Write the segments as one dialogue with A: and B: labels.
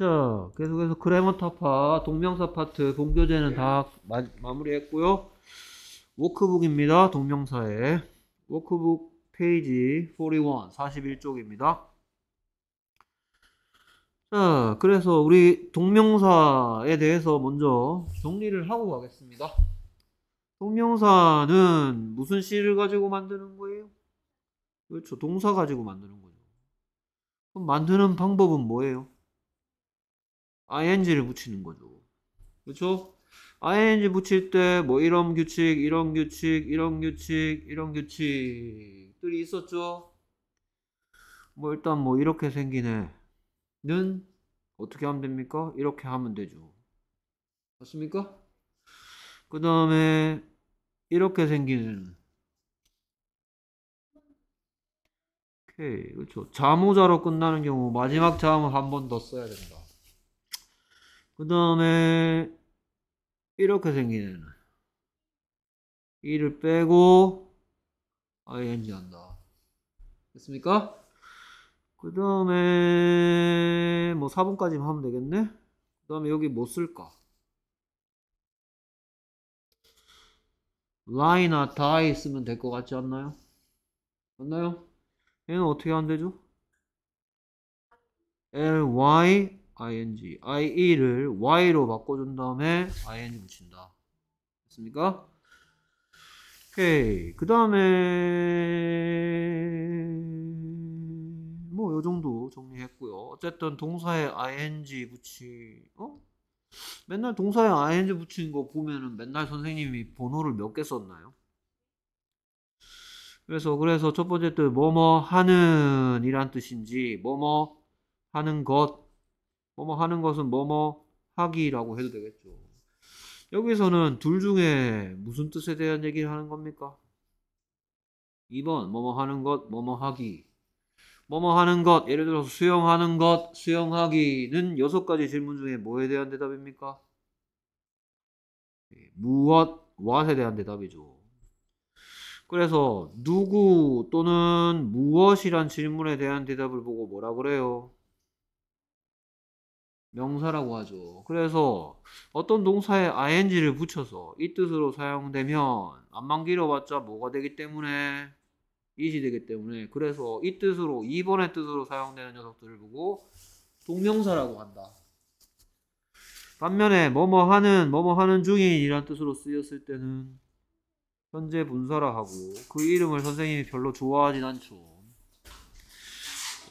A: 자, 계속해서 그래머타파, 동명사 파트, 본교재는 예. 다 마, 마무리했고요. 워크북입니다. 동명사의 워크북 페이지 41, 41쪽입니다. 자, 그래서 우리 동명사에 대해서 먼저 정리를 하고 가겠습니다. 동명사는 무슨 시를 가지고 만드는 거예요? 그렇죠. 동사 가지고 만드는 거죠. 그럼 만드는 방법은 뭐예요? ing를 붙이는 거죠. 그렇죠? ing 붙일 때 뭐 이런 규칙, 이런 규칙, 이런 규칙, 이런 규칙들이 있었죠. 뭐 일단 뭐 이렇게 생기네는 어떻게 하면 됩니까? 이렇게 하면 되죠. 맞습니까? 그 다음에 이렇게 생기는 오케이 그렇죠. 자모자로 끝나는 경우 마지막 자음을 한 번 더 써야 된다. 그 다음에 이렇게 생긴애는 1을 빼고 ing 한다 됐습니까? 그 다음에 뭐 4번까지만 하면 되겠네 그 다음에 여기 뭐 쓸까 라이나 다이 쓰면 될 것 같지 않나요? 맞나요? 얘는 어떻게 안 되죠? ly ing, ie를 y로 바꿔준 다음에 ing 붙인다. 됐습니까? 오케이. 그 다음에 뭐요 정도 정리했고요. 어쨌든 동사에 ing 붙이 어? 맨날 동사에 ing 붙인거 보면은 맨날 선생님이 번호를 몇 개 썼나요? 그래서 그래서 첫 번째 뜻 뭐뭐 하는 이란 뜻인지 뭐뭐 하는 것 뭐뭐 하는 것은 뭐뭐 하기라고 해도 되겠죠. 여기서는 둘 중에 무슨 뜻에 대한 얘기를 하는 겁니까? 2번 뭐뭐 하는 것 뭐뭐 하기 뭐뭐 하는 것 예를 들어서 수영하는 것 수영하기는 여섯 가지 질문 중에 뭐에 대한 대답입니까? 예, 무엇 what에 대한 대답이죠. 그래서 누구 또는 무엇이란 질문에 대한 대답을 보고 뭐라 그래요? 명사라고 하죠. 그래서 어떤 동사에 ing를 붙여서 이 뜻으로 사용되면 안만 길어봤자 뭐가 되기 때문에 이시 되기 때문에 그래서 이 뜻으로 2번의 뜻으로 사용되는 녀석들을 보고 동명사라고 한다. 반면에 뭐뭐 하는 뭐뭐 하는 중인이란 뜻으로 쓰였을 때는 현재 분사라 하고 그 이름을 선생님이 별로 좋아하진 않죠.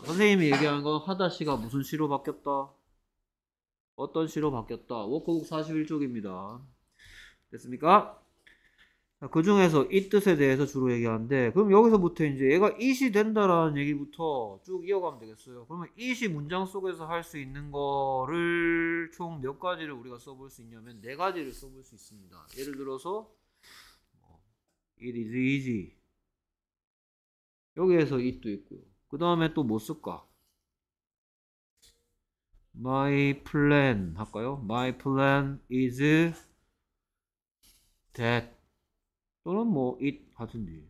A: 선생님이 얘기하는 건 하다시가 무슨 시로 바뀌었다? 어떤 시로 바뀌었다. 워크북 41쪽입니다. 됐습니까? 그 중에서 이 뜻에 대해서 주로 얘기하는데 그럼 여기서부터 이제 얘가 이시 된다라는 얘기부터 쭉 이어가면 되겠어요. 그러면 이시 문장 속에서 할 수 있는 거를 총 몇 가지를 우리가 써볼 수 있냐면 네 가지를 써볼 수 있습니다. 예를 들어서 뭐, it is easy 여기에서 it도 있고요. 그 다음에 또 뭐 쓸까? My plan 할까요? My plan is that 또는 뭐 it 하든지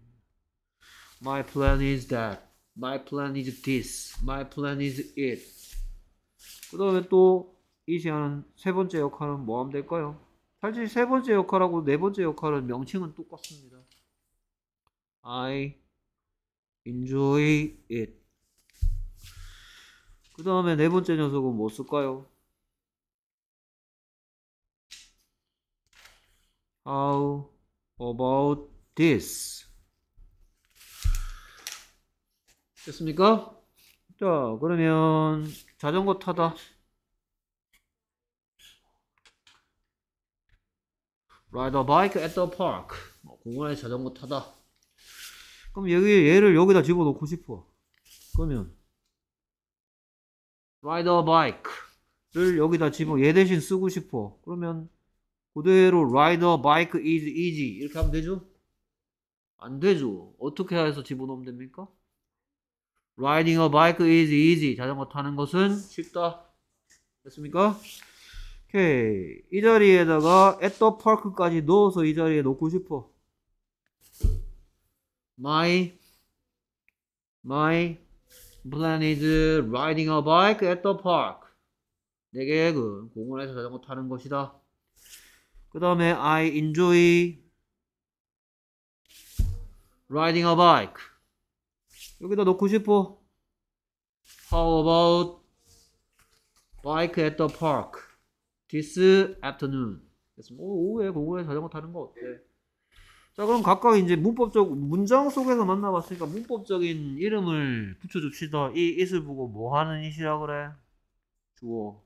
A: My plan is that My plan is this My plan is it 그 다음에 또 이시하는 세 번째 역할은 뭐 하면 될까요? 사실 세 번째 역할하고 네 번째 역할은 명칭은 똑같습니다 I enjoy it 그 다음에 네 번째 녀석은 뭐 쓸까요? How about this? 됐습니까? 자, 그러면 자전거 타다. Ride a bike at the park. 뭐, 공원에 자전거 타다. 그럼 여기 얘를 여기다 집어넣고 싶어. 그러면 ride a bike를 여기다 집어 얘 대신 쓰고 싶어. 그러면 그대로 ride a bike is easy 이렇게 하면 되죠? 안 되죠. 어떻게 해서 집어넣으면 됩니까? riding a bike is easy. 자전거 타는 것은 쉽다. 됐습니까? 오케이. 이 자리에다가 at the park까지 넣어서 이 자리에 놓고 싶어. my my Plan is riding a bike at the park. 내 계획은 공원에서 자전거 타는 것이다. 그 다음에 I enjoy riding a bike. 여기다 넣고 싶어. How about bike at the park this afternoon? 오후에 공원에서 자전거 타는 거 어때? 자 그럼 각각 이제 문법적 문장 속에서 만나봤으니까 문법적인 이름을 붙여줍시다. 이 이슬 보고 뭐하는 이시라 그래? 주어.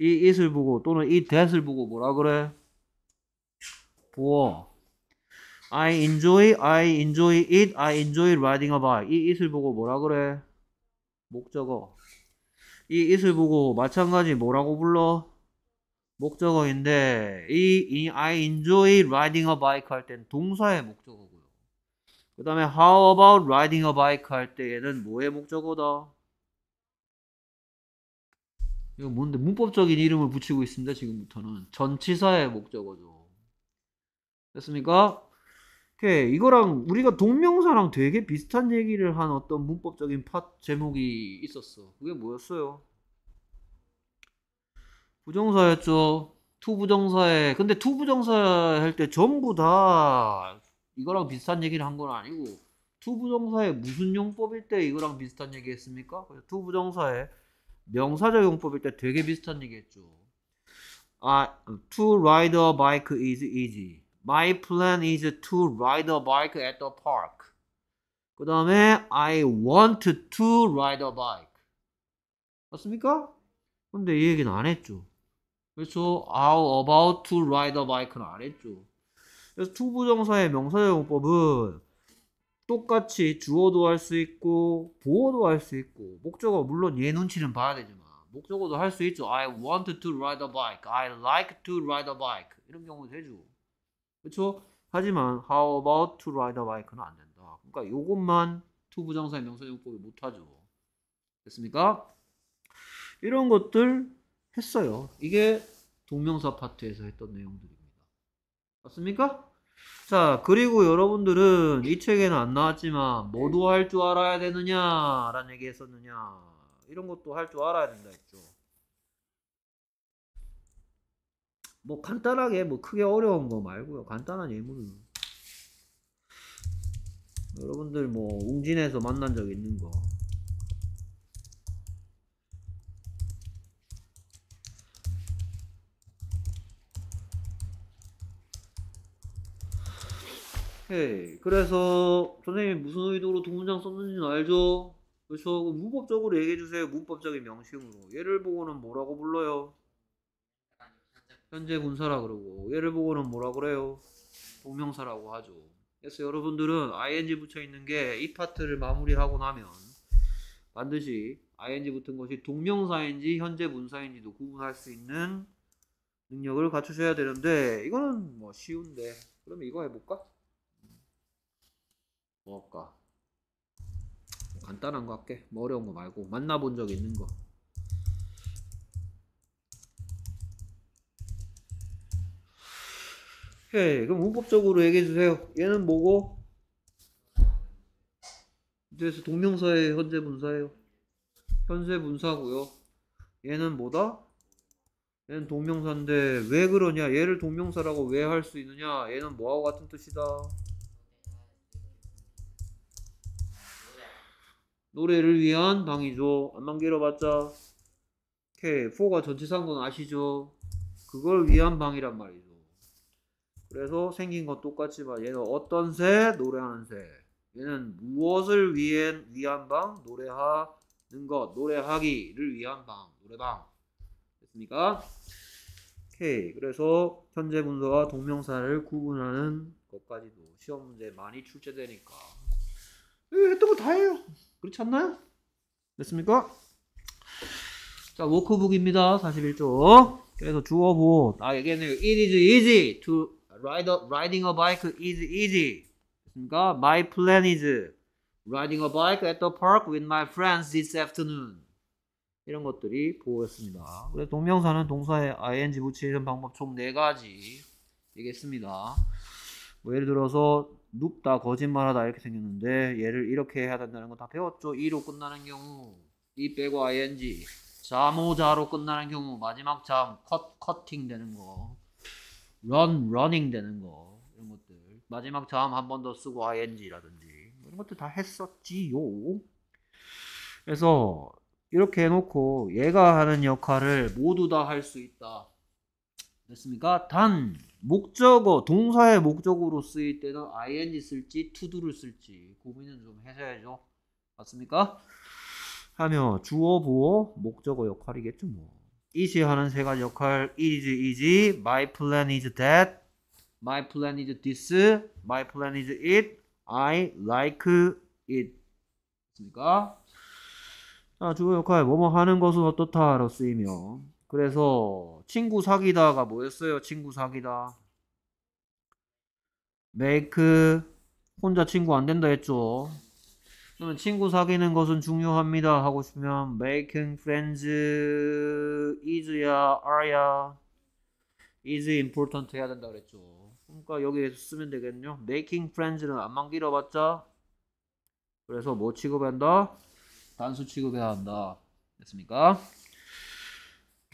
A: 이 이슬 보고 또는 이 대슬 보고 뭐라 그래? 보어. I enjoy, I enjoy it, I enjoy riding a bike. 이 이슬 보고 뭐라 그래? 목적어. 이 이슬 보고 마찬가지 뭐라고 불러? 목적어인데 이 I enjoy riding a bike 할 때는 동사의 목적어고요. 그 다음에 how about riding a bike 할 때에는 뭐의 목적어다? 이거 뭔데 문법적인 이름을 붙이고 있습니다. 지금부터는 전치사의 목적어죠. 됐습니까? 오케이 이거랑 우리가 동명사랑 되게 비슷한 얘기를 한 어떤 문법적인 팟 제목이 있었어. 그게 뭐였어요? 부정사였죠. 투부정사에 근데 투부정사 할 때 전부 다 이거랑 비슷한 얘기를 한 건 아니고 투부정사에 무슨 용법일 때 이거랑 비슷한 얘기 했습니까? 투부정사에 명사적 용법일 때 되게 비슷한 얘기 했죠. 아, to ride a bike is easy. My plan is to ride a bike at the park. 그 다음에 I want to ride a bike. 맞습니까? 근데 이 얘기는 안 했죠. 그렇죠. 아우 about to ride a bike는 안 했죠. 그래서 투부정사의 명사형법은 똑같이 주어도 할 수 있고 보어도 할 수 있고 목적어 물론 얘 눈치는 봐야 되지만 목적어도 할 수 있죠. I want to ride a bike. I like to ride a bike. 이런 경우 되죠. 그렇죠? 하지만 how about to ride a bike는 안 된다. 그러니까 이것만 투부정사의 명사용법을 못하죠. 됐습니까? 이런 것들 했어요. 이게 동명사 파트에서 했던 내용들입니다. 맞습니까? 자, 그리고 여러분들은 이 책에는 안 나왔지만 뭐도 할 줄 알아야 되느냐 라는 얘기 했었느냐 이런 것도 할 줄 알아야 된다 했죠. 뭐 간단하게 뭐 크게 어려운 거 말고요. 간단한 예문 여러분들 뭐 웅진에서 만난 적 있는 거 그래서 선생님 무슨 의도로 동문장 썼는지는 알죠? 그렇죠. 문법적으로 그 얘기해 주세요. 문법적인 명칭으로. 예를 보고는 뭐라고 불러요? 현재 군사라 그러고 예를 보고는 뭐라 그래요? 동명사라고 하죠. 그래서 여러분들은 ing 붙여 있는 게 이 파트를 마무리하고 나면 반드시 ing 붙은 것이 동명사인지 현재 분사인지도 구분할 수 있는 능력을 갖추셔야 되는데 이거는 뭐 쉬운데 그러면 이거 해볼까? 뭐 할까? 간단한 거 할게. 뭐 어려운 거 말고 만나본 적 있는 거. 헤이 그럼 문법적으로 얘기해 주세요. 얘는 뭐고? 그래서 동명사의 현재 분사예요. 현재 분사고요. 얘는 뭐다? 얘는 동명사인데 왜 그러냐? 얘를 동명사라고 왜 할 수 있느냐? 얘는 뭐하고 같은 뜻이다. 노래를 위한 방이죠. 안만 길어봤자 오케이. 4가 전체 산건 아시죠? 그걸 위한 방이란 말이죠. 그래서 생긴 건 똑같지만 얘는 어떤 새? 노래하는 새. 얘는 무엇을 위한, 위한 방? 노래하는 것. 노래하기를 위한 방. 노래방. 됐습니까? 오케이. 그래서 현재 문서와 동명사를 구분하는 것까지도 시험 문제 많이 출제되니까 예, 했던 거 다 해요. 그렇지 않나요? 됐습니까? 자, 워크북입니다. 41조. 그래서 주어부. 아, 얘기했네요. It is easy to ride a, riding a bike is easy. 됐습니까? My plan is riding a bike at the park with my friends this afternoon. 이런 것들이 보였습니다. 그래서 동명사는 동사에 ing 붙이는 방법 총 4가지 얘기했습니다. 뭐 예를 들어서 눕다 거짓말하다 이렇게 생겼는데 얘를 이렇게 해야 된다는 거 다 배웠죠. 이로 끝나는 경우 이 e 빼고 ing 자모자로 끝나는 경우 마지막 자 컷, 커팅 되는 거 run, running 되는 거 이런 것들 마지막 자한번 더 쓰고 ing라든지 뭐 이런 것들 다 했었지요. 그래서 이렇게 해놓고 얘가 하는 역할을 모두 다 할 수 있다. 됐습니까? 단 목적어 동사의 목적으로 쓰일 때는 ing 쓸지 to do를 쓸지 고민은 좀 해줘야죠. 맞습니까? 하며 주어 보어 목적어 역할이겠죠 뭐. 이 시 하는 세 가지 역할 is is my plan is that my plan is this my plan is it I like it 맞습니까? 자, 주어 역할 뭐 뭐 하는 것은 어떻다로 쓰이면 그래서 친구 사귀다가 뭐였어요? 친구 사귀다. 메이크 혼자 친구 안 된다 했죠. 그러면 친구 사귀는 것은 중요합니다 하고 싶으면 making friends is야 are야 is important 해야 된다 그랬죠. 그러니까 여기에서 쓰면 되겠네요. making friends는 안만 길어봤자 그래서 뭐 취급한다? 단수 취급해야 한다. 됐습니까?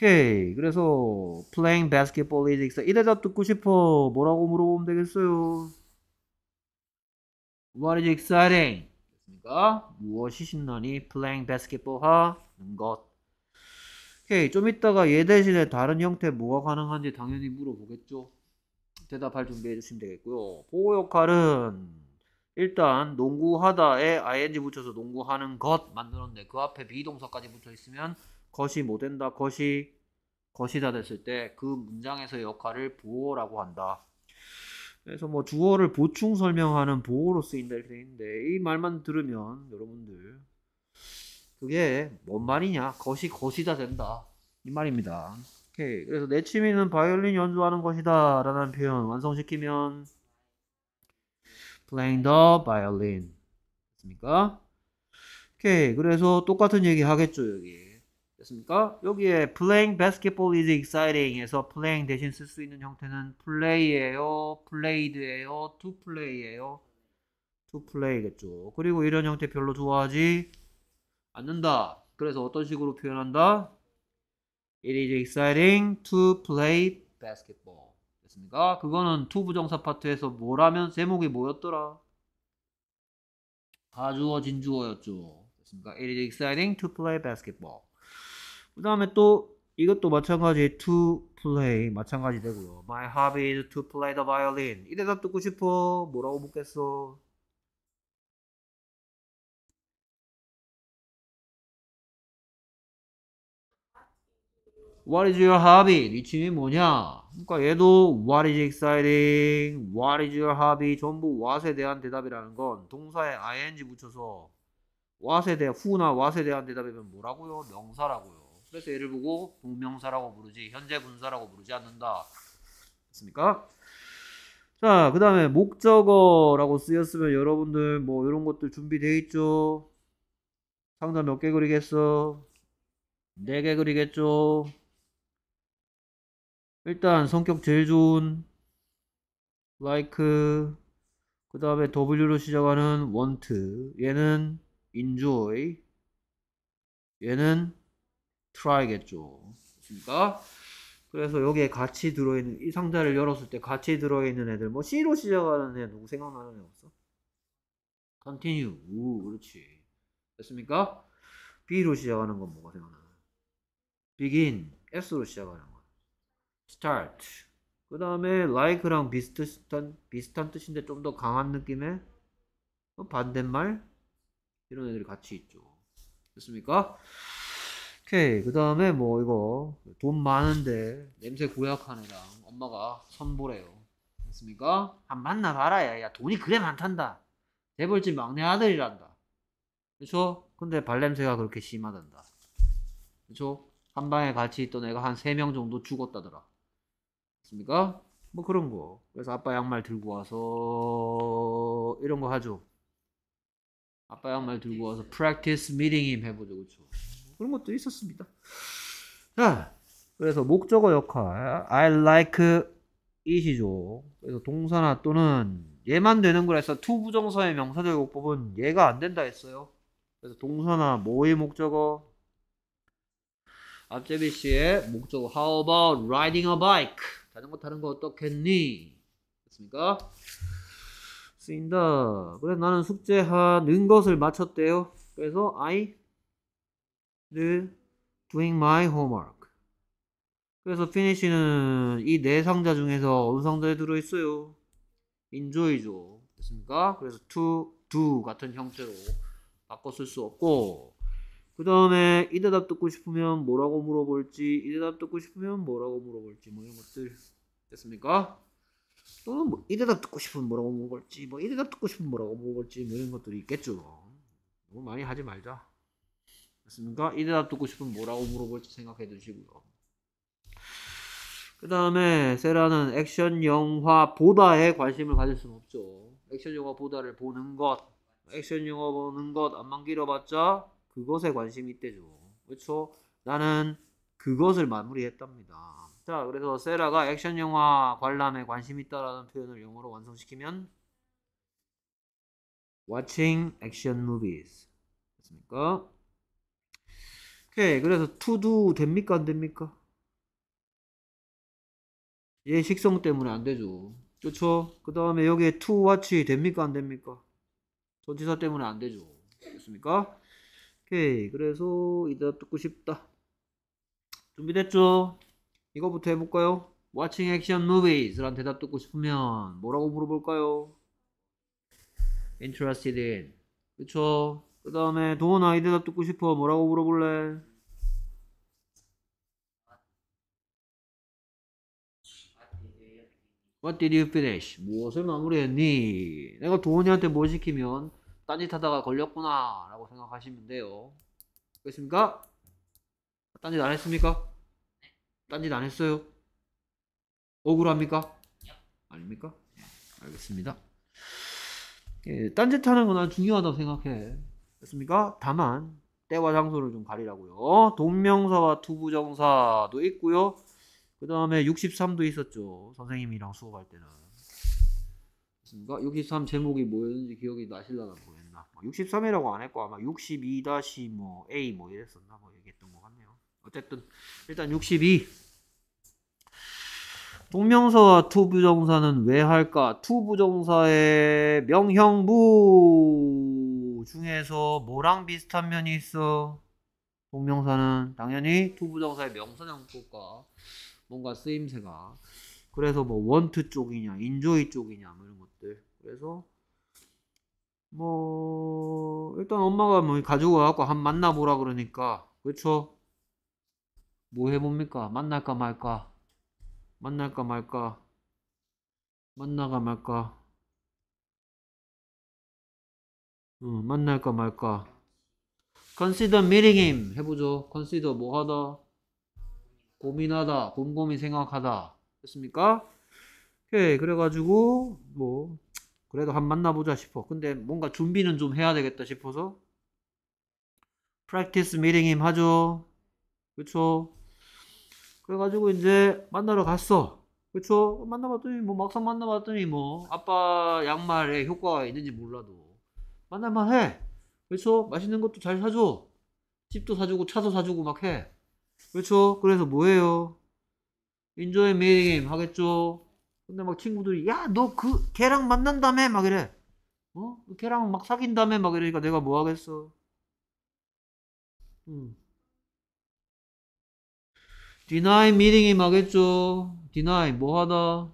A: 오케이. 그래서 playing basketball is exciting. 이 대답 듣고 싶어. 뭐라고 물어보면 되겠어요. What is exciting? 됐습니까? 무엇이 신나니? playing basketball 하는 것. 오케이. 좀 이따가 얘 대신에 다른 형태 뭐가 가능한지 당연히 물어보겠죠. 대답할 준비해 주시면 되겠고요. 보호 역할은 일단 농구하다에 ing 붙여서 농구하는 것 만들었는데 그 앞에 비동사까지 붙어 있으면 것이 뭐 된다, 것이 것이다 됐을 때 그 문장에서의 역할을 보호라고 한다. 그래서 뭐 주어를 보충 설명하는 보호로 쓰인다 이렇는데이 말만 들으면 여러분들 그게 뭔 말이냐? 것이 것이다 된다 이 말입니다. 오케이 그래서 내 취미는 바이올린 연주하는 것이다라는 표현 완성시키면 playing the violin. 맞습니까? 오케이. 그래서 똑같은 얘기 하겠죠, 여기. 됐습니까? 여기에 playing basketball is exciting 에서 playing 대신 쓸 수 있는 형태는 play예요, played예요, to play예요. to play겠죠. 그리고 이런 형태 별로 좋아하지 않는다. 그래서 어떤 식으로 표현한다? It is exciting to play basketball. 됐습니까? 그거는 to 부정사 파트에서 뭐라면 제목이 뭐였더라? 가주어 진주어였죠. 됐습니까? It is exciting to play basketball. 그 다음에 또 이것도 마찬가지 to play 마찬가지 되고요. My hobby is to play the violin. 이 대답 듣고 싶어. 뭐라고 묻겠어? What is your hobby? 네 취미 뭐냐? 그러니까 얘도 What is exciting? What is your hobby? 전부 what에 대한 대답이라는 건 동사에 ing 붙여서 what에 대한 후나 what에 대한 대답이면 뭐라고요? 명사라고요. 그래서 얘를 보고 동명사라고 부르지 현재 분사라고 부르지 않는다. 됐습니까? 자, 그 다음에 목적어라고 쓰였으면 여러분들 뭐 이런 것들 준비되어 있죠? 상자 몇 개 그리겠어? 네 개 그리겠죠? 일단 성격 제일 좋은 like 그 다음에 W로 시작하는 want 얘는 enjoy 얘는 try겠죠. 그러니까 그래서 여기에 같이 들어있는 이 상자를 열었을 때 같이 들어있는 애들 뭐 C로 시작하는 애 누구 생각나는 애 없어? continue 우, 그렇지 됐습니까? B로 시작하는 건 뭐가 생각나요? begin S로 시작하는 건 start 그 다음에 like랑 비슷한, 비슷한 뜻인데 좀 더 강한 느낌의 어, 반대말 이런 애들이 같이 있죠 됐습니까? 오케이. 그 다음에 뭐 이거 돈 많은데 냄새 고약한 애랑 엄마가 선보래요. 됐습니까? 한 만나봐라. 야, 야 돈이 그래 많단다. 대벌집 막내 아들이란다. 그쵸? 근데 발냄새가 그렇게 심하단다. 그쵸? 한 방에 같이 있던 애가 한 세 명 정도 죽었다더라. 됐습니까? 뭐 그런 거. 그래서 아빠 양말 들고 와서 이런 거 하죠. 아빠 양말 들고 와서 practice meeting 해보죠. 그쵸? 그런 것도 있었습니다. 자, 그래서 목적어 역할. I like it이죠. 그래서 동사나 또는 얘만 되는 거라서 to 부정사의 명사절 곡법은 얘가 안 된다 했어요. 그래서 동사나 뭐의 목적어? 앞제비 씨의 목적어 How about riding a bike? 자전거 타는 거 어떻겠니? 됐습니까? 쓰인다. 그래서 나는 숙제하는 것을 마쳤대요. 그래서 I doing my homework. 그래서 finish는 이 네 상자 중에서 어느 상자에 들어있어요? enjoy죠. 됐습니까? 그래서 to do 같은 형태로 바꿨을수 없고 그 다음에 이 대답 듣고 싶으면 뭐라고 물어볼지 이 대답 듣고 싶으면 뭐라고 물어볼지 뭐 이런 것들 됐습니까? 또는 뭐이 대답 듣고 싶으면 뭐라고 물어볼지 뭐 이 대답 듣고 싶으면 뭐라고 물어볼지 뭐 이런 것들이 있겠죠 너무 많이 하지 말자 맞습니까? 이 대답 듣고 싶으면 뭐라고 물어볼지 생각해 두시고요. 그 다음에 세라는 액션 영화 보다에 관심을 가질 수는 없죠. 액션 영화 보다를 보는 것, 액션 영화 보는 것 안만 길어봤자 그것에 관심이 있대죠. 그렇죠? 나는 그것을 마무리했답니다. 자, 그래서 세라가 액션 영화 관람에 관심 이 있다라는 표현을 영어로 완성시키면 watching action movies 됐습니까? 오케이. 예, 그래서 투두 됩니까? 안 됩니까? 얘 식성 때문에 안 되죠. 그렇죠? 그 다음에 여기에 투 와치 됩니까? 안 됩니까? 전치사 때문에 안 되죠. 됐습니까? 오케이. 그래서 이제 듣고 싶다. 준비됐죠? 이거부터 해볼까요? Watching action movies란 대답 듣고 싶으면 뭐라고 물어볼까요? Interested in. 그쵸? 그 다음에 도어나이 대답 듣고 싶어. 뭐라고 물어볼래? What did you finish? 무엇을 마무리했니? 내가 도원이한테뭘 뭐 시키면 딴짓하다가 걸렸구나 라고 생각하시면 돼요 그렇습니까? 딴짓 안 했습니까? 네. 딴짓 안 했어요? 억울합니까? 네. 아닙니까? 네, 알겠습니다 예, 딴짓하는 건난 중요하다고 생각해 됐습니까? 다만 때와 장소를 좀 가리라고요 동명사와 투부정사도 있고요 그 다음에 63도 있었죠. 선생님이랑 수업할 때는. 맞니까63 그러니까 제목이 뭐였는지 기억이 나실라나 모르겠나. 63이라고 뭐 안 했고 아마 62-A 뭐, 뭐 이랬었나 뭐 얘기했던 것 같네요. 어쨌든 일단 62. 동명사와 투부정사는 왜 할까? 투부정사의 명형부 중에서 뭐랑 비슷한 면이 있어? 동명사는 당연히 투부정사의 명사형법과 뭔가 쓰임새가 그래서 뭐 원트 쪽이냐 인조이 쪽이냐 뭐 이런 것들 그래서 뭐 일단 엄마가 뭐 가지고 와갖고 한 만나보라 그러니까 그쵸 뭐 해봅니까 만날까 말까 만날까 말까 만나가 말까 응, 만날까 말까 consider meeting him 해보죠 consider 뭐하다 고민하다, 곰곰이 생각하다. 됐습니까? 오케이. 그래가지고, 뭐, 그래도 한 만나보자 싶어. 근데 뭔가 준비는 좀 해야 되겠다 싶어서. 프랙티스 미팅임 하죠. 그쵸? 그래가지고 이제 만나러 갔어. 그쵸? 만나봤더니 뭐 막상 만나봤더니 뭐 아빠 양말에 효과가 있는지 몰라도 만날만 해. 그쵸? 맛있는 것도 잘 사줘. 집도 사주고 차도 사주고 막 해. 그렇죠? 그래서 뭐해요 인조의 메이임 하겠죠? 근데 막 친구들이 야 너 그 걔랑 만난다며 막 이래 어? 그 걔랑 막 사귄다며 막 이러니까 내가 뭐 하겠어 음. d e n 미 m 임하겠죠디나 n 뭐하다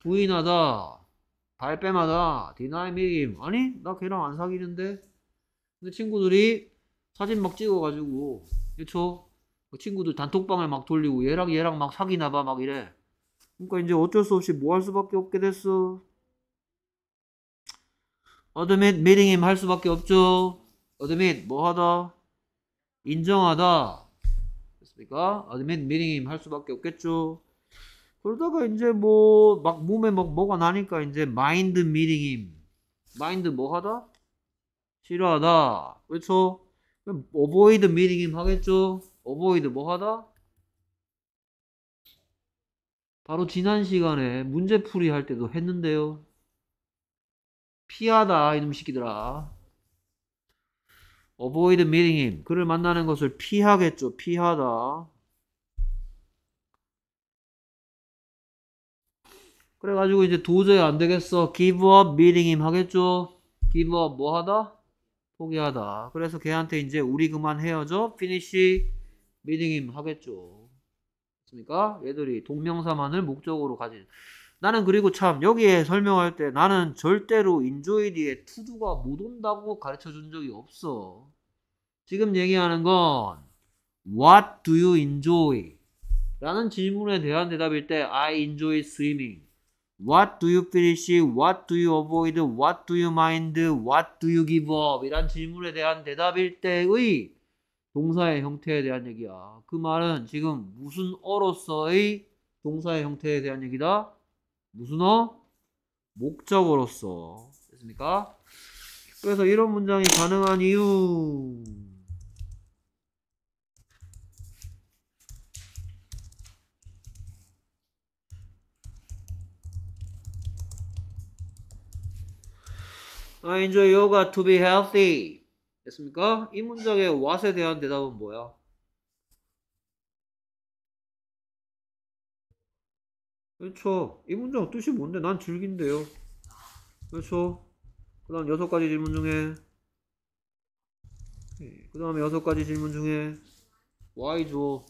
A: 부인하다 발뺌하다 디나 n 미 m 임 아니 나 걔랑 안 사귀는데 근데 친구들이 사진 막 찍어가지고 그쵸 그 친구들 단톡방을막 돌리고 얘랑 얘랑 막 사귀나 봐막 이래. 그러니까 이제 어쩔 수 없이 뭐 할 수밖에 없게 됐어. 어드밋 미링임할 수밖에 없죠. 어드밋 뭐하다 인정하다 됐습니까? 어드밋 미링임할 수밖에 없겠죠. 그러다가 이제 뭐 막 몸에 막 뭐가 나니까 이제 마인드 미링임 마인드 뭐하다 싫어하다 그렇죠? 어보이드 미링임 하겠죠. 어보이드 뭐하다? 바로 지난 시간에 문제풀이 할 때도 했는데요. 피하다 이놈 시키더라. 어보이드 미팅임 그를 만나는 것을 피하겠죠. 피하다. 그래가지고 이제 도저히 안 되겠어. give up meeting임 하겠죠. give up 뭐 하다? 포기하다. 그래서 걔한테 이제 우리 그만 헤어져. finish 미닝임 하겠죠. 맞습니까? 얘들이 동명사만을 목적으로 가진. 나는 그리고 참 여기에 설명할 때 나는 절대로 인조에 뒤에 투두가 못 온다고 가르쳐 준 적이 없어. 지금 얘기하는 건 What do you enjoy? 라는 질문에 대한 대답일 때 I enjoy swimming. What do you finish? What do you avoid? What do you mind? What do you give up? 이란 질문에 대한 대답일 때의 동사의 형태에 대한 얘기야. 그 말은 지금 무슨 어로서의 동사의 형태에 대한 얘기다? 무슨 어? 목적으로서. 됐습니까? 그래서 이런 문장이 가능한 이유. I enjoy yoga to be healthy. 됐습니까? 이 문장의 what에 대한 대답은 뭐야? 그렇죠. 이 문장 뜻이 뭔데? 난 즐긴데요. 그렇죠. 그 다음 여섯 가지 질문 중에 예, 그 다음에 여섯 가지 질문 중에 w h y do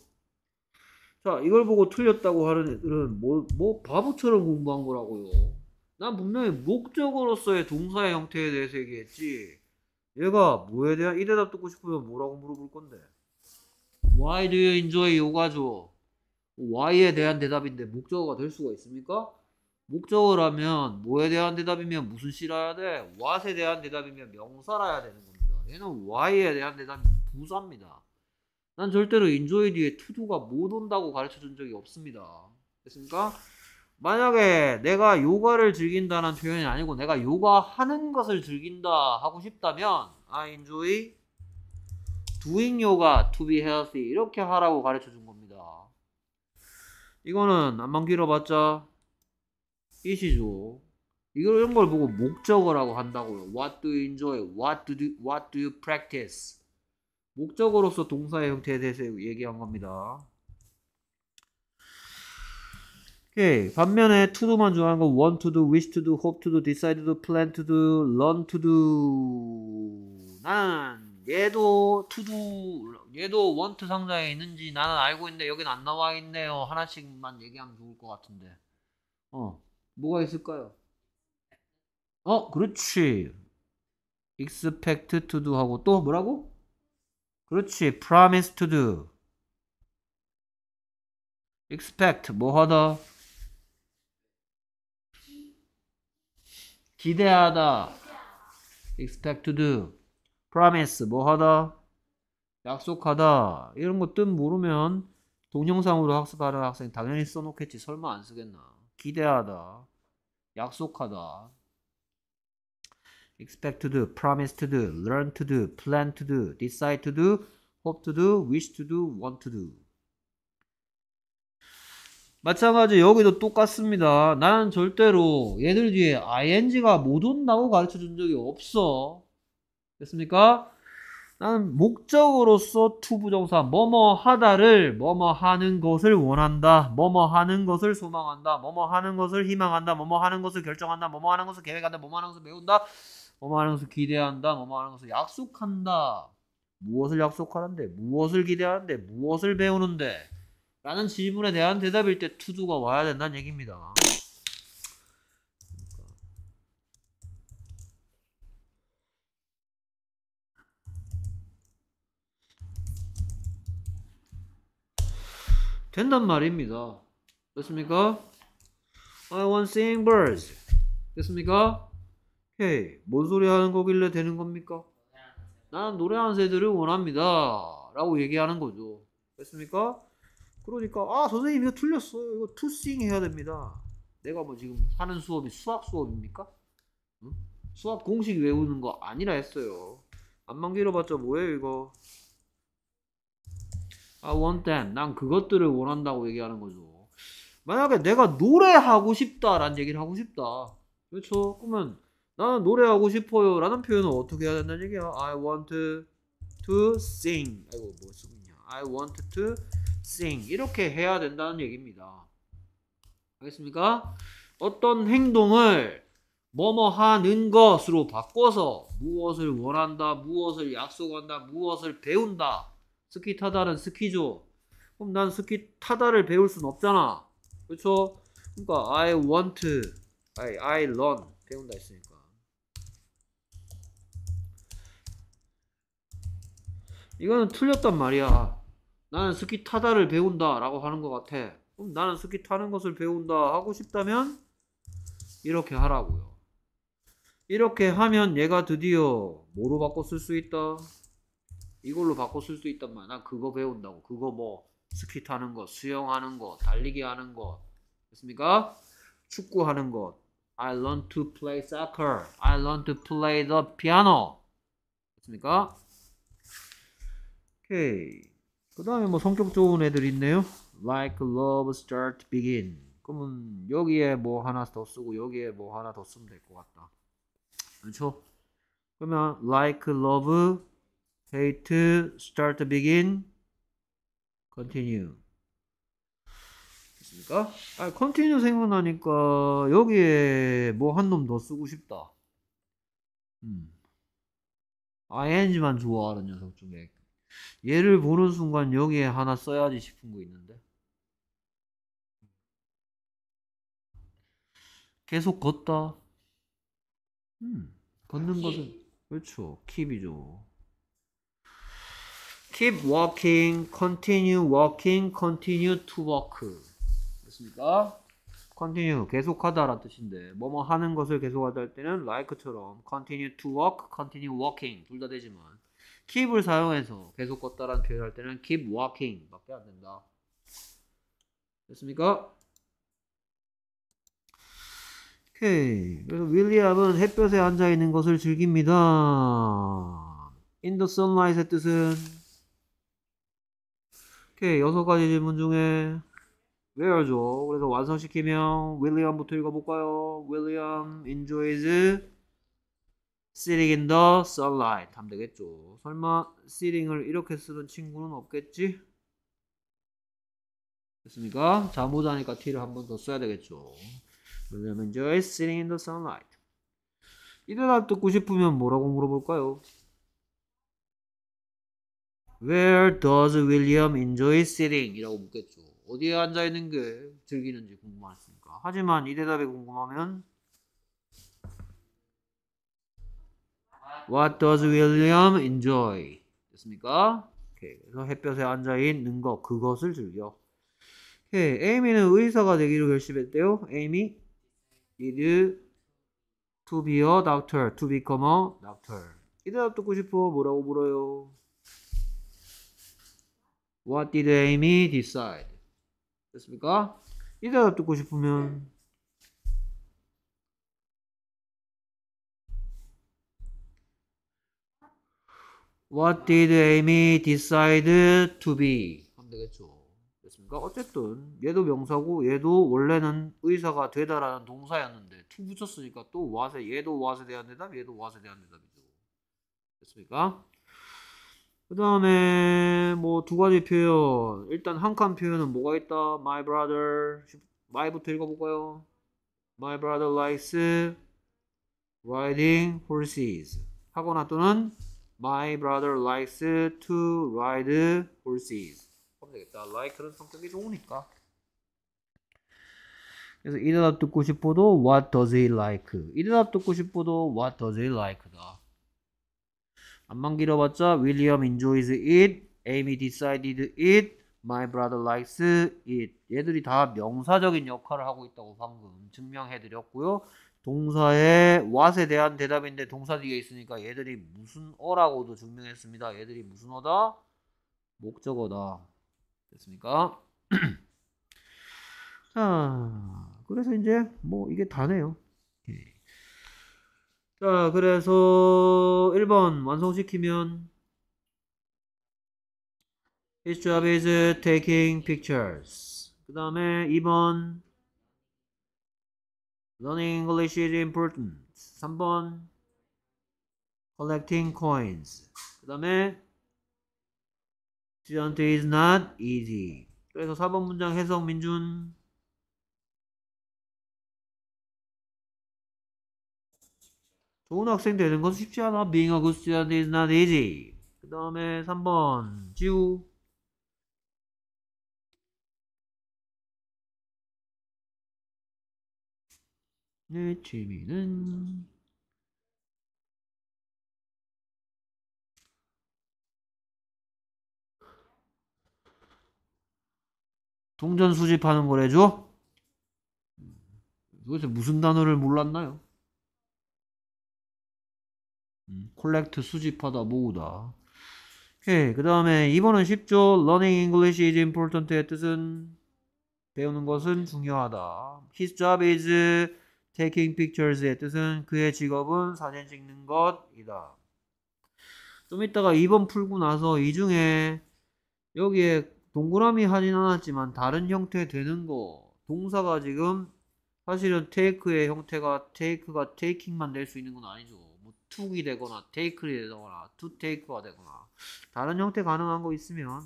A: 자 이걸 보고 틀렸다고 하는 애들은 뭐, 뭐 바보처럼 공부한 거라고요. 난 분명히 목적으로서의 동사의 형태에 대해서 얘기했지. 얘가 뭐에 대한 이 대답 듣고 싶으면 뭐라고 물어볼 건데? Why do you enjoy 요가죠? Why에 대한 대답인데 목적어가 될 수가 있습니까? 목적어라면 뭐에 대한 대답이면 무슨 시라야 돼? what에 대한 대답이면 명사라야 되는 겁니다. 얘는 why에 대한 대답이 부사입니다. 난 절대로 enjoy 뒤에 to do가 못 온다고 가르쳐 준 적이 없습니다. 됐습니까? 만약에 내가 요가를 즐긴다는 표현이 아니고 내가 요가하는 것을 즐긴다 하고 싶다면 I enjoy doing yoga to be healthy 이렇게 하라고 가르쳐 준 겁니다. 이거는 안만 길어봤자 이시죠. 이걸 이런 걸 보고 목적어라고 한다고요. What do you enjoy? What do you, what do you practice? 목적으로서 동사의 형태에 대해서 얘기한 겁니다. 오케이. 반면에 to도만 좋아하는 건 want to do, wish to do, hope to do, decide to do, plan to do, learn to do. 나는 얘도 to do, 얘도 want 상자에 있는지 나는 알고 있는데 여긴 안 나와 있네요. 하나씩만 얘기하면 좋을 것 같은데. 어, 뭐가 있을까요? 어, 그렇지. expect to do 하고 또 뭐라고? 그렇지. promise to do. expect 뭐 하다? 기대하다 expect to do promise 뭐 하다 약속하다 이런 것뜻 모르면 동영상으로 학습하는 학생 당연히 써놓겠지 설마 안 쓰겠나 기대하다 약속하다 expect to do, promise to do, learn to do, plan to do, decide to do, hope to do, wish to do, want to do 마찬가지 여기도 똑같습니다. 나는 절대로 얘들 뒤에 ing가 못 온다고 가르쳐 준 적이 없어. 됐습니까? 나는 목적으로서 투부정사 뭐뭐 하다를 뭐뭐 하는 것을 원한다. 뭐뭐 하는 것을 소망한다. 뭐뭐 하는 것을 희망한다. 뭐뭐 하는 것을 결정한다. 뭐뭐 하는 것을 계획한다. 뭐뭐 하는 것을 배운다. 뭐뭐 하는 것을 기대한다. 뭐뭐 하는 것을 약속한다. 무엇을 약속하는데 무엇을 기대하는데 무엇을 배우는데 라는 질문에 대한 대답일 때 투두가 와야 된다는 얘기입니다. 된단 말입니다. 됐습니까? I want to sing birds. 됐습니까? 헤이뭔 소리 하는 거길래 되는 겁니까? 나는 노래하는 새들을 원합니다. 라고 얘기하는 거죠. 됐습니까? 그러니까 아 선생님 이거 틀렸어요. 이거 투싱 해야 됩니다. 내가 뭐 지금 하는 수업이 수학 수업입니까? 응? 수학 공식 외우는 거 아니라 했어요. 안만 길어봤자 뭐예요 이거? 아 원땐 난 그것들을 원한다고 얘기하는 거죠. 만약에 내가 노래하고 싶다라는 얘기를 하고 싶다. 그렇죠? 그러면 나는 노래하고 싶어요 라는 표현을 어떻게 해야 된다는 얘기야? I want to sing 아이고 뭐 쓰고 있냐 I want to sing 이렇게 해야 된다는 얘기입니다. 알겠습니까? 어떤 행동을 뭐뭐 하는 것으로 바꿔서 무엇을 원한다, 무엇을 약속한다, 무엇을 배운다. 스키 타다는 스키죠. 그럼 난 스키 타다를 배울 순 없잖아. 그렇죠? 그러니까 I want, I, I learn 배운다 했으니까. 이거는 틀렸단 말이야. 나는 스키 타다를 배운다라고 하는 것 같아. 그럼 나는 스키 타는 것을 배운다 하고 싶다면 이렇게 하라고요. 이렇게 하면 얘가 드디어 뭐로 바꿔 쓸 수 있다. 이걸로 바꿔 쓸 수 있단 말이야. 난 그거 배운다고. 그거 뭐 스키 타는 거, 수영하는 거, 달리기 하는 거. 됐습니까? 축구하는 것. I learn to play soccer. I learn to play the piano. 됐습니까? 오케이. 그 다음에 뭐 성격 좋은 애들 있네요. Like love start begin. 그러면 여기에 뭐 하나 더 쓰고 여기에 뭐 하나 더 쓰면 될 것 같다. 그렇죠? 그러면 like love hate start begin continue. 됐습니까? 아, continue 생각나니까 여기에 뭐 한 놈 더 쓰고 싶다. 음. ing만 좋아하는 녀석 중에 얘를 보는 순간 여기에 하나 써야지 싶은 거 있는데 계속 걷다 음, 걷는 것은 그렇죠 킵이죠 keep walking, continue walking, continue to walk 됐습니까? continue 계속하다라는 뜻인데 뭐 뭐 하는 것을 계속하다 할 때는 like처럼 continue to walk, continue walking 둘 다 되지만 keep을 사용해서 계속 걷다라는 표현을 할 때는 keep walking 밖에 안 된다. 됐습니까? 오케이. 그래서 윌리엄은 햇볕에 앉아 있는 것을 즐깁니다. In the sunlight의 뜻은 오케이. 여섯 가지 질문 중에 where죠. 그래서 완성시키면 윌리엄부터 읽어볼까요? 윌리엄 enjoys sitting in the sunlight 하면 되겠죠. 설마 sitting을 이렇게 쓰는 친구는 없겠지? 됐습니까? 잠모자니까 t를 한 번 더 써야 되겠죠. 그러면 이제 sitting in the sunlight. 이 대답 듣고 싶으면 뭐라고 물어볼까요? Where does William enjoy sitting? 이라고 묻겠죠. 어디에 앉아 있는 게 즐기는지 궁금하니까. 하지만 이 대답이 궁금하면 What does William enjoy? 됐습니까? 오케이. 그래서 햇볕에 앉아 있는 것 그것을 즐겨. 오케이. 에이미는 의사가 되기로 결심했대요. 에이미 need to be a doctor, to become a doctor. 이 대답 듣고 싶어. 뭐라고 물어요? What did Amy decide? 됐습니까? 이 대답 듣고 싶으면 What did Amy decide to be? 하면 되겠죠. 됐습니까? 어쨌든 얘도 명사고 얘도 원래는 의사가 되다라는 동사였는데 to 붙였으니까 또 what에 얘도 what에 대한 대답 얘도 what에 대한 대답이죠. 됐습니까? 그 다음에 뭐 두 가지 표현 일단 한 칸 표현은 뭐가 있다? My brother my부터 읽어볼까요? My brother likes riding horses 하거나 또는 My brother likes to ride horses. 하면 되겠다. like는 성격이 좋으니까. 그래서 it u 듣고 싶어도 what does he like? it u 듣고 싶어도 what does he like다. 안만 길어봤자 William enjoys it, Amy decided it, my brother likes it. 얘들이 다 명사적인 역할을 하고 있다고 방금 증명해드렸고요. 동사의 what에 대한 대답인데 동사 뒤에 있으니까 얘들이 무슨 어라고도 증명했습니다. 얘들이 무슨 어다? 목적어다. 됐습니까? 자, 그래서 이제 뭐 이게 다네요. 예. 자, 그래서 1번 완성시키면 His job is taking pictures. 그 다음에 2번 Learning English is important. 3번 collecting coins. 그 다음에 student is not easy. 그래서 4번
B: 문장 해석 민준
A: 좋은 학생 되는 건 쉽지 않아. Being a good student is not easy. 그 다음에 3번 지우
B: 내 네, 취미는
A: 동전 수집하는 거래죠? 음, 도대체 무슨 단어를 몰랐나요? 음, 콜렉트 수집하다 모으다 오케이 예, 그 다음에 이번은 쉽죠 Learning English is important의 뜻은 배우는 것은 중요하다 His job is taking pictures의 뜻은 그의 직업은 사진 찍는 것이다. 좀 이따가 2번 풀고 나서 이 중에 여기에 동그라미 하진 않았지만 다른 형태 되는 거 동사가 지금 사실은 take의 형태가 take가 taking만 될 수 있는 건 아니죠. 뭐 to이 되거나 take이 되거나 to take가 되거나 다른 형태 가능한 거 있으면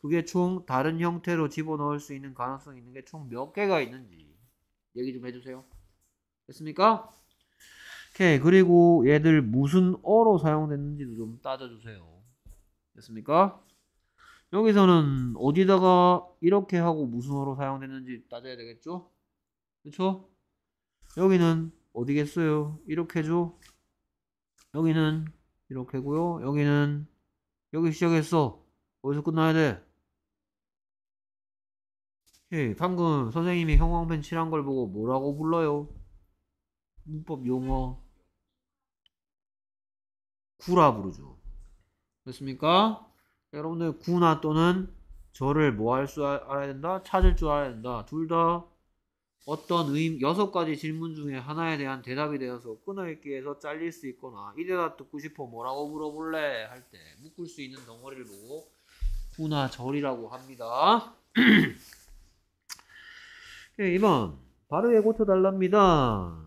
A: 그게 총 다른 형태로 집어넣을 수 있는 가능성이 있는 게 총 몇 개가 있는지 얘기 좀 해주세요. 됐습니까? 오케이. 그리고 얘들 무슨 어로 사용됐는지도 좀 따져주세요. 됐습니까? 여기서는 어디다가 이렇게 하고 무슨 어로 사용됐는지 따져야 되겠죠? 그렇죠 여기는 어디겠어요? 이렇게죠? 여기는 이렇게고요. 여기는 여기 시작했어. 어디서 끝나야 돼? 예, 방금 선생님이 형광펜 칠한 걸 보고 뭐라고 불러요? 문법 용어 구라 부르죠. 그렇습니까? 여러분들 구나 또는 저를 뭐 할 수 알아야 된다? 찾을 줄 알아야 된다. 둘 다 어떤 의미, 여섯 가지 질문 중에 하나에 대한 대답이 되어서 끊어있기해서 잘릴 수 있거나 이 대답 듣고 싶어 뭐라고 물어볼래? 할 때 묶을 수 있는 덩어리를 보고 구나 절이라고 합니다. 1번 바로 예고쳐 달랍니다.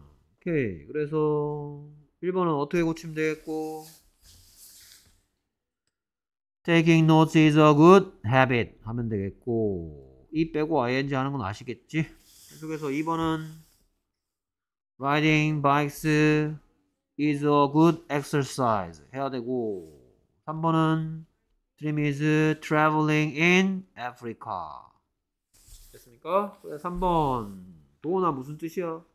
A: 오케이. 그래서 1번은 어떻게 고치면 되겠고 Taking notes is a good habit 하면 되겠고 이 빼고 ing 하는 건 아시겠지? 계속해서 2번은 Riding bikes is a good exercise 해야 되고 3번은 Dream is traveling in Africa 됐습니까? 3번 도나 무슨 뜻이야?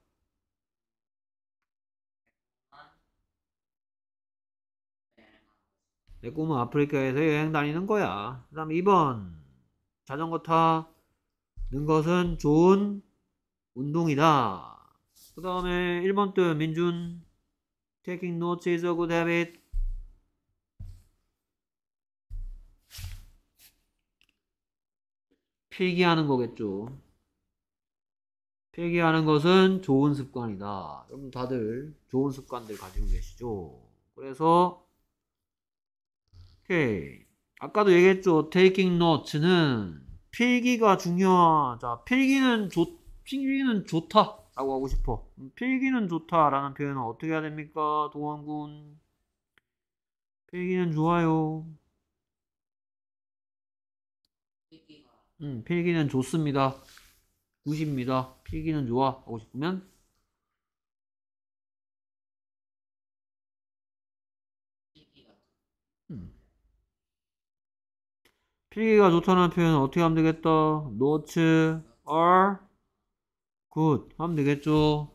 A: 내 꿈은 아프리카에서 여행 다니는 거야. 그 다음 2번. 자전거 타는 것은 좋은 운동이다. 그 다음에 1번 뜨 민준. Taking notes is a good habit. 필기하는 거겠죠. 필기하는 것은 좋은 습관이다. 여러분 다들 좋은 습관들 가지고 계시죠? 그래서 오케이. 아까도 얘기했죠. taking notes는 필기가 중요하자. 필기는 좋, 필기는 좋다. 라고 하고 싶어. 음, 필기는 좋다. 라는 표현은 어떻게 해야 됩니까? 동원군. 필기는 좋아요. 음, 필기는 좋습니다. 굿입니다. 필기는 좋아. 하고 싶으면 필기가 좋다는 표현 어떻게 하면 되겠다? not are good 하면 되겠죠?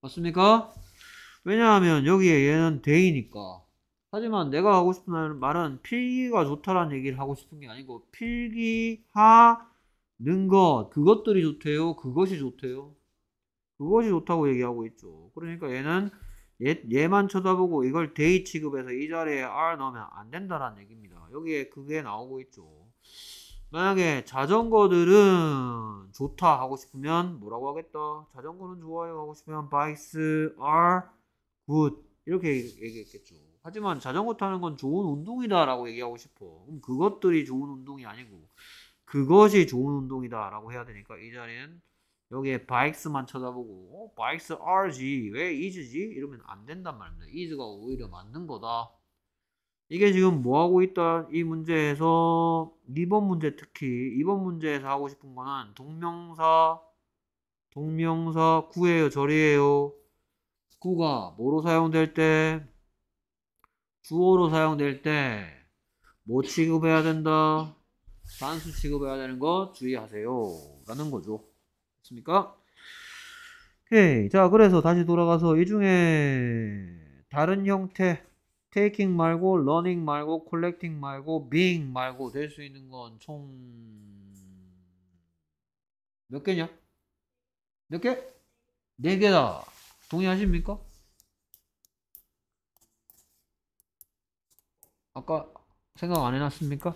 A: 맞습니까? 왜냐하면 여기에 얘는 day니까 하지만 내가 하고 싶은 말은 필기가 좋다라는 얘기를 하고 싶은 게 아니고 필기하는 것 그것들이 좋대요 그것이 좋대요 그것이 좋다고 얘기하고 있죠 그러니까 얘는 얘, 얘만 쳐다보고 이걸 데이 취급해서 이 자리에 R 넣으면 안 된다라는 얘기입니다. 여기에 그게 나오고 있죠. 만약에 자전거들은 좋다 하고 싶으면 뭐라고 하겠다. 자전거는 좋아요 하고 싶으면 bikes are good 이렇게 얘기했겠죠. 하지만 자전거 타는 건 좋은 운동이다라고 얘기하고 싶어. 그럼 그것들이 좋은 운동이 아니고 그것이 좋은 운동이다라고 해야 되니까 이 자리는 여기에 bikes만 쳐다보고 어, bikes are지 왜 is지 이러면 안 된단 말입니다. is가 오히려 맞는 거다. 이게 지금 뭐 하고 있다 이 문제에서 2번 문제 특히 2번 문제에서 하고 싶은 거는 동명사 동명사 구예요 절이에요 구가 뭐로 사용될 때 주어로 사용될 때 뭐 취급해야 된다 단수 취급해야 되는 거 주의하세요 라는 거죠 됐습니까? 오케이 자 그래서 다시 돌아가서 이 중에 다른 형태 taking 말고 learning 말고 collecting 말고 being 말고 될 수 있는 건 총 몇 개냐? 몇 개? 네 개다. 동의하십니까? 아까
B: 생각 안 해놨습니까?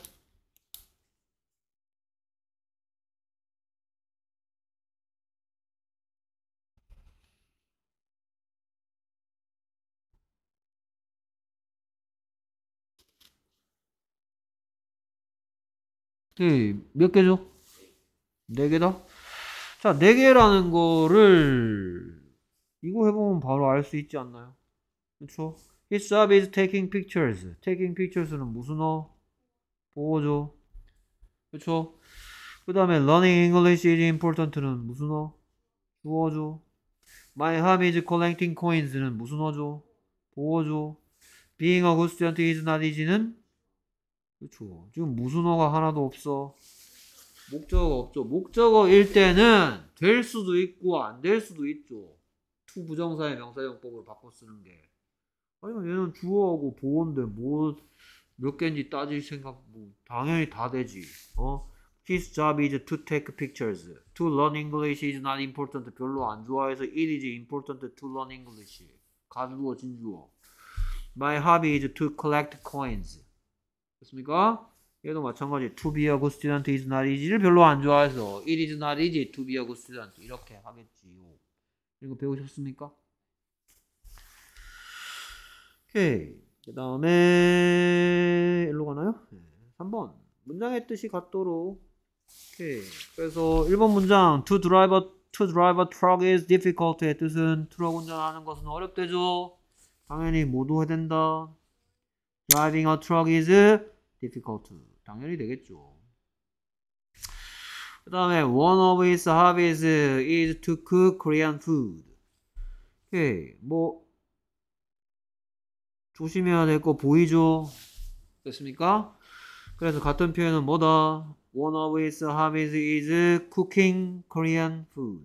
A: 예, 몇 개죠? 네 개다? 자, 네 개라는 거를 이거 해보면 바로 알 수 있지 않나요? 그렇죠? His job is taking pictures. taking pictures는 무슨 어? 보호죠. 그렇죠? 그 다음에 learning English is important는 무슨 어? 주어죠. My hobby is collecting coins는 무슨 어죠? 보호죠. Being a good student is not easy는 그렇죠. 지금 무슨어가 하나도 없어. 목적어 없죠. 목적어일 때는 될 수도 있고 안 될 수도 있죠. 투 부정사의 명사형법으로 바꿔 쓰는 게. 아니면 얘는 주어하고 보어인데 뭐 몇 개인지 따질 생각 뭐 당연히 다 되지. 어? His job is to take pictures. To learn English is not important. 별로 안 좋아해서 it is important to learn English. 가주어 진주어. My hobby is to collect coins. 그렇습니까? 얘도 마찬가지 to be a good student is not easy를 별로 안 좋아해서 it is not easy to be a good student 이렇게 하겠지요. 이거 배우셨습니까? 오케이. 그 다음에 일로 가나요? 3번 문장의 뜻이 같도록 오케이. 그래서 1번 문장 to drive a, to drive a truck is difficult 의 뜻은 트럭 운전하는 것은 어렵대죠. 당연히 모두 해야 된다. Driving a truck is difficult. 당연히 되겠죠. 그 다음에 one of his hobbies is to cook Korean food. 오케이. 뭐 조심해야 될 거 보이죠? 됐습니까? 그래서 같은 표현은 뭐다? One of his hobbies is cooking Korean food.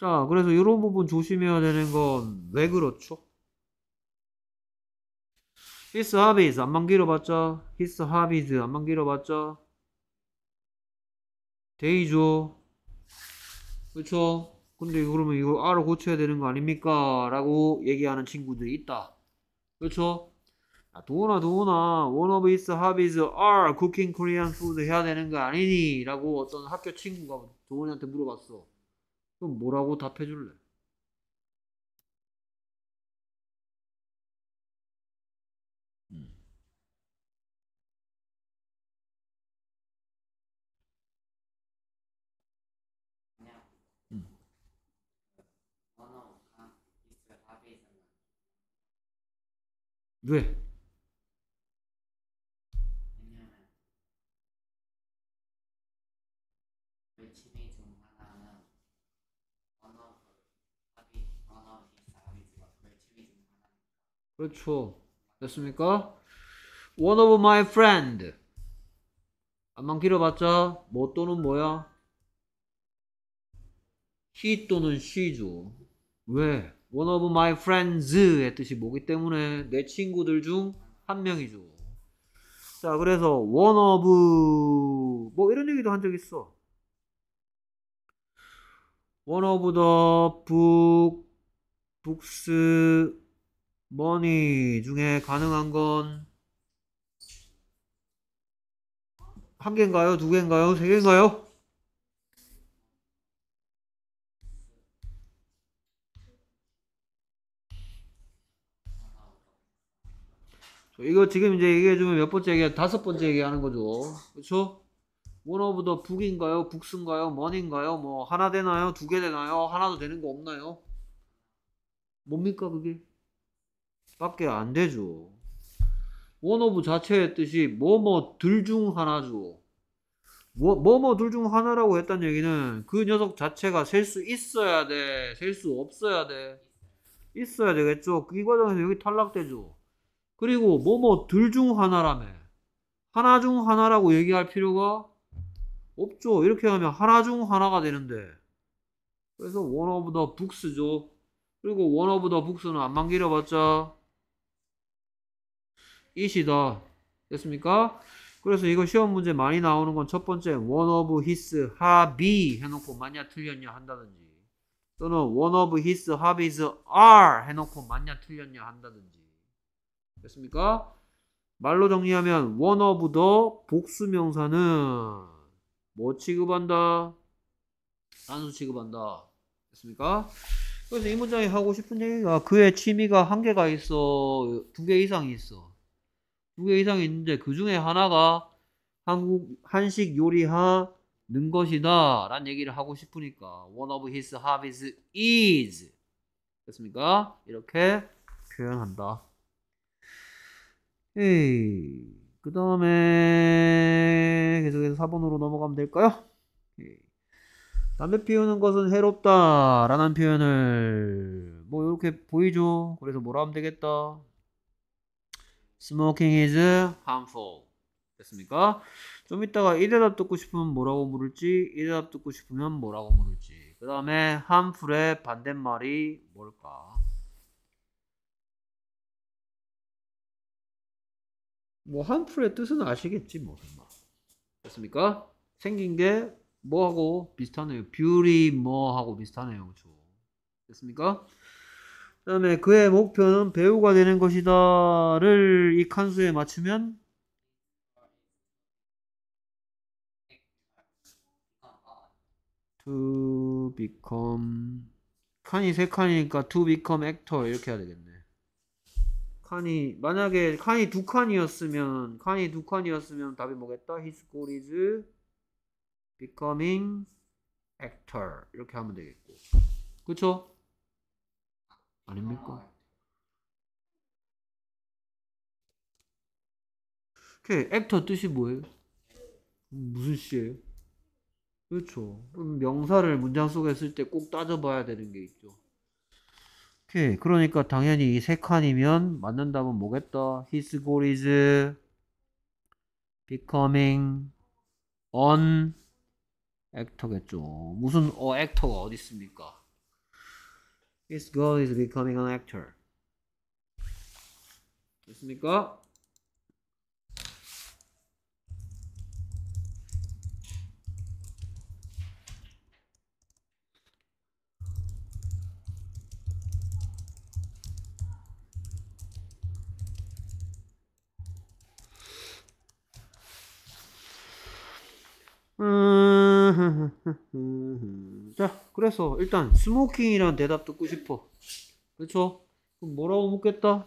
A: 자, 그래서 이런 부분 조심해야 되는 건 왜 그렇죠? his hobbies 안만 길어봤죠? his hobbies 안만 길어봤죠? 데이죠 그렇죠? 근데 그러면 이걸 알아 고쳐야 되는 거 아닙니까? 라고 얘기하는 친구들이 있다 그렇죠? 도우나도우나 아, one of his hobbies are cooking Korean food 해야 되는 거 아니니? 라고 어떤 학교 친구가 도훈이한테 물어봤어 그럼 뭐라고 답해줄래? 왜? 그렇죠. 됐습니까? One of my friend. 안만 길어봤자 뭐 또는 뭐야? he 또는 she죠. 왜? One of my friends의 뜻이 뭐기 때문에 내 친구들 중 한 명이죠. 자, 그래서 one of 뭐 이런 얘기도 한 적 있어. One of the book, books, money 중에 가능한 건 한 개인가요? 두 개인가요? 세 개인가요? 이거 지금 이제 얘기해주면 몇 번째 얘기야? 다섯 번째 얘기하는 거죠. 그쵸? 원오브더 북인가요? 북스인가요? 먼인가요? 뭐 하나 되나요? 두 개 되나요? 하나도 되는 거 없나요? 뭡니까 그게? 밖에 안 되죠. 원오브 자체의 뜻이 뭐 뭐 둘 중 하나죠. 뭐, 뭐 둘 중 하나라고 했다 얘기는 그 녀석 자체가 셀 수 있어야 돼. 셀 수 없어야 돼. 있어야 되겠죠. 그 이 과정에서 여기 탈락되죠. 그리고 뭐뭐 둘 중 하나라며 하나 중 하나라고 얘기할 필요가 없죠. 이렇게 하면 하나 중 하나가 되는데 그래서 원 오브 더 북스죠. 그리고 원 오브 더 북스는 안만 길어봤자 이시다 됐습니까? 그래서 이거 시험 문제 많이 나오는 건 첫 번째 원 오브 히스 하비 해놓고 맞냐 틀렸냐 한다든지 또는 원 오브 히스 하비즈 R 해놓고 맞냐 틀렸냐 한다든지 됐습니까? 말로 정리하면 one of the 복수명사는 뭐 취급한다? 단수 취급한다. 됐습니까? 그래서 이 문장이 하고 싶은 얘기가 그의 취미가 한 개가 있어. 두 개 이상이 있어. 두 개 이상이 있는데 그 중에 하나가 한국 한식 요리하는 것이다. 라는 얘기를 하고 싶으니까 one of his hobbies is 됐습니까? 이렇게 표현한다. 예. 그 다음에 계속해서 4번으로 넘어가면 될까요? 에이. 예. 담배 피우는 것은 해롭다 라는 표현을 뭐 이렇게 보이죠 그래서 뭐라 하면 되겠다 Smoking is harmful 됐습니까? 좀 이따가 이 대답 듣고 싶으면 뭐라고 물을지 이 대답 듣고 싶으면 뭐라고 물을지 그 다음에 harmful의 반대말이 뭘까 뭐한풀의 뜻은 아시겠지 뭐 설마 됐습니까? 생긴 게 뭐하고 비슷하네요 뷰리 뭐하고 비슷하네요 그쵸 됐습니까? 그 다음에 그의 목표는 배우가 되는 것이다 를이 칸수에 맞추면 to become 칸이 세 칸이니까 to become actor 이렇게 해야 되겠네 칸이 만약에 칸이 두 칸이었으면 칸이 두 칸이었으면 답이 뭐겠다? His goal is becoming actor 이렇게 하면 되겠고 그쵸? 아닙니까? 오케이 액터 뜻이 뭐예요? 무슨 씨예요? 그렇죠. 명사를 문장 속에 쓸 때 꼭 따져봐야 되는 게 있죠. 오케이. 그러니까 당연히 이 세 칸이면 맞는 답은 뭐겠다. His goal is becoming an actor겠죠. 무슨 어 actor가 어디 있습니까? His goal is becoming an actor. 됐습니까? 자, 그래서 일단 스모킹이란 대답 듣고 싶어. 그렇죠? 그럼 뭐라고 묻겠다?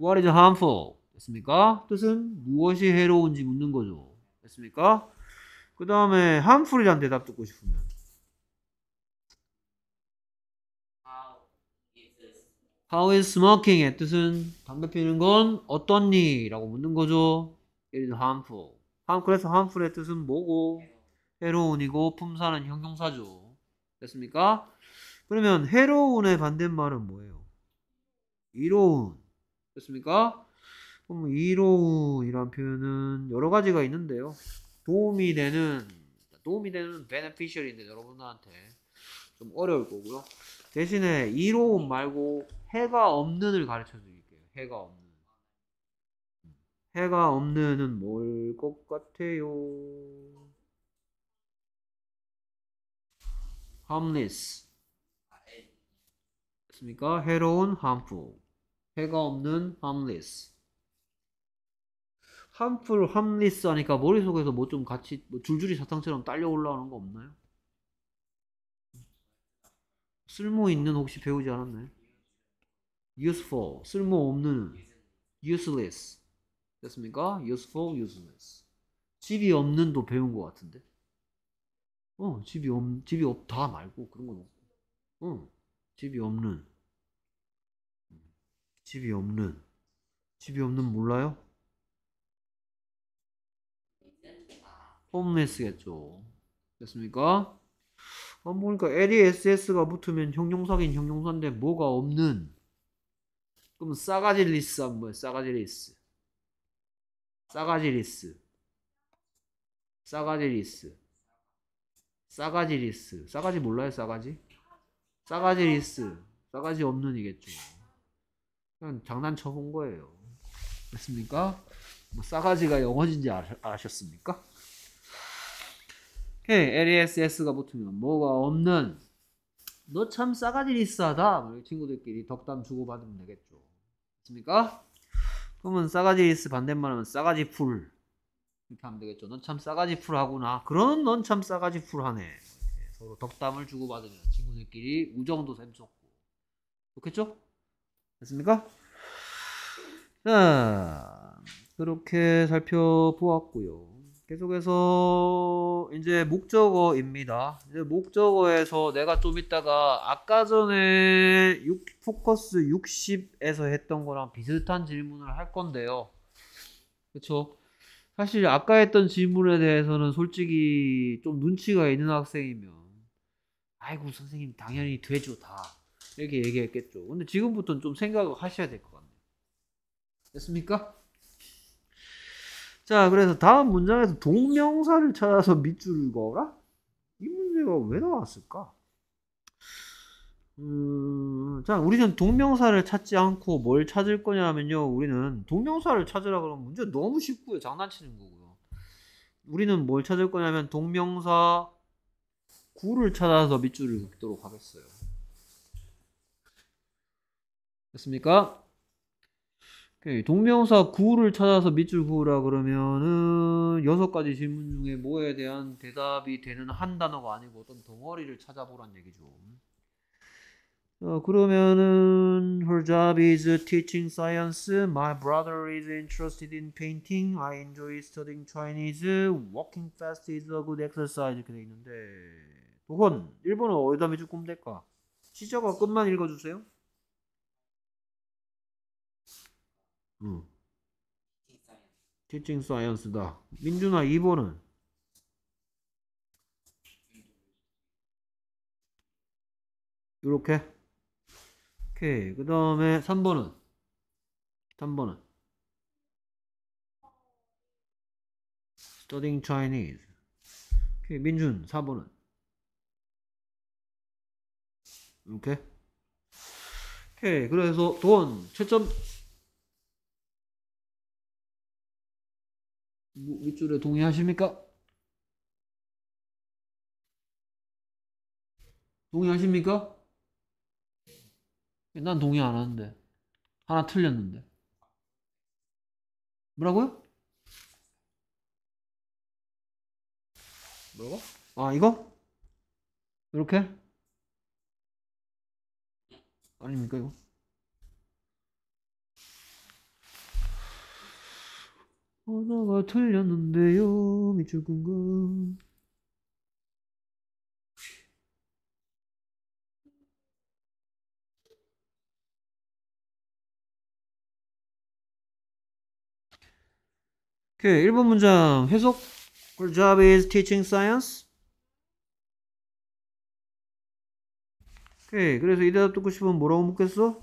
A: What is harmful? 됐습니까? 뜻은 무엇이 해로운지 묻는 거죠. 됐습니까? 그 다음에 harmful이란 대답 듣고 싶으면 How is smoking의 뜻은 담배 피는 건 어떻니? 라고 묻는 거죠. It is harmful. 그래서 harmful의 뜻은 뭐고? 헤로운이고 품사는 형용사죠. 됐습니까? 그러면 헤로운의 반대말은 뭐예요? 이로운. 됐습니까? 그럼 이로운이란 표현은 여러 가지가 있는데요. 도움이 되는 도움이 되는 베네피셜인데 여러분들한테 좀 어려울 거고요. 대신에 이로운 말고 해가 없는을 가르쳐 드릴게요. 해가 없는. 해가 없는은 뭘 것 같아요? harmless. 됐습니까? 아, 해로운 harmful. 해가 없는 harmless. harmful, harmless 하니까 머릿속에서 뭐 좀 같이 뭐 줄줄이 사탕처럼 딸려 올라오는 거 없나요? 쓸모 있는 혹시 배우지 않았나요? useful, 쓸모 없는, useless. 됐습니까? useful, useless. 집이 없는도 배운 것 같은데. 어, 집이 없, 집이 없다 말고 그런 건 없고. 어, 집이 없는. 집이 없는. 집이 없는 몰라요? 홈레스겠죠. 됐습니까? 아, 보니까 LESS가 붙으면 형용사긴 형용사인데 뭐가 없는. 그럼 싸가지 리스 한 번, 싸가지 리스. 싸가지 리스. 싸가지 리스. 싸가지리스. 싸가지 몰라요, 싸가지? 싸가지리스. 싸가지 없는 이겠죠. 그냥 장난쳐 본 거예요. 됐습니까? 뭐 싸가지가 영어인지 아셨습니까? 오케이, 예, LESS가 붙으면 뭐가 없는 너 참 싸가지리스하다. 뭐 친구들끼리 덕담 주고받으면 되겠죠. 됐습니까? 그러면 싸가지리스 반대말하면 싸가지풀. 이렇게 하면 되겠죠. 넌 참 싸가지 풀하구나. 그런 넌 참 싸가지 풀하네. 서로 덕담을 주고받으면 친구들끼리 우정도 샘솟고 좋겠죠? 됐습니까? 자, 그렇게 살펴보았고요. 계속해서 이제 목적어입니다. 이제 목적어에서 내가 좀있다가 아까 전에 6, 포커스 60에서 했던 거랑 비슷한 질문을 할 건데요. 그렇죠? 사실 아까 했던 질문에 대해서는 솔직히 좀 눈치가 있는 학생이면 아이고 선생님 당연히 되죠 다 이렇게 얘기했겠죠. 근데 지금부터는 좀 생각을 하셔야 될 것 같네요. 됐습니까? 자 그래서 다음 문장에서 동명사를 찾아서 밑줄을 그어라? 이 문제가 왜 나왔을까? 음, 자, 우리는 동명사를 찾지 않고 뭘 찾을 거냐면요. 우리는 동명사를 찾으라 그러면 문제 너무 쉽고요. 장난치는 거고요. 우리는 뭘 찾을 거냐면 동명사 구를 찾아서 밑줄을 긋도록 하겠어요. 됐습니까? 오케이. 동명사 구를 찾아서 밑줄 구으라 그러면은 여섯 가지 질문 중에 뭐에 대한 대답이 되는 한 단어가 아니고 어떤 덩어리를 찾아보란 얘기죠. 어, 그러면은 her job is teaching science. My brother is interested in painting. I enjoy studying Chinese. Walking fast is a good exercise. 이렇게 돼 있는데 도헌 일본어 어디다 매주 꿈댈까? 시작과 끝만 읽어주세요. 음. teaching science다. 민준아 2번은 이렇게 오케이. 그 다음에 3번은? 3번은? studying Chinese. 오케이. 민준, 4번은? 오케이. 오케이. 그래서 돈, 최점
B: 뭐 밑줄에 동의하십니까? 동의하십니까? 난 동의 안 하는데. 하나 틀렸는데. 뭐라고요? 뭐라고?
A: 아, 이거? 이렇게? 아닙니까, 이거? 하나가 틀렸는데요, 미칠 건가?
B: 오케이 그 1번 문장 해석 Her job is
A: teaching science 오케이 그래서 이 대답 듣고 싶으면 뭐라고 묻겠어?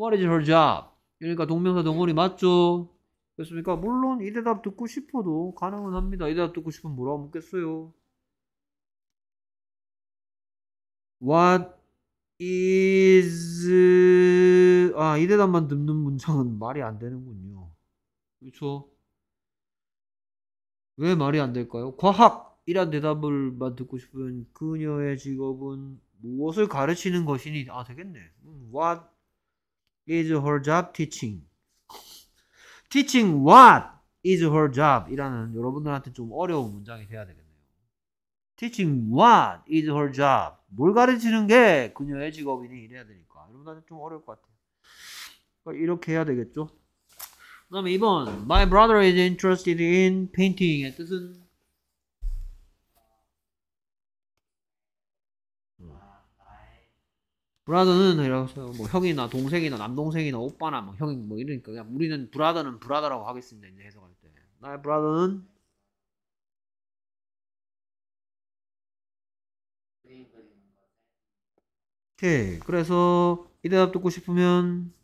A: What is her job? 그러니까 동명사 동원이 맞죠? 그렇습니까 물론 이 대답 듣고 싶어도 가능은 합니다. 이 대답 듣고 싶으면 뭐라고 묻겠어요? What is 아 이 대답만 듣는 문장은 말이 안 되는군요. 그렇죠. 왜 말이 안 될까요? 과학이란 대답을만 듣고 싶은 그녀의 직업은 무엇을 가르치는 것이니 아 되겠네. 음, what is her job teaching? Teaching what is her job? 이라는 여러분들한테 좀 어려운 문장이 돼야 되겠네요. Teaching what is her job? 뭘 가르치는 게 그녀의 직업이니 이래야 되니까 여러분한테 좀 어려울 것 같아요. 그러니까 이렇게 해야 되겠죠? 그다음 2번 My brother is interested in painting의 뜻은 브라더는 이라고 뭐 형이나 동생이나 남동생이나 오빠나 뭐 형이 뭐 이러니까 그냥 우리는 브라더는 브라더라고 하겠습니다. 이제 해석할 때. 나의 브라더는
B: 오케이. 그래서 이 대답 듣고 싶으면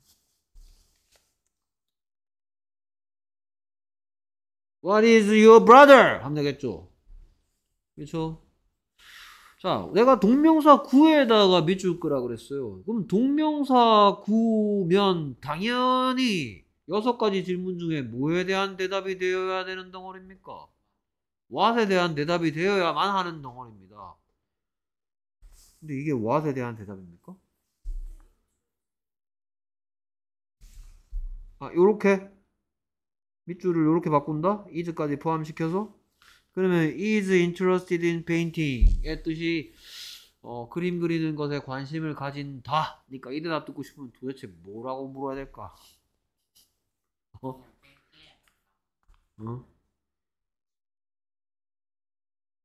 B: What is your brother?
A: 하면 되겠죠. 그렇죠? 자, 내가 동명사 구에다가 밑줄 거라 그랬어요. 그럼 동명사 구면 당연히 여섯 가지 질문 중에 뭐에 대한 대답이 되어야 되는 덩어리입니까? what에 대한 대답이 되어야만 하는 덩어리입니다. 근데 이게 what에 대한 대답입니까? 아, 요렇게 밑줄을 이렇게 바꾼다. is까지 포함시켜서 그러면 is interested in painting의 뜻이 어, 그림 그리는 것에 관심을 가진다. 그러니까 이 대답 듣고 싶으면 도대체 뭐라고 물어야 될까? 어? 어?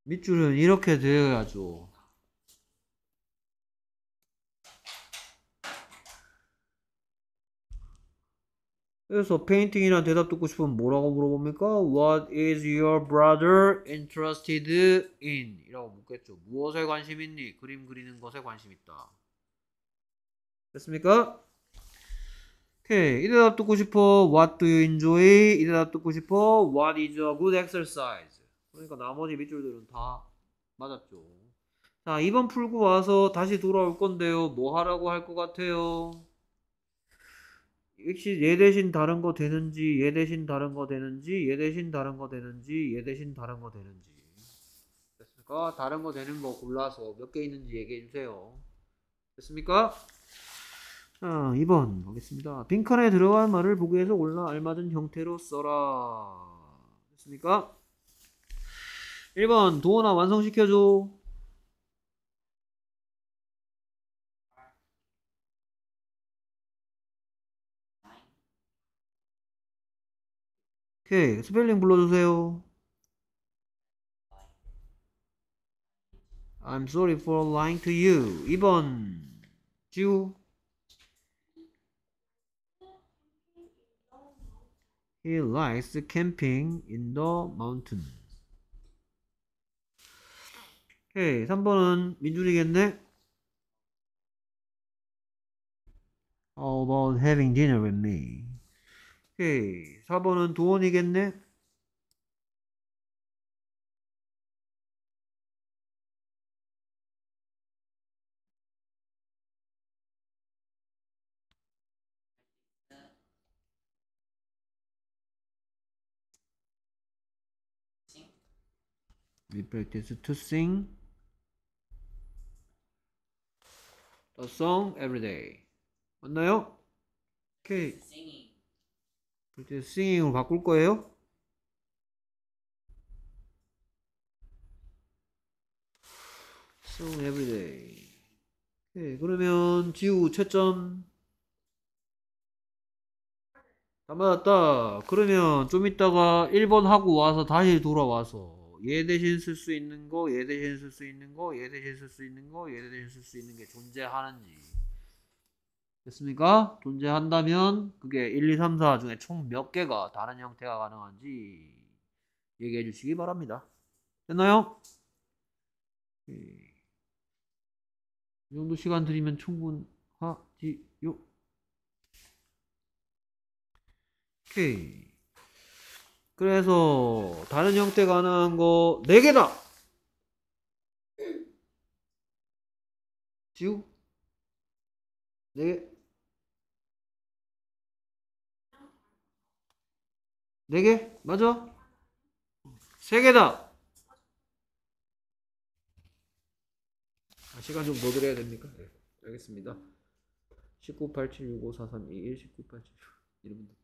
A: 밑줄은 이렇게 되어야죠. 그래서 페인팅이란 대답 듣고 싶으면 뭐라고 물어봅니까? What is your brother interested in? 이라고 묻겠죠. 무엇에 관심 있니? 그림 그리는 것에 관심 있다. 됐습니까? 오케이. 이 대답 듣고 싶어. What do you enjoy? 이 대답 듣고 싶어. What is a good exercise? 그러니까 나머지 밑줄들은 다 맞았죠. 자, 2번 풀고 와서 다시 돌아올 건데요. 뭐 하라고 할 것 같아요? 역시 얘 대신 다른 거 되는지 얘 대신 다른 거 되는지 얘 대신 다른 거 되는지 얘 대신 다른 거 되는지 됐습니까? 다른 거 되는 거 골라서 몇 개 있는지 얘기해 주세요. 됐습니까? 자, 2번 보겠습니다. 빈칸에 들어간 말을 보기위해서 올라 알맞은 형태로 써라. 됐습니까? 1번 도어나 완성시켜줘.
B: 오케이. 스펠링 불러주세요.
A: I'm sorry for lying to you. 2번. 주. He likes camping in the mountain. 오케이. 3번은 민준이겠네. How about having dinner with me?
B: 오케이. 4번은 도원이겠네?
A: We practice to sing the song every day. 맞나요? 오케이. 이제 스윙으로 바꿀 거예요? Song e v e 그러면 지우 채점 다 맞았다. 그러면 좀 이따가 1번 하고 와서 다시 돌아와서 얘 대신 쓸 수 있는 거, 얘 대신 쓸 수 있는 거, 얘 대신 쓸 수 있는 거, 얘 대신 쓸 수 있는 게 존재하는지 됐습니까? 존재한다면 그게 1, 2, 3, 4 중에 총 몇 개가 다른 형태가 가능한지 얘기해 주시기 바랍니다. 됐나요? 예. 이 정도 시간 드리면 충분하지요. 오케이. 그래서 다른 형태 가능한 거 4개다.
B: 지우? 네. 네 개? 맞아? 세 개다!
A: 아, 시간 좀더 뭐 드려야 됩니까? 네, 알겠습니다. 19, 8, 7, 6, 5, 4, 3, 2, 1, 19, 8, 7, 6. 이름부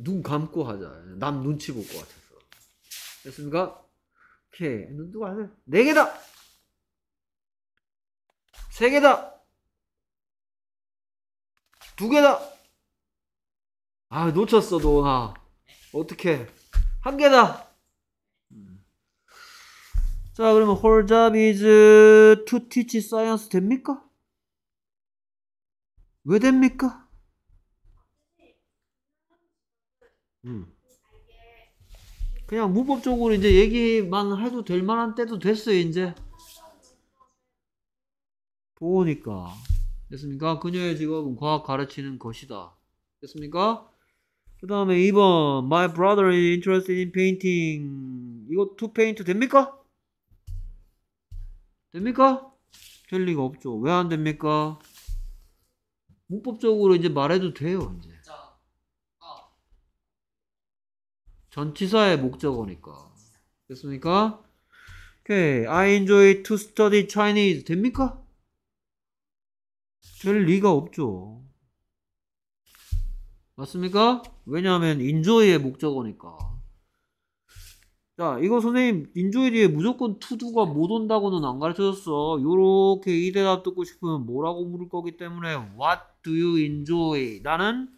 A: 눈 감고 하자. 남 눈치 볼 것같았어 됐습니까? 오케이. 눈 뜨고 하세네 개다! 세 개다! 두 개다! 아, 놓쳤어, 노은아. 어떻게. 한 개다! 음. 자, 그러면 홀잡이즈 투 티치 사이언스 됩니까? 왜 됩니까? 음. 그냥 문법적으로 이제 얘기만 해도 될 만한 때도 됐어요, 이제. 보니까. 됐습니까? 그녀의 직업은 과학 가르치는 것이다. 됐습니까? 그 다음에 2번 My brother is interested in painting 이거 to paint 됩니까? 됩니까? 될 리가 없죠. 왜 안 됩니까? 문법적으로 이제 말해도 돼요. 이제. 전치사의 목적어니까. 됐습니까? 오케이. I enjoy to study Chinese. 됩니까? 될 리가 없죠. 맞습니까? 왜냐하면 enjoy의 목적어니까. 자, 이거 선생님, enjoy 뒤에 무조건 투두가 못 온다고는 안 가르쳐 줬어. 요렇게 이 대답 듣고 싶으면 뭐라고 물을 거기 때문에 What do you enjoy? 나는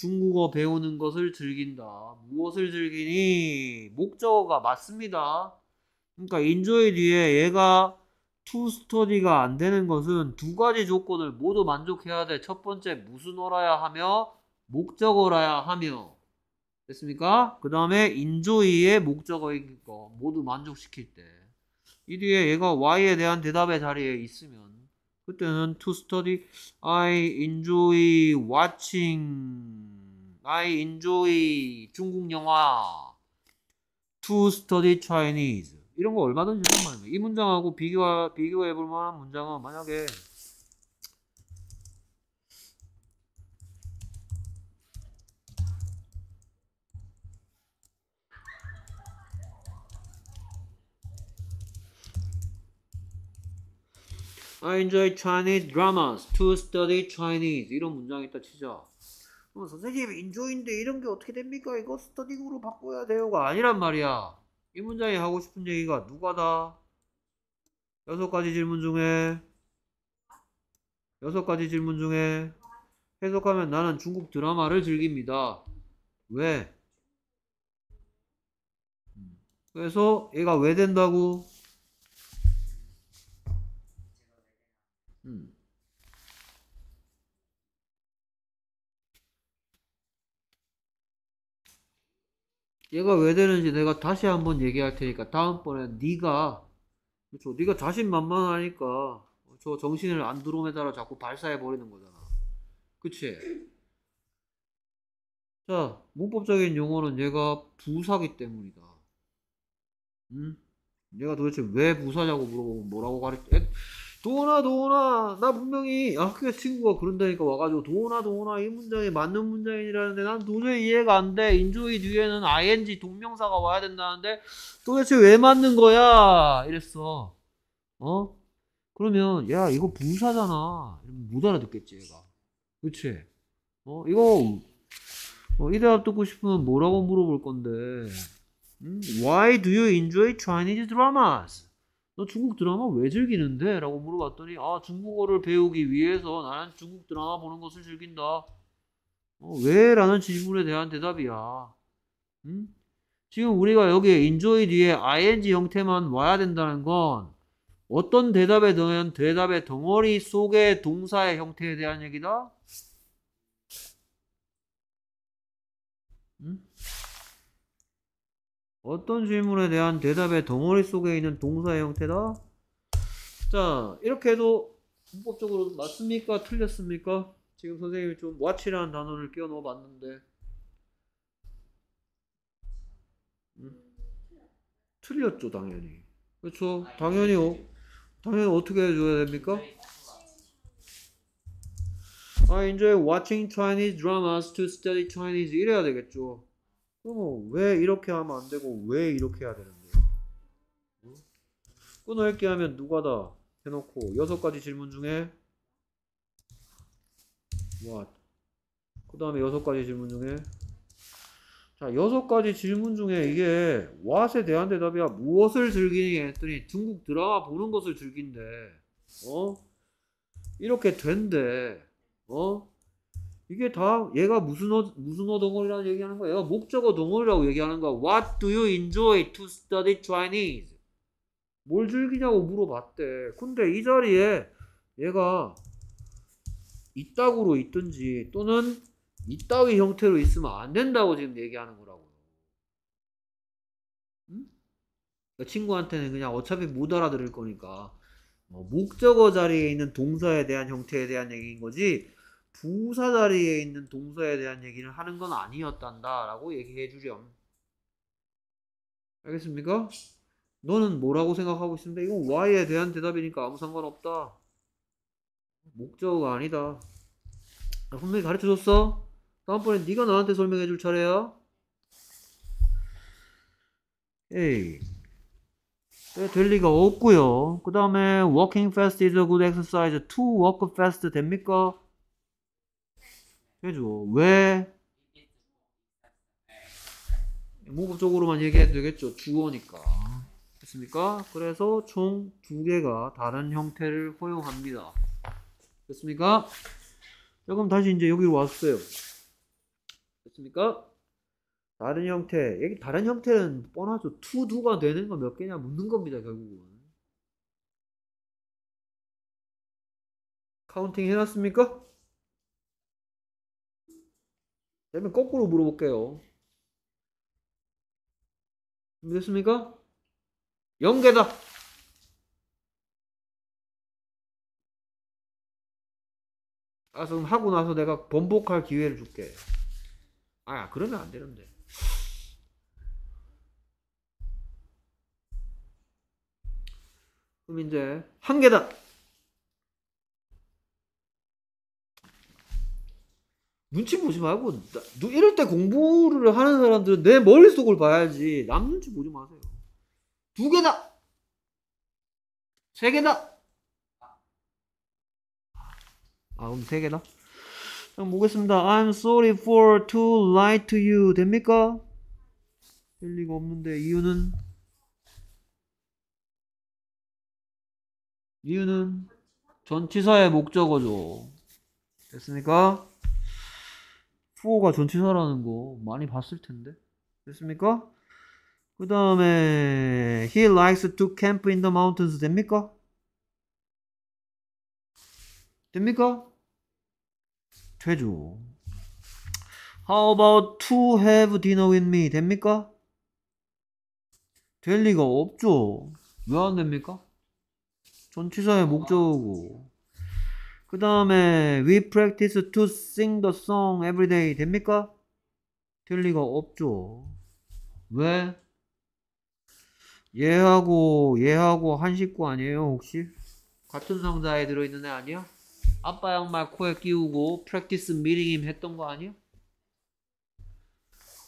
A: 중국어 배우는 것을 즐긴다. 무엇을 즐기니? 목적어가 맞습니다. 그러니까 인조이 뒤에 얘가 투 스터디가 안 되는 것은 두 가지 조건을 모두 만족해야 돼. 첫 번째 무슨 어라야 하며 목적어라야 하며 됐습니까? 그 다음에 인조이의 목적어인 거 모두 만족시킬 때 이 뒤에 얘가 y에 대한 대답의 자리에 있으면 그때는 to study I enjoy watching I enjoy 중국 영화 to study Chinese 이런 거 얼마든지 한단 말이에요. 이 문장하고 비교 비교해 볼 만한 문장은 만약에 I enjoy Chinese dramas to study Chinese 이런 문장이 있다 치자. 어, 선생님 인조인데 이런 게 어떻게 됩니까? 이거 스터딩으로 바꿔야 돼요가 아니란 말이야. 이 문장이 하고 싶은 얘기가 누가다? 여섯 가지 질문 중에 여섯 가지 질문 중에 해석하면 나는 중국 드라마를 즐깁니다. 왜? 그래서 얘가 왜 된다고? 얘가 왜 되는지 내가 다시 한번 얘기할 테니까 다음번에 네가 그렇죠. 네가 자신만만하니까 저 정신을 안드로메다로 자꾸 발사해 버리는 거잖아. 그치? 자, 문법적인 용어는 얘가 부사기 때문이다. 응? 얘가 도대체 왜 부사냐고 물어보면 뭐라고 가르쳐? 도훈아 도훈아 나 분명히 학교 친구가 그런다니까 와가지고 도훈아 도훈아 이 문장이 맞는 문장이라는데 난 도저히 이해가 안 돼 인조이 뒤에는 ing 동명사가 와야 된다는데 도대체 왜 맞는 거야 이랬어 어? 그러면 야 이거 부사잖아 이러면 못 알아듣겠지 얘가 그치? 어 이거 어, 이 대답 듣고 싶으면 뭐라고 물어볼 건데 음? Why do you enjoy Chinese dramas? 너 중국 드라마 왜 즐기는데? 라고 물어봤더니 아 중국어를 배우기 위해서 나는 중국 드라마 보는 것을 즐긴다. 어, 왜? 라는 질문에 대한 대답이야. 음? 지금 우리가 여기에 enjoy 뒤에 ing 형태만 와야 된다는 건 어떤 대답에 대한 대답의 덩어리 속의 동사의 형태에 대한 얘기다? 음? 어떤 질문에 대한 대답의 덩어리 속에 있는 동사의 형태다? 자, 이렇게 해도 문법적으로 맞습니까? 틀렸습니까? 지금 선생님이 좀 what이라는 단어를 끼워 넣어 봤는데 음? 틀렸죠, 당연히. 그렇죠? 당연히 어, 당연히 어떻게 해줘야 됩니까? I 아, enjoy watching Chinese dramas to study Chinese 이래야 되겠죠. 그러면왜 이렇게 하면 안 되고 왜 이렇게 해야 되는데? 응? 끊어읽기 하면 누가 다 해놓고 여섯 가지 질문 중에 뭐그 다음에 여섯 가지 질문 중에 자 여섯 가지 질문 중에 이게 what에 대한 대답이야 무엇을 즐기니 했더니 중국 드라마 보는 것을 즐긴대 어 이렇게 된대 어 이게 다 얘가 무슨 어, 무슨 어 동어리라는 얘기하는 거야. 얘가 목적어 동어리라고 얘기하는 거야. What do you enjoy to study Chinese? 뭘 즐기냐고 물어봤대. 근데 이 자리에 얘가 이따구로 있든지 또는 이따위 형태로 있으면 안 된다고 지금 얘기하는 거라고요. 응? 그러니까 친구한테는 그냥 어차피 못 알아들을 거니까 뭐 목적어 자리에 있는 동사에 대한 형태에 대한 얘기인 거지 부사 자리에 있는 동사에 대한 얘기를 하는 건 아니었단다라고 얘기해 주렴. 알겠습니까? 너는 뭐라고 생각하고 있습니다. 이건 y에 대한 대답이니까 아무 상관없다. 목적 어가 아니다. 분명히 가르쳐줬어. 다음번엔 네가 나한테 설명해 줄 차례야. 에이. 네, 될 리가 없고요. 그 다음에 walking fast is a good exercise. To walk fast 됩니까? 해줘. 왜? 모법적으로만 얘기해도 되겠죠. 주어니까. 됐습니까? 그래서 총 두 개가 다른 형태를 허용합니다. 됐습니까? 자, 그럼 다시 이제 여기로 왔어요. 됐습니까? 다른 형태. 여기 다른 형태는 뻔하죠. 투, 두가 되는 거 몇 개냐 묻는 겁니다, 결국은. 카운팅 해놨습니까? 그러면 거꾸로 물어볼게요. 됐습니까? 연계다. 아, 그럼 하고 나서 내가 번복할 기회를 줄게. 아, 그러면 안 되는데. 그럼 이제 한 개다. 눈치 보지 말고 나, 누, 이럴 때 공부를 하는 사람들은 내 머릿속을 봐야지 남 눈치 보지 마세요 두 개다 세 개다 아 그럼 세 개다 그럼 보겠습니다 I'm sorry for to lie to you 됩니까? 될 리가 없는데 이유는 이유는 전치사의 목적어죠 됐습니까? 푸오가 전치사라는 거 많이 봤을 텐데. 됐습니까? 그 다음에 He likes to camp in the mountains 됩니까? 됩니까? 되죠. How about to have dinner with me? 됩니까? 될 리가 없죠. 왜 안 됩니까? 전치사의 목적어고 그 다음에 we practice to sing the song every day 됩니까? 될 리가 없죠. 왜? 얘하고 얘하고 한 식구 아니에요 혹시? 같은 상자에 들어있는 애 아니야? 아빠 양말 코에 끼우고 practice meeting 했던 거 아니야?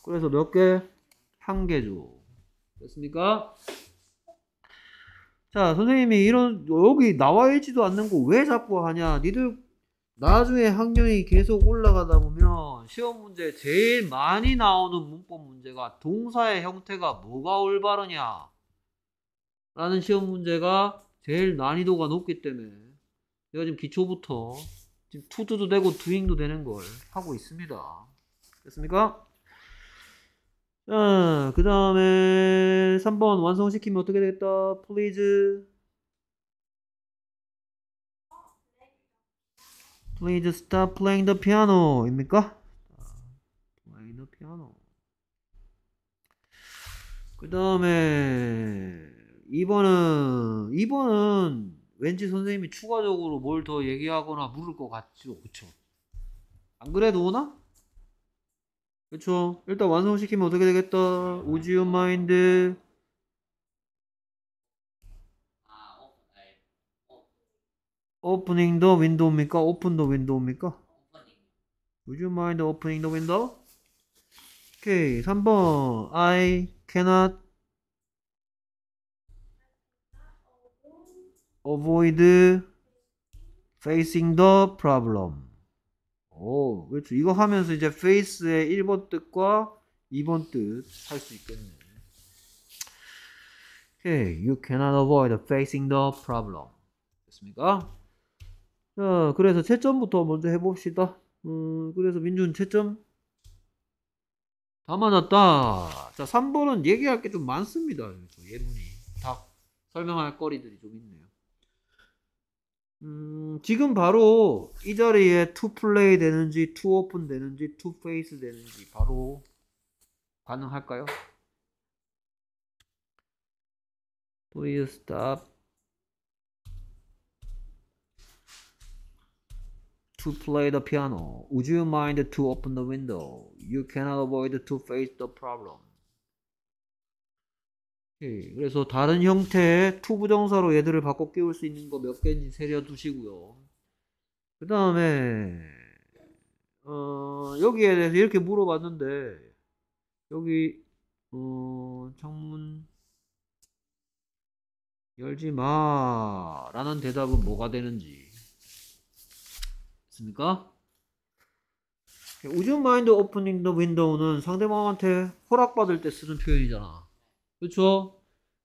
A: 그래서 몇 개? 한 개죠. 됐습니까? 자, 선생님이 이런, 여기 나와 있지도 않는 거 왜 자꾸 하냐? 니들 나중에 학년이 계속 올라가다 보면 시험 문제 제일 많이 나오는 문법 문제가 동사의 형태가 뭐가 올바르냐? 라는 시험 문제가 제일 난이도가 높기 때문에 내가 지금 기초부터 지금 투두도 되고 두잉도 되는 걸 하고 있습니다. 됐습니까? 자, 어, 그 다음에 3번 완성시키면 어떻게 되겠다? Please. Please stop playing the piano. 입니까? playing the piano. 그 다음에 2번은 2번은 왠지 선생님이 추가적으로 뭘 더 얘기하거나 물을 것 같죠. 그쵸? 안 그래도 오나? 그쵸? 일단 완성시키면 어떻게 되겠다? 우지유 마인드 오프닝 더 윈도우입니까? 오픈 더 윈도우입니까? 우지유 마인드 오프닝 더 윈도우? 오케이 3번 I cannot avoid facing the problem 오, 그렇죠. 이거 하면서 이제 페이스의 1번 뜻과 2번 뜻 할 수 있겠네. Okay, you cannot avoid facing the problem. 됐습니까? 자, 그래서 채점부터 먼저 해봅시다. 음, 그래서 민준 채점 다 맞았다. 자, 3번은 얘기할 게 좀 많습니다. 예문이. 다 설명할 거리들이 좀 있네요. 음, 지금 바로 이 자리에 투 플레이 되는지 투 오픈 되는지 투 페이스 되는지 바로 가능할까요? Please stop to play the piano. Would you mind to open the window? You cannot avoid to face the problem. 예, 그래서 다른 형태의 투부정사로 얘들을 바꿔 끼울 수 있는 거 몇 개인지 세려 두시고요. 그 다음에 어, 여기에 대해서 이렇게 물어봤는데 여기 어, 창문 열지 마 라는 대답은 뭐가 되는지 있습니까? 우주 마인드 오프닝 더 윈도우는 상대방한테 허락받을 때 쓰는 표현이잖아 그렇죠?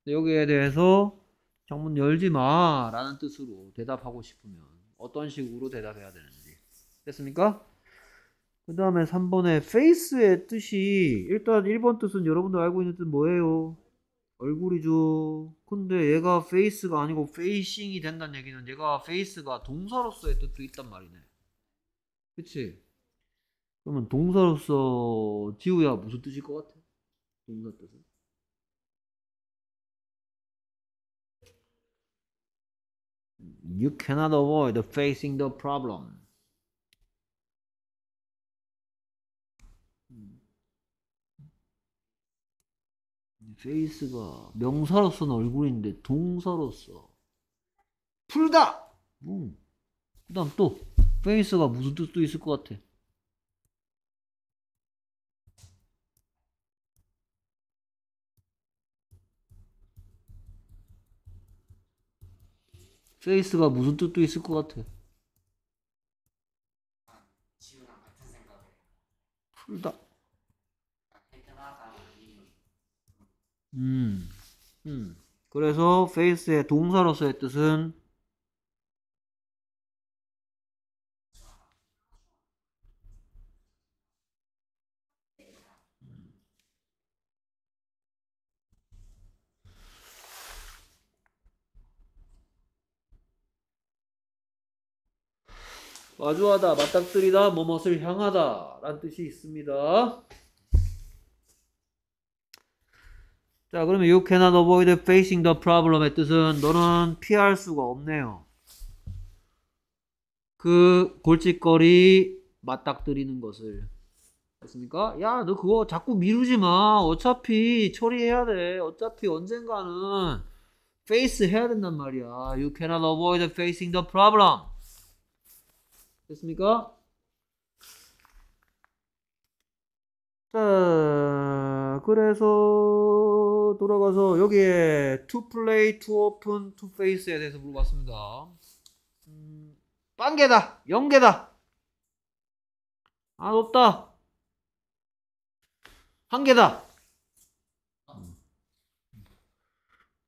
A: 여기에 대해서 정문 열지 마 라는 뜻으로 대답하고 싶으면 어떤 식으로 대답해야 되는지 됐습니까? 그 다음에 3번에 face의 뜻이 일단 1번 뜻은 여러분들 알고 있는 뜻 뭐예요? 얼굴이죠. 근데 얘가 face가 아니고 facing이 된다는 얘기는 얘가 face가 동사로서의 뜻도 있단 말이네. 그치? 그러면 동사로서 지우야 무슨 뜻일 것 같아? 동사 뜻은?
B: You cannot avoid facing the problem.
A: 페이스가 명사로서는 얼굴인데 동사로서 풀다. 음. 그다음 또 페이스가 무슨 뜻도 있을 것 같아. 페이스가 무슨 뜻도 있을 것 같아. 풀다. 음, 음. 그래서 페이스의 동사로서의 뜻은 마주하다, 맞닥뜨리다, 뭐뭇을 향하다 라는 뜻이 있습니다. 자, 그러면 you cannot avoid facing the problem의 뜻은 너는 피할 수가 없네요. 그 골칫거리 맞닥뜨리는 것을 됐습니까? 야, 너 그거 자꾸 미루지 마. 어차피 처리해야 돼. 어차피 언젠가는 페이스 해야 된단 말이야. You cannot avoid facing the problem. 됐습니까? 자, 그래서 돌아가서 여기에 to play, to open, to face에 대해서 물어봤습니다. 음, 빵개다, 영개다, 아, 높다한 개다.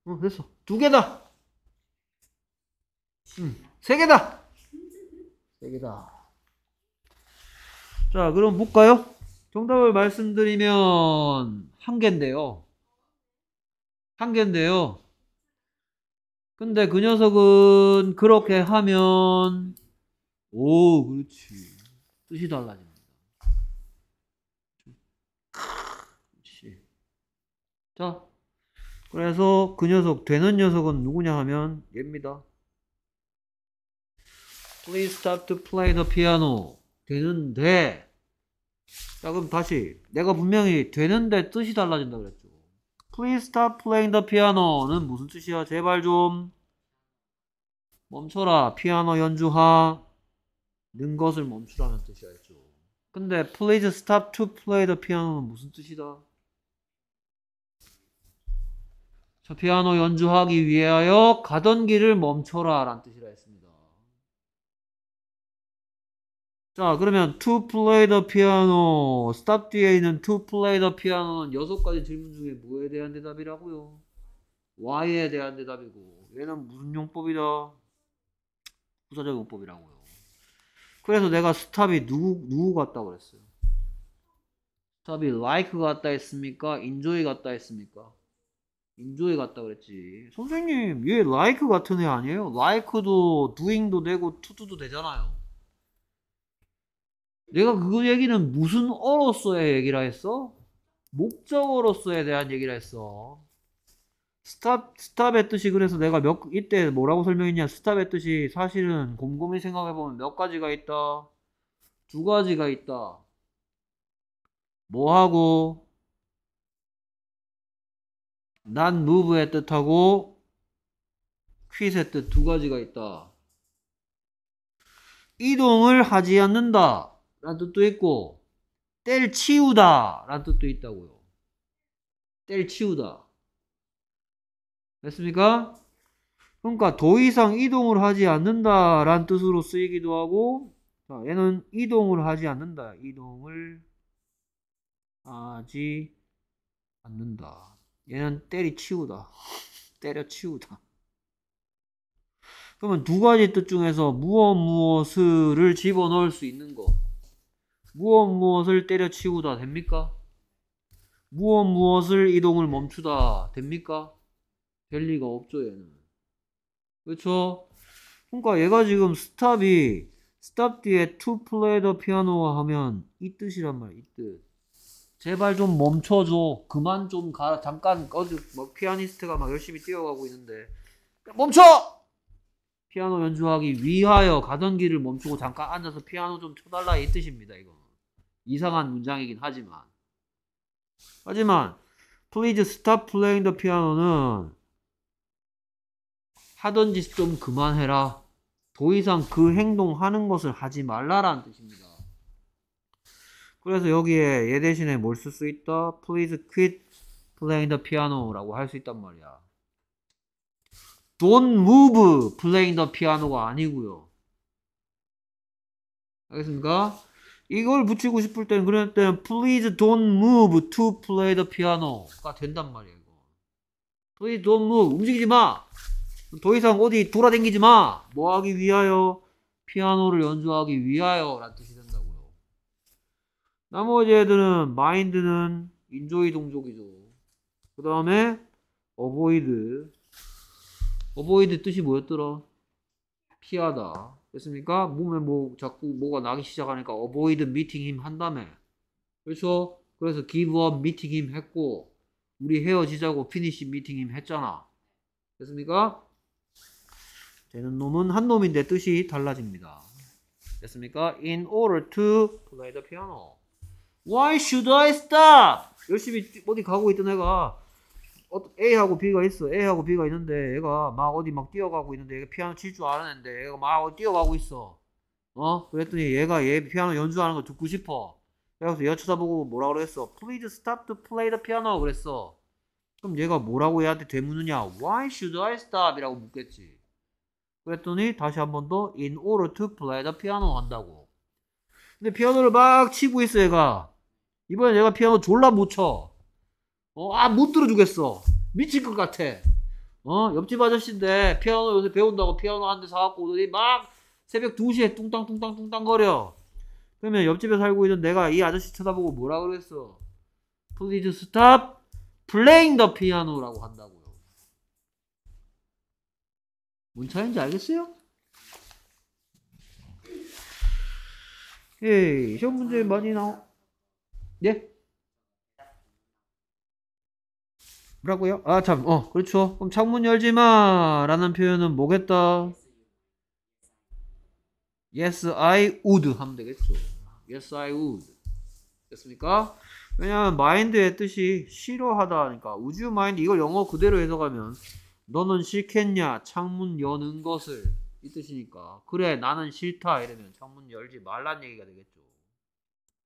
A: 어, 됐어. 두 개다. 응, 음, 세 개다. 여기다. 자, 그럼 볼까요? 정답을 말씀드리면 한 개인데요. 한 개인데요. 근데 그 녀석은 그렇게 하면 오, 그렇지. 뜻이 달라집니다. 그렇지. 자, 그래서 그 녀석 되는 녀석은 누구냐 하면 얘입니다. Please stop to play the piano. 되는데. 자, 그럼 다시. 내가 분명히 되는데 뜻이 달라진다 그랬죠. Please stop playing the piano는 무슨 뜻이야? 제발 좀 멈춰라. 피아노 연주하. 는 것을 멈추라는 뜻이었죠. 근데 please stop to play the piano는 무슨 뜻이다? 저 피아노 연주하기 위하여 가던 길을 멈춰라 라는 뜻이라 했습니다. 자 그러면 to play the piano stop 뒤에 있는 to play the piano는 여섯 가지 질문 중에 뭐에 대한 대답이라고요? why에 대한 대답이고 얘는 무슨 용법이다? 부사적 용법이라고요 그래서 내가 stop이 누구, 누구 같다 그랬어요 stop이 like 같다 했습니까? enjoy 같다 했습니까? enjoy 같다 그랬지 선생님 얘 like 같은 애 아니에요? like도 doing도 되고 to do도 되잖아요 내가 그 얘기는 무슨 어로서의 얘기라 했어? 목적어로서에 대한 얘기라 했어. 스탑, 스탑의 뜻이 그래서 내가 몇, 이때 뭐라고 설명했냐. 스탑의 뜻이 사실은 곰곰이 생각해보면 몇 가지가 있다. 두 가지가 있다. 뭐하고, 난 무브의 뜻하고, 퀴즈의 뜻두 가지가 있다. 이동을 하지 않는다. 라는 뜻도 있고 때를 치우다 라는 뜻도 있다고요. 때를 치우다. 됐습니까? 그러니까 더 이상 이동을 하지 않는다 라는 뜻으로 쓰이기도 하고 자, 얘는 이동을 하지 않는다. 이동을 하지 않는다. 얘는 때리치우다. 때려치우다. 그러면 두 가지 뜻 중에서 무엇 무엇을 집어넣을 수 있는 거. 무엇 무엇을 때려치우다 됩니까? 무엇 무엇을 이동을 멈추다 됩니까? 될 리가 없죠 얘는 그렇죠? 그러니까 얘가 지금 스탑이 스탑 뒤에 to play the piano 하면 이 뜻이란 말이 뜻. 제발 좀 멈춰줘. 그만 좀 가라. 잠깐 꺼져 어, 뭐 피아니스트가 막 열심히 뛰어가고 있는데 멈춰! 피아노 연주하기 위하여 가던 길을 멈추고 잠깐 앉아서 피아노 좀 쳐달라 이 뜻입니다. 이거. 이상한 문장이긴 하지만 하지만 Please stop playing the piano는 하던 짓 좀 그만해라. 더 이상 그 행동하는 것을 하지 말라라는 뜻입니다. 그래서 여기에 얘 대신에 뭘 쓸 수 있다? Please quit playing the piano라고 할 수 있단 말이야. Don't move playing the piano가 아니고요. 알겠습니까? 이걸 붙이고 싶을 땐는 그럴 때는 please don't move to play the piano가 된단 말이에요. 이거. please don't move 움직이지 마. 더 이상 어디 돌아댕기지 마. 뭐 하기 위하여? 피아노를 연주하기 위하여 라는 뜻이 된다고요. 나머지 애들은 마인드는 인조이 동족이죠. 그 다음에 어보이드 어보이드 뜻이 뭐였더라? 피하다. 됐습니까? 몸에 뭐 자꾸 뭐가 나기 시작하니까 avoid meeting him 한다며. 그렇죠? 그래서 give up meeting him 했고 우리 헤어지자고 finish meeting him 했잖아. 됐습니까? 되는 놈은 한 놈인데 뜻이 달라집니다. 됐습니까? In order to play the piano. Why should I stop? 열심히 어디 가고 있던 애가 A하고 B가 있어. A하고 B가 있는데 얘가 막 어디 막 뛰어가고 있는데 얘가 피아노 칠 줄 아는데 얘가 막 어디 뛰어가고 있어. 어? 그랬더니 얘가 얘 피아노 연주하는 거 듣고 싶어. 그래서 얘가 쳐다보고 뭐라 그랬어? Please stop to play the piano 그랬어. 그럼 얘가 뭐라고 얘한테 되묻느냐? Why should I stop? 이라고 묻겠지. 그랬더니 다시 한 번더 in order to play the piano 한다고. 근데 피아노를 막 치고 있어 얘가. 이번엔 얘가 피아노 졸라 못 쳐. 어, 아, 못 들어주겠어. 미칠 것 같아. 어, 옆집 아저씨인데 피아노 요새 배운다고 피아노 한 대 사갖고 오더니 막 새벽 2시에 뚱땅뚱땅 뚱땅거려. 그러면 옆집에 살고 있는 내가 이 아저씨 쳐다보고 뭐라 그랬어? Please stop playing the piano라고 한다고요. 뭔 차이인지 알겠어요? 예, 시험 문제 많이 나와 예? 뭐라고요? 아, 참, 어, 그렇죠. 그럼 창문 열지 마! 라는 표현은 뭐겠다? Yes, I would 하면 되겠죠. Yes, I would. 됐습니까? 왜냐면 m i n 의 뜻이 싫어하다 하니까 우주 m i n 이걸 영어 그대로 해석하면 너는 싫겠냐 창문 여는 것을 이 뜻이니까 그래 나는 싫다 이러면 창문 열지 말란 얘기가 되겠죠.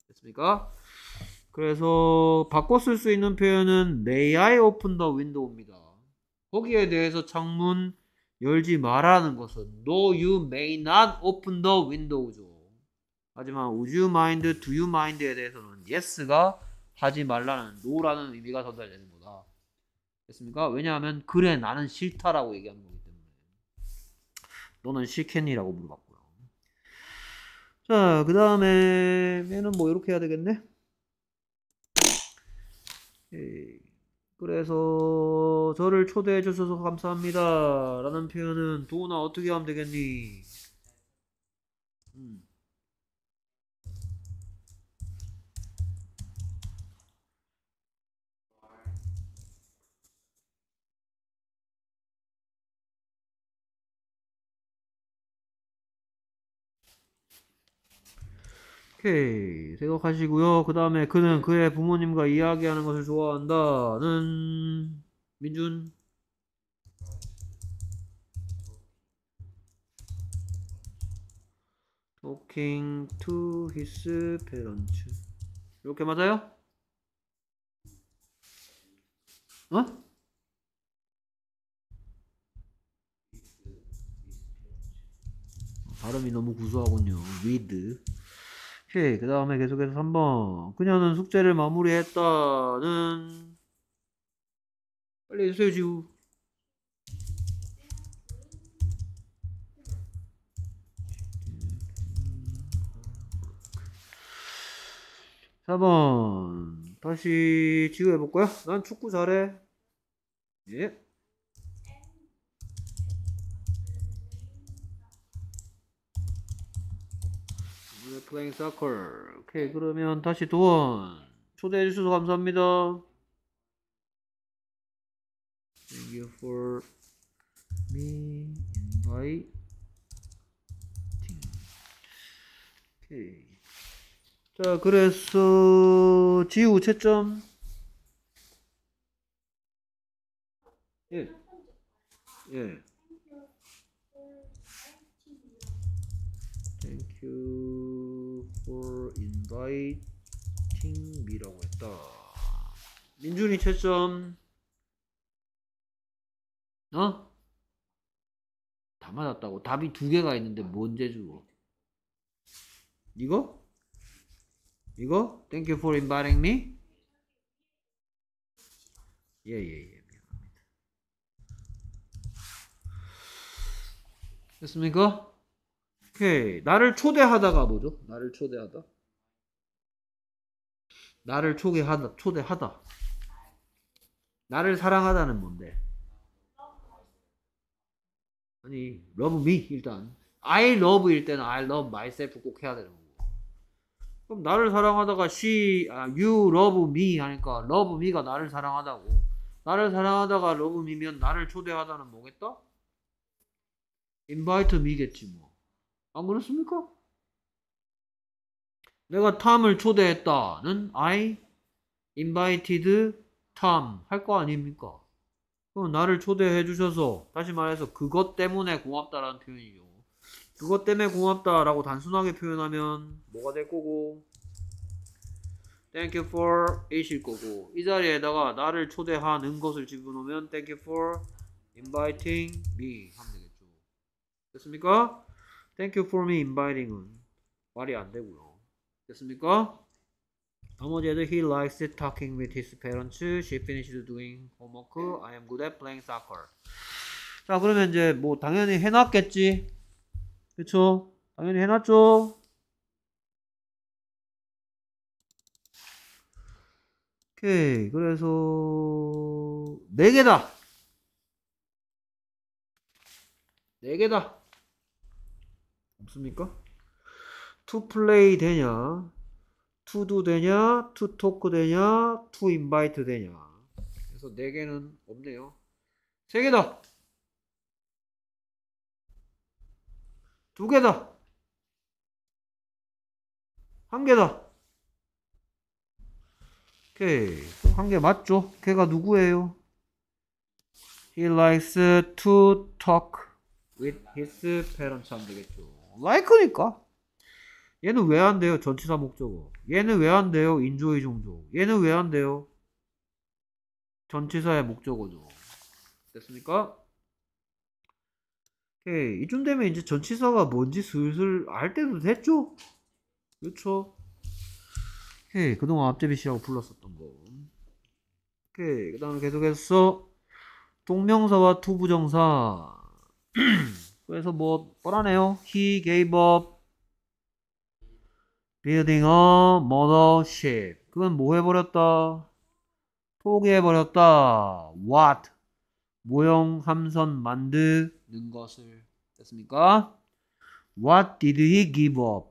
A: 됐습니까? 그래서 바꿨을수 있는 표현은 may I open the window입니다. 거기에 대해서 창문 열지 말라는 것은 no you may not open the window죠. 하지만 would you mind, do you mind에 대해서는 yes가 하지 말라는 no라는 의미가 전달되는 거다. 됐습니까? 왜냐하면 그래 나는 싫다라고 얘기하는 거기 때문에 너는 싫겠니라고 물어봤고요. 자, 그 다음에 얘는 뭐 이렇게 해야 되겠네? 그래서 저를 초대해 주셔서 감사합니다. 라는 표현은 도우나 어떻게 하면 되겠니? 음. 오케이. 생각하시고요. 그 다음에 그는 그의 부모님과 이야기하는 것을 좋아한다는 민준. Talking to his parents. 이렇게 맞아요? 어? 발음이 너무 구수하군요. with 오케이. 그 다음에 계속해서 3번. 그녀는 숙제를 마무리했다는. 빨리 해주세요, 지우. 4번 다시 지우 해볼까요? 난 축구 잘해. 예. 플레잉 서클 오케이 그러면 다시 도원 초대해 주셔서 감사합니다 Thank you for me inviting 오케이 자 그래서 지우 채점 예 예. Thank you. y u for inviting me라고 했다. 민준이 채점 어? 다 맞았다고. 답이 두 개가 있는데 뭔제 주고? 이거? 이거? Thank you for inviting me. 예, 예, 예. 미안합니다. 됐습니까? 오케이. 나를 초대하다가 뭐죠? 나를 초대하다. 나를 초대하다. 초대하다. 나를 사랑하다는 뭔데? 아니, love me 일단. I love일 때는 I love myself 꼭 해야 되는 거고. 그럼 나를 사랑하다가 she, 아, you love me 하니까 love me가 나를 사랑하다고. 나를 사랑하다가 love me면 나를 초대하다는 뭐겠다? invite me겠지 뭐. 안 아, 그렇습니까? 내가 탐을 초대했다는 I invited 탐할거 아닙니까? 그럼 나를 초대해 주셔서 다시 말해서 그것 때문에 고맙다라는 표현이죠. 그것 때문에 고맙다라고 단순하게 표현하면 뭐가 될 거고 Thank you for it일 거고 이 자리에다가 나를 초대하는 것을 집어넣으면 Thank you for inviting me 하면 되겠죠. 됐습니까? Thank you for me inviting은 말이 안 되고요. 됐습니까? 나머지 애들 he likes it talking with his parents. She finished doing homework. I am good at playing soccer. 자 그러면 이제 뭐 당연히 해놨겠지. 그쵸? 당연히 해놨죠. 오케이 그래서 4개다 4개다 없습니까? to play 되냐? to do 되냐? to talk 되냐? to invite 되냐? 그래서 4개는 없네요. 3개다! 2개다! 1개다! 오케이. 한개 맞죠? 걔가 누구예요? He likes to talk with his parents 하면 되겠죠. 라이크니까. 얘는 왜 안 돼요? 전치사 목적어. 얘는 왜 안 돼요? 인조의 종족. 얘는 왜 안 돼요? 전치사의 목적어죠. 됐습니까? 오케이. 이쯤 되면 이제 전치사가 뭔지 슬슬 알 때도 됐죠? 그렇죠? 오케이. 그동안 앞제비씨라고 불렀었던 거. 오케이. 그 다음에 계속해서 동명사와 투부정사. 그래서 뭐 뻔하네요. He gave up building a motor ship. 그건 뭐 해버렸다? 포기해버렸다. What? 모형 함선 만드는 것을 됐습니까? What did he give up?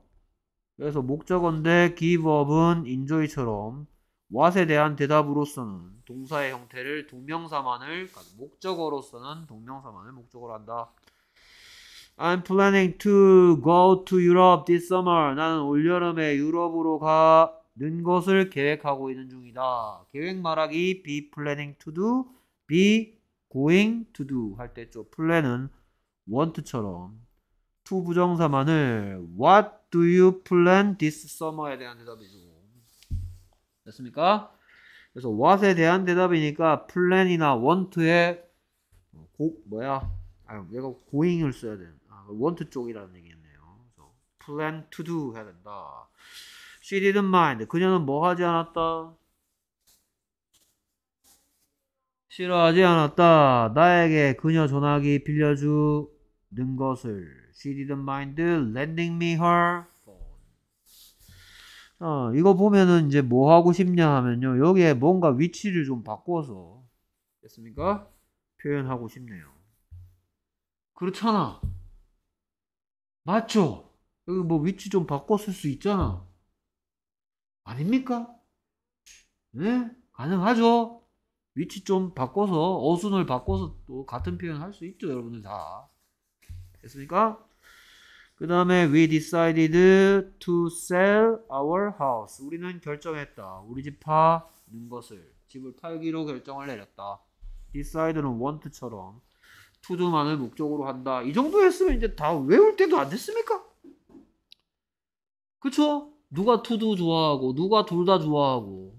A: 그래서 목적어인데 give up은 인조이처럼 what에 대한 대답으로서는 동사의 형태를 동명사만을 그러니까 목적어로서는 동명사만을 목적어로 한다. I'm planning to go to Europe this summer. 나는 올여름에 유럽으로 가는 것을 계획하고 있는 중이다. 계획 말하기 be planning to do, be going to do 할 때죠. plan은 want처럼 to 부정사만을 what do you plan this summer에 대한 대답이죠. 됐습니까? 그래서 what에 대한 대답이니까 plan이나 want에 고, 뭐야? 아, 얘가 going을 써야 되는 원트 쪽이라는 얘기였네요 그래서 plan to do 해야 된다. She didn't mind. 그녀는 뭐 하지 않았다. 싫어하지 않았다. 나에게 그녀 전화기 빌려주는 것을. She didn't mind lending me her phone. 어, 이거 보면은 이제 뭐 하고 싶냐 하면요. 여기에 뭔가 위치를 좀 바꿔서. 됐습니까? 표현하고 싶네요. 그렇잖아. 맞죠? 여기 뭐 위치 좀 바꿨을 수 있잖아. 아닙니까? 네? 가능하죠? 위치 좀 바꿔서, 어순을 바꿔서 또 같은 표현 할수 있죠, 여러분들 다. 됐습니까? 그 다음에 we decided to sell our house. 우리는 결정했다. 우리 집 파는 것을. 집을 팔기로 결정을 내렸다. decide는 want처럼 투두만을 목적으로 한다. 이 정도 했으면 이제 다 외울 때도 안 됐습니까? 그쵸? 누가 투두 좋아하고 누가 둘 다 좋아하고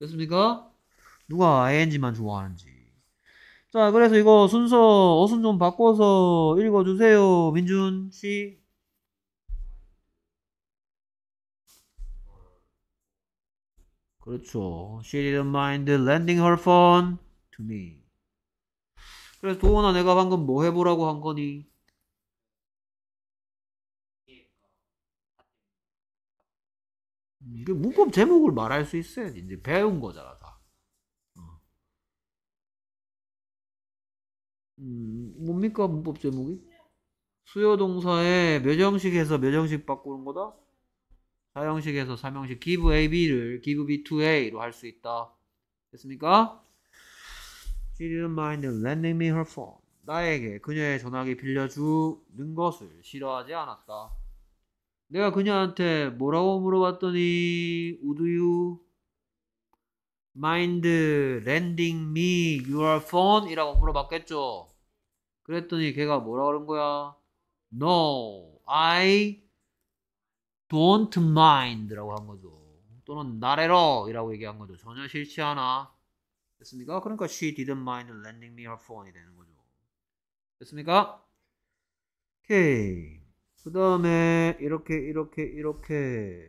A: 됐습니까? 누가 ing만 좋아하는지 자 그래서 이거 순서 어순 좀 바꿔서 읽어주세요 민준 씨 그렇죠. She didn't mind lending her phone to me. 그래서 도원아 내가 방금 뭐 해보라고 한 거니?
B: 음, 이게 문법 제목을 말할 수 있어야지 이제 배운
A: 거잖아 다. 어. 음, 뭡니까 문법 제목이? 수요 동사에 몇형식에서 몇형식 바꾸는 거다? 사형식에서 삼형식 give A, B를 give B to A로 할 수 있다. 됐습니까? She didn't mind lending me her phone. 나에게 그녀의 전화기 빌려주는 것을 싫어하지 않았다. 내가 그녀한테 뭐라고 물어봤더니 Would you mind lending me your phone? 이라고 물어봤겠죠. 그랬더니 걔가 뭐라 고 그런 거야? No, I don't mind 라고 한 거죠. 또는 나래로 이라고 얘기한 거죠. 전혀 싫지 않아. 됐습니까? 그러니까 she didn't mind lending me her phone이 되는 거죠. 됐습니까? 오케이. 그 다음에 이렇게 이렇게 이렇게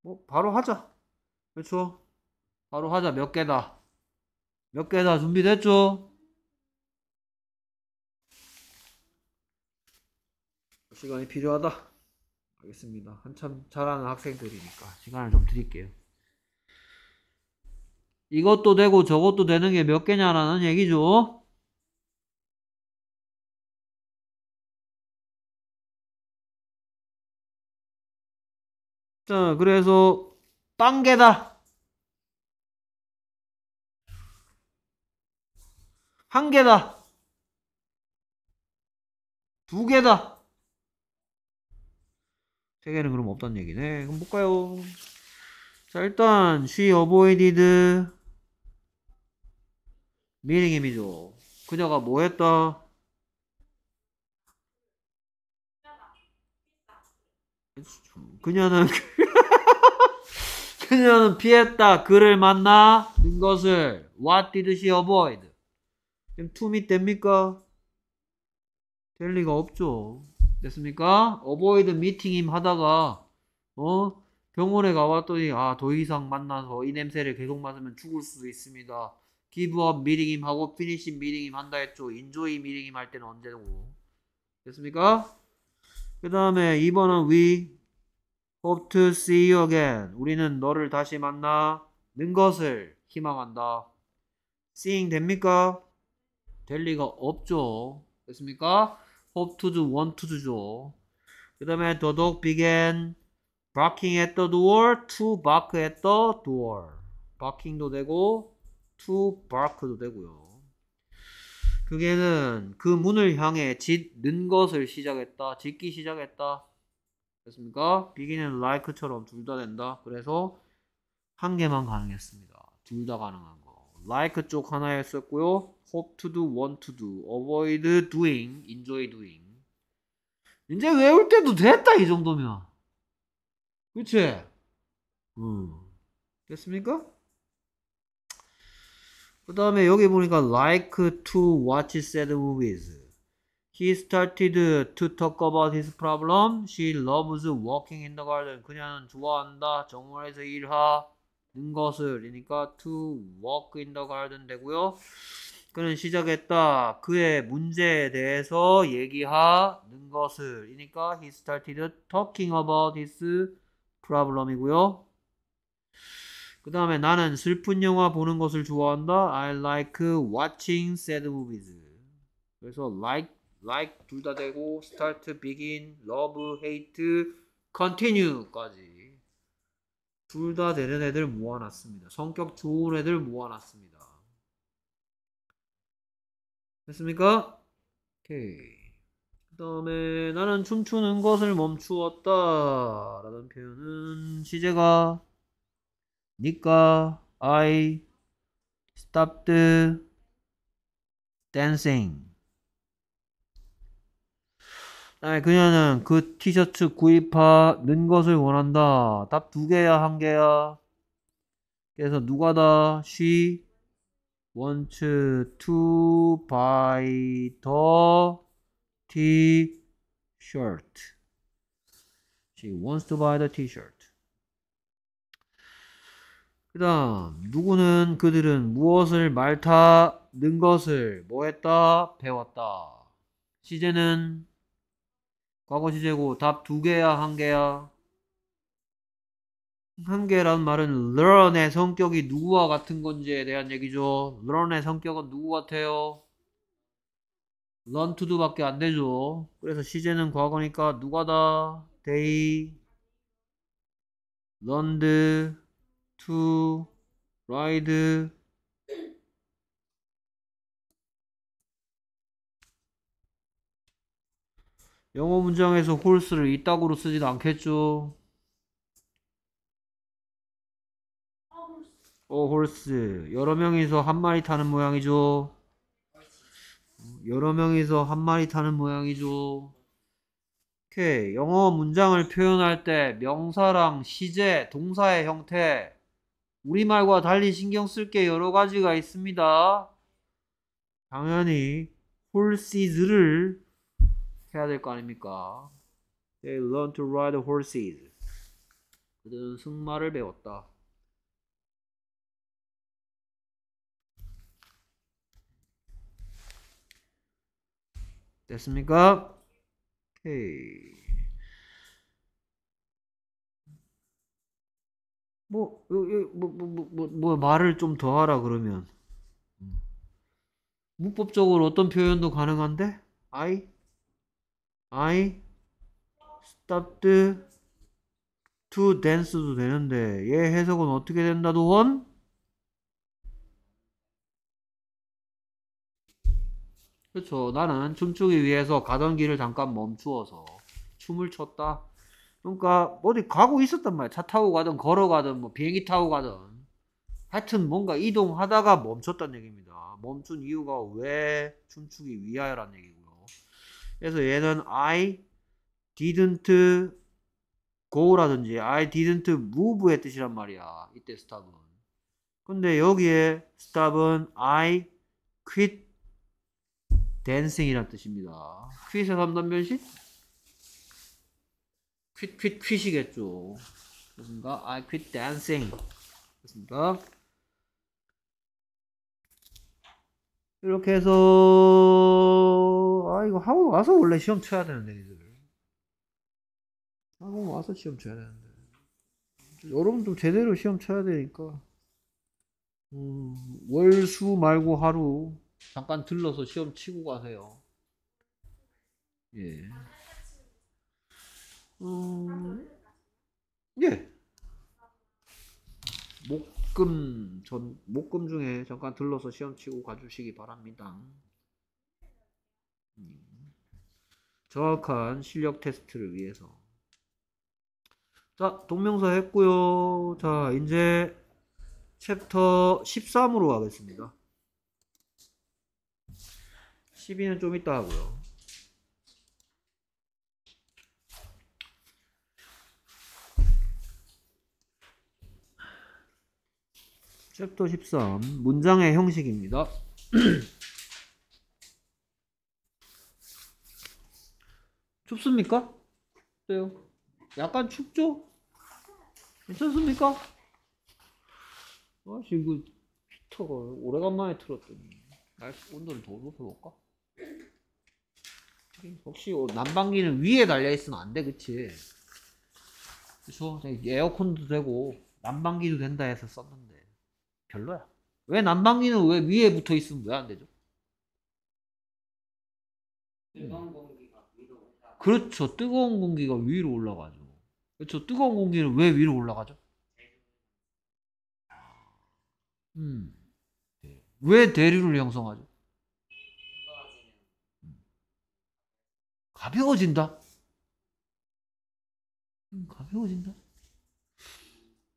A: 뭐 바로 하자. 그렇죠? 바로 하자. 몇 개다. 몇 개다 준비됐죠? 시간이 필요하다. 알겠습니다. 한참 잘하는 학생들이니까 시간을 좀 드릴게요. 이것도 되고 저것도 되는 게 몇 개냐라는 얘기죠.
B: 자, 그래서 빵개다. 한 개다.
A: 두 개다. 세 개는 그럼 없단 얘기네. 그럼 볼까요? 자, 일단 she avoided 미닝임이죠 그녀가 뭐 했다? 그녀는 그녀는 피했다. 그를 만나는 것을. What did she avoid? 지금 투미 됩니까? 될 리가 없죠. 됐습니까? avoid meeting h 하다가 어 병원에 가봤더니 아 더 이상 만나서 이 냄새를 계속 맡으면 죽을 수도 있습니다. give up meeting him 하고 finish meeting him 한다 했죠. enjoy meeting him 할 때는 언제고. 됐습니까? 그 다음에 2번은 we hope to see you again. 우리는 너를 다시 만나는 것을 희망한다. seeing 됩니까? 될 리가 없죠. 됐습니까? hope to do, want to do죠. 그 다음에 the dog began barking at the door to bark at the door. barking도 되고 to bark도 되고요. 그게는 그 문을 향해 짓는 것을 시작했다. 짓기 시작했다. 됐습니까? begin은 like처럼 둘 다 된다. 그래서 한 개만 가능했습니다. 둘 다 가능한 거. like 쪽 하나였었고요. hope to do, want to do, avoid doing, enjoy doing. 이제 외울 때도 됐다 이 정도면. 그치? 음. 됐습니까? 그 다음에 여기 보니까 like to watch sad movies. He started to talk about his problem. She loves walking in the garden. 그녀는 좋아한다. 정원에서 일하는 것을. 이니까 to walk in the garden 되고요. 그는 시작했다. 그의 문제에 대해서 얘기하는 것을. 이니까 he started talking about his problem이고요. 그 다음에 나는 슬픈 영화 보는 것을 좋아한다. I like watching sad movies. 그래서 like, like 둘 다 되고 start, begin, love, hate, continue까지 둘 다 되는 애들 모아놨습니다. 성격 좋은 애들 모아놨습니다. 됐습니까? 오케이. 그 다음에 나는 춤추는 것을 멈추었다 라는 표현은 시제가 니까 I stopped dancing. 아, 그녀는 그 티셔츠 구입하는 것을 원한다. 답두 개야, 한 개야. 그래서 누가 다 she wants to buy the t-shirt. She wants to buy the t-shirt. 그 다음 누구는 그들은 무엇을 말타 는 것을 뭐 했다 배웠다 시제는 과거 시제고 답 두 개야 한 개야 한개란 말은 learn의 성격이 누구와 같은 건지에 대한 얘기죠 learn의 성격은 누구 같아요 learn to do 밖에 안 되죠 그래서 시제는 과거니까 누가다 they learned to ride 영어 문장에서 홀스를 이따구로 쓰진 않겠죠. 어 홀스 여러 명이서 한 마리 타는 모양이죠. 여러 명이서 한 마리 타는 모양이죠. 오케이. 영어 문장을 표현할 때 명사랑 시제, 동사의 형태 우리말과 달리 신경 쓸게 여러 가지가 있습니다. 당연히 horses를 해야 될 거 아닙니까? They learn to ride horses. 그들은 승마를 배웠다. 됐습니까? 오케이. 뭐, 뭐, 뭐, 뭐, 뭐 말을 좀 더 하라 그러면 문법적으로 어떤 표현도 가능한데 I I stopped to dance도 되는데 얘 해석은 어떻게 된다 도원? 그렇죠 나는 춤추기 위해서 가던 길을 잠깐 멈추어서 춤을 췄다 그러니까 어디 가고 있었단 말이야. 차 타고 가든 걸어가든 뭐 비행기 타고 가든 하여튼 뭔가 이동하다가 멈췄단 얘기입니다. 멈춘 이유가 왜 춤추기 위하여란 얘기고요. 그래서 얘는 I didn't go라든지 I didn't move의 뜻이란 말이야. 이때 스탑은. 근데 여기에 스탑은 I quit dancing이란 뜻입니다. quit의 3단 변신? 퀴퀴 퀴시겠죠. 그렇습니까? I 아, quit dancing. 그렇습니까? 이렇게 해서 아 이거 하고 와서 원래 시험 쳐야 되는데 이들 하고 와서 시험 쳐야 되는데 여러분 도 제대로 시험 쳐야 되니까 음, 월수 말고 하루 잠깐 들러서 시험 치고 가세요 예. 음, 예. 목금 전 목금 중에 잠깐 들러서 시험 치고 가주시기 바랍니다. 음. 정확한 실력 테스트를 위해서. 자, 동명사 했고요. 자, 이제 챕터 13으로 가겠습니다. 12는 좀 이따 하고요. 챕터 13 문장의 형식입니다. 춥습니까? 어때요? 약간 춥죠? 괜찮습니까? 아, 지금 히터가 오래간만에 틀었더니 날씨 온도를 더 높여볼까? 혹시 어, 난방기는 위에 달려있으면 안 돼, 그치? 그래서 에어컨도 되고 난방기도 된다 해서 썼는데 별로야. 왜 난방기는 왜 위에 붙어 있으면 왜 안 되죠? 그렇죠. 뜨거운 공기가 위로 올라가죠. 그렇죠. 뜨거운 공기는 왜 위로 올라가죠? 음. 네. 왜 대류를 형성하죠? 가벼워진다? 음, 가벼워진다?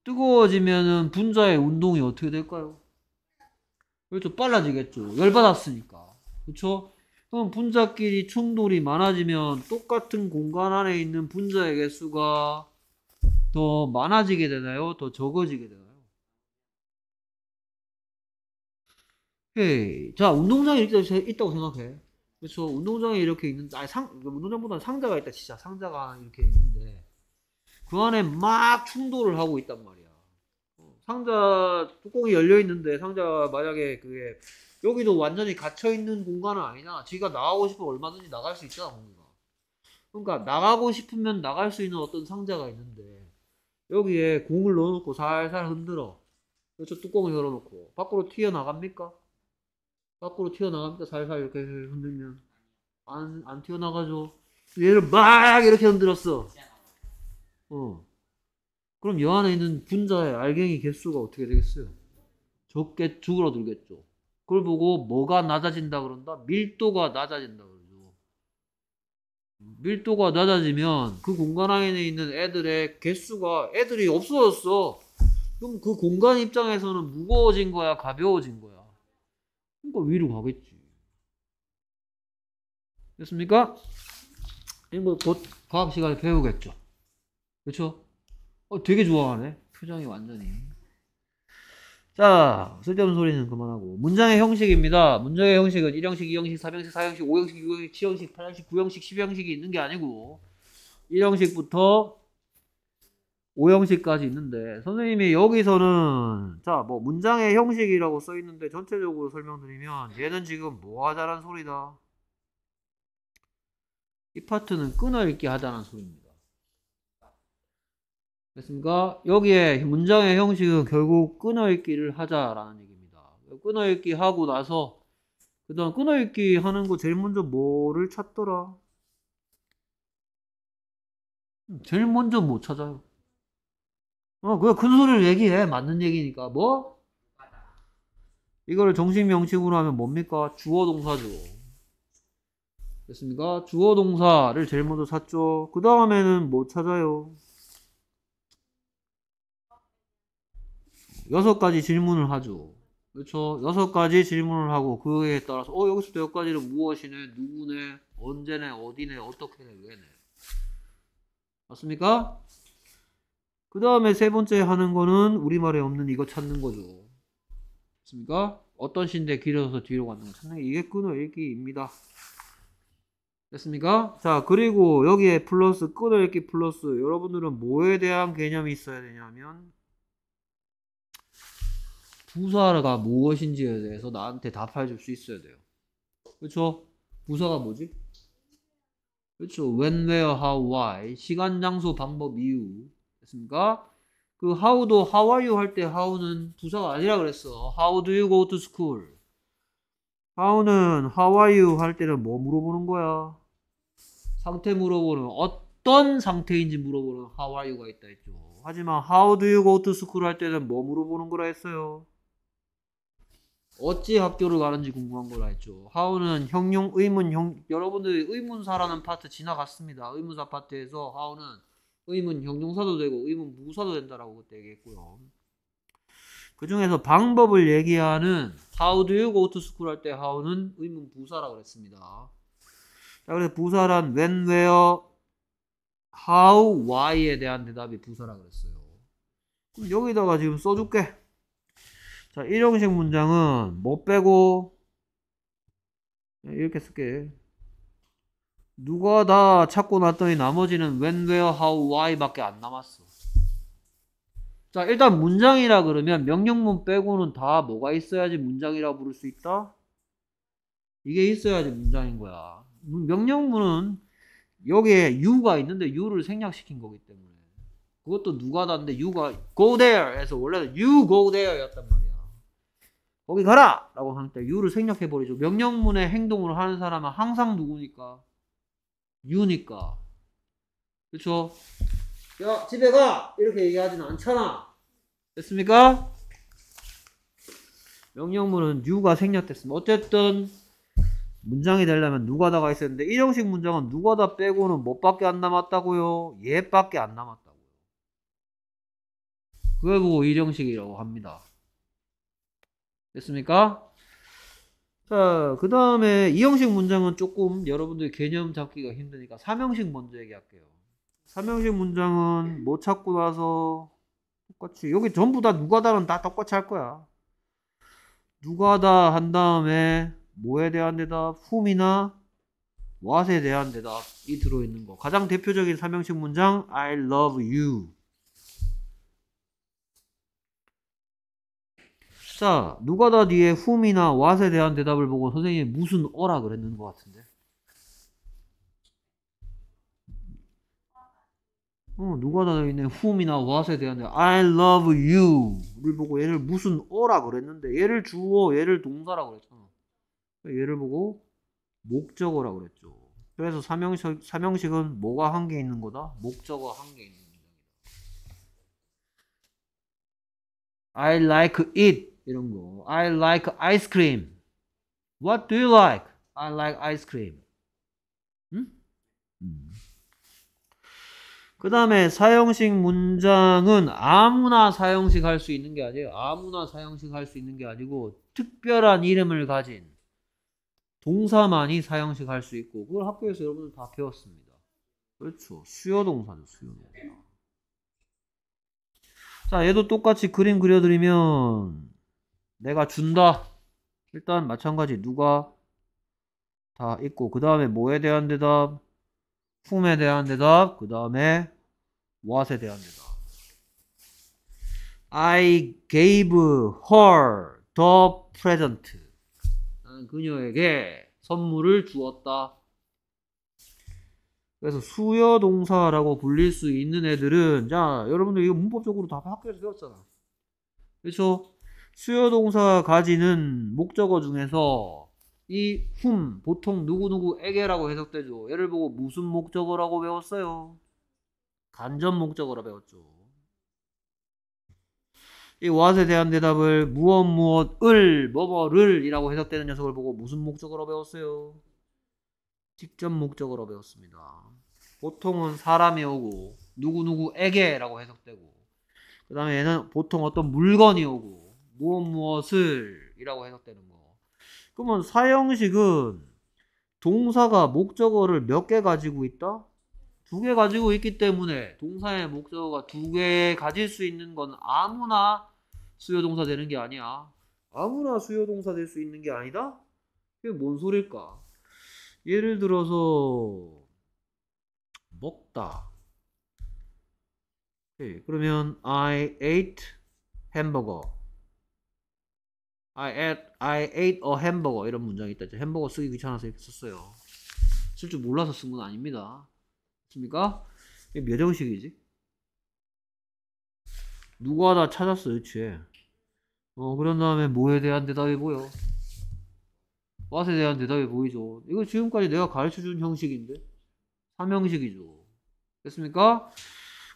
A: 뜨거워지면은 분자의 운동이 어떻게 될까요? 그렇죠. 빨라지겠죠. 열받았으니까. 그렇죠? 그럼 분자끼리 충돌이 많아지면 똑같은 공간 안에 있는 분자의 개수가 더 많아지게 되나요? 더 적어지게 되나요? 헤이. 자, 운동장이 이렇게 있다고 생각해. 그렇죠. 운동장이 이렇게 있는 아상 운동장보다 상자가 있다. 진짜 상자가 이렇게 있는데 그 안에 막 충돌을 하고 있단 말이야. 상자 뚜껑이 열려 있는데 상자 만약에 그게 여기도 완전히 갇혀 있는 공간은 아니냐. 지가 나가고 싶으면 얼마든지 나갈 수 있잖아, 뭔가. 그러니까 나가고 싶으면 나갈 수 있는 어떤 상자가 있는데 여기에 공을 넣어놓고 살살 흔들어. 저 그렇죠? 뚜껑을 열어놓고 밖으로 튀어나갑니까? 밖으로 튀어나갑니까? 살살 이렇게 흔들면 안, 안 튀어나가죠. 얘를 막 이렇게 흔들었어. 어. 그럼 여 안에 있는 분자의 알갱이 개수가 어떻게 되겠어요? 적게 죽어들겠죠 그걸 보고 뭐가 낮아진다 그런다? 밀도가 낮아진다 그러죠. 밀도가 낮아지면 그 공간 안에 있는 애들의 개수가 애들이 없어졌어. 그럼 그 공간 입장에서는 무거워진 거야, 가벼워진 거야. 그러니까 위로 가겠지. 됐습니까? 이거 곧 과학 시간에 배우겠죠. 그렇죠? 어, 되게 좋아하네. 표정이 완전히. 자, 쓸데없는 소리는 그만하고. 문장의 형식입니다. 문장의 형식은 1형식, 2형식, 3형식, 4형식, 5형식, 6형식, 7형식, 8형식, 9형식, 10형식이 있는 게 아니고 1형식부터 5형식까지 있는데 선생님이 여기서는 자, 뭐 문장의 형식이라고 써 있는데 전체적으로 설명드리면 얘는 지금 뭐 하자란 소리다. 이 파트는 끊어 읽기 하자는 소리입니다. 됐습니까? 여기에 문장의 형식은 결국 끊어읽기를 하자라는 얘기입니다. 끊어읽기 하고 나서 그 다음 끊어읽기 하는 거 제일 먼저 뭐를 찾더라? 음, 제일 먼저 뭐 찾아요? 어, 그냥 큰 소리를 얘기해. 맞는 얘기니까. 뭐? 이거를 정식 명칭으로 하면 뭡니까? 주어 동사죠. 됐습니까? 주어 동사를 제일 먼저 찾죠. 그 다음에는 뭐 찾아요? 여섯 가지 질문을 하죠. 그렇죠? 여섯 가지 질문을 하고 그에 따라서 어 여기서도 여 가지는 무엇이네, 누구네, 언제네, 어디네, 어떻게네, 왜네. 맞습니까? 그 다음에 세 번째 하는 거는 우리말에 없는 이거 찾는 거죠. 맞습니까? 어떤 신데 길어서 뒤로 가는 거 찾는 게 이게 끊어 읽기입니다. 됐습니까? 자 그리고 여기에 플러스 끊어 읽기 플러스 여러분들은 뭐에 대한 개념이 있어야 되냐면 부사가 무엇인지에 대해서 나한테 답해 줄수 있어야 돼요. 그렇죠? 부사가 뭐지? 그렇죠. when, where, how, why 시간, 장소, 방법, 이유 됐습니까? 그 how도 how are you 할 때 how는 부사가 아니라 그랬어. how do you go to school? how는 how are you 할 때는 뭐 물어보는 거야? 상태 물어보는 어떤 상태인지 물어보는 how are you가 있다 했죠. 하지만 how do you go to school 할 때는 뭐 물어보는 거라 했어요? 어찌 학교를 가는지 궁금한 걸 알죠. 하우는 형용 의문 형 여러분들이 의문사라는 파트 지나갔습니다. 의문사 파트에서 하우는 의문 형용사도 되고 의문 부사도 된다라고 그때 얘기했고요. 그 중에서 방법을 얘기하는 how do you go to school 할 때 how는 의문 부사라고 그랬습니다. 자, 그래서 부사란 when, where, how, why에 대한 대답이 부사라고 그랬어요. 그럼 여기다가 지금 써줄게. 자, 일형식 문장은 뭐 빼고 네, 이렇게 쓸게. 누가 다 찾고 났더니 나머지는 when, where, how, why 밖에 안 남았어. 자, 일단 문장이라 그러면 명령문 빼고는 다 뭐가 있어야지 문장이라 부를 수 있다? 이게 있어야지 문장인 거야. 명령문은 여기에 you가 있는데 you를 생략시킨 거기 때문에. 그것도 누가 다인데 you가 go there 해서 원래는 you go there 였단 말이야. 거기 가라! 라고 하는 데 유를 생략해버리죠. 명령문의 행동으로 하는 사람은 항상 누구니까? 유니까. 그쵸? 그렇죠? 야, 집에 가! 이렇게 얘기하진 않잖아. 됐습니까? 명령문은 유가 생략됐습니다. 어쨌든, 문장이 되려면 누가다가 있었는데, 일형식 문장은 누가다 빼고는 뭐밖에 안 남았다고요? 얘밖에 안 남았다고요. 그걸 보고 일형식이라고 합니다. 됐습니까? 자, 그 다음에 이형식 문장은 조금 여러분들 개념 잡기가 힘드니까 삼형식 먼저 얘기할게요. 삼형식 문장은 못 뭐 찾고 나서 똑같이 여기 전부 다 누가 다는 다 똑같이 할 거야. 누가 다 한 다음에 뭐에 대한 대답, 품이나 what에 대한 대답이 들어있는 거. 가장 대표적인 삼형식 문장 I love you. 자, 누가 다 뒤에 w h 이나왓에 대한 대답을 보고 선생님이 무슨 어라 그랬는 것 같은데. 어, 누가 다 있네. w 이나 w 에 대한 대답. I love you를 보고 얘를 무슨 어라 그랬는데 얘를 주어, 얘를 동사라고 그랬잖아. 얘를 보고 목적어라 그랬죠. 그래서 삼형식, 삼형식은 뭐가 한개 있는 거다? 목적어 한개 있는 거다. I like it. 이런 거. I like ice cream. What do you like? I like ice cream. 음? 음. 그 다음에 사용식 문장은 아무나 사용식할 수 있는 게 아니에요. 아무나 사용식할 수 있는 게 아니고 특별한 이름을 가진 동사만이 사용식할 수 있고 그걸 학교에서 여러분들 다 배웠습니다. 그렇죠. 수요동사죠. 수요동사. 자 얘도 똑같이 그림 그려드리면 내가 준다. 일단 마찬가지 누가 다 있고 그 다음에 뭐에 대한 대답, 품에 대한 대답, 그 다음에 what에 대한 대답. I gave her the present. 나는 그녀에게 선물을 주었다. 그래서 수여 동사라고 불릴 수 있는 애들은 자 여러분들 이거 문법적으로 다 학교에서 배웠잖아. 그렇죠? 수요 동사 가지는 가 목적어 중에서 이 whom 보통 누구누구에게라고 해석되죠. 예를 보고 무슨 목적어라고 배웠어요? 간접 목적어라 배웠죠. 이 what에 대한 대답을 무엇 무엇을 뭐뭐를 이라고 해석되는 녀석을 보고 무슨 목적어로 배웠어요? 직접 목적어로 배웠습니다. 보통은 사람이 오고 누구누구에게 라고 해석되고 그 다음에 얘는 보통 어떤 물건이 오고 무엇 무엇을 이라고 해석되는 거. 그러면 사형식은 동사가 목적어를 몇 개 가지고 있다? 두 개 가지고 있기 때문에 동사의 목적어가 두 개 가질 수 있는 건 아무나 수요동사 되는 게 아니야. 아무나 수요동사 될 수 있는 게 아니다? 그게 뭔 소릴까? 예를 들어서 먹다. 그러면 I ate hamburger. I ate, I ate a hamburger 이런 문장이 있다. 햄버거 쓰기 귀찮아서 이렇게 썼어요. 쓸 줄 몰라서 쓴 건 아닙니다. 맞습니까? 이게 몇 형식이지? 누가 다 찾았어 유치에. 어 그런 다음에 뭐에 대한 대답이 보여? 맛에 대한 대답이 보이죠. 이거 지금까지 내가 가르쳐준 형식인데 3형식이죠. 됐습니까?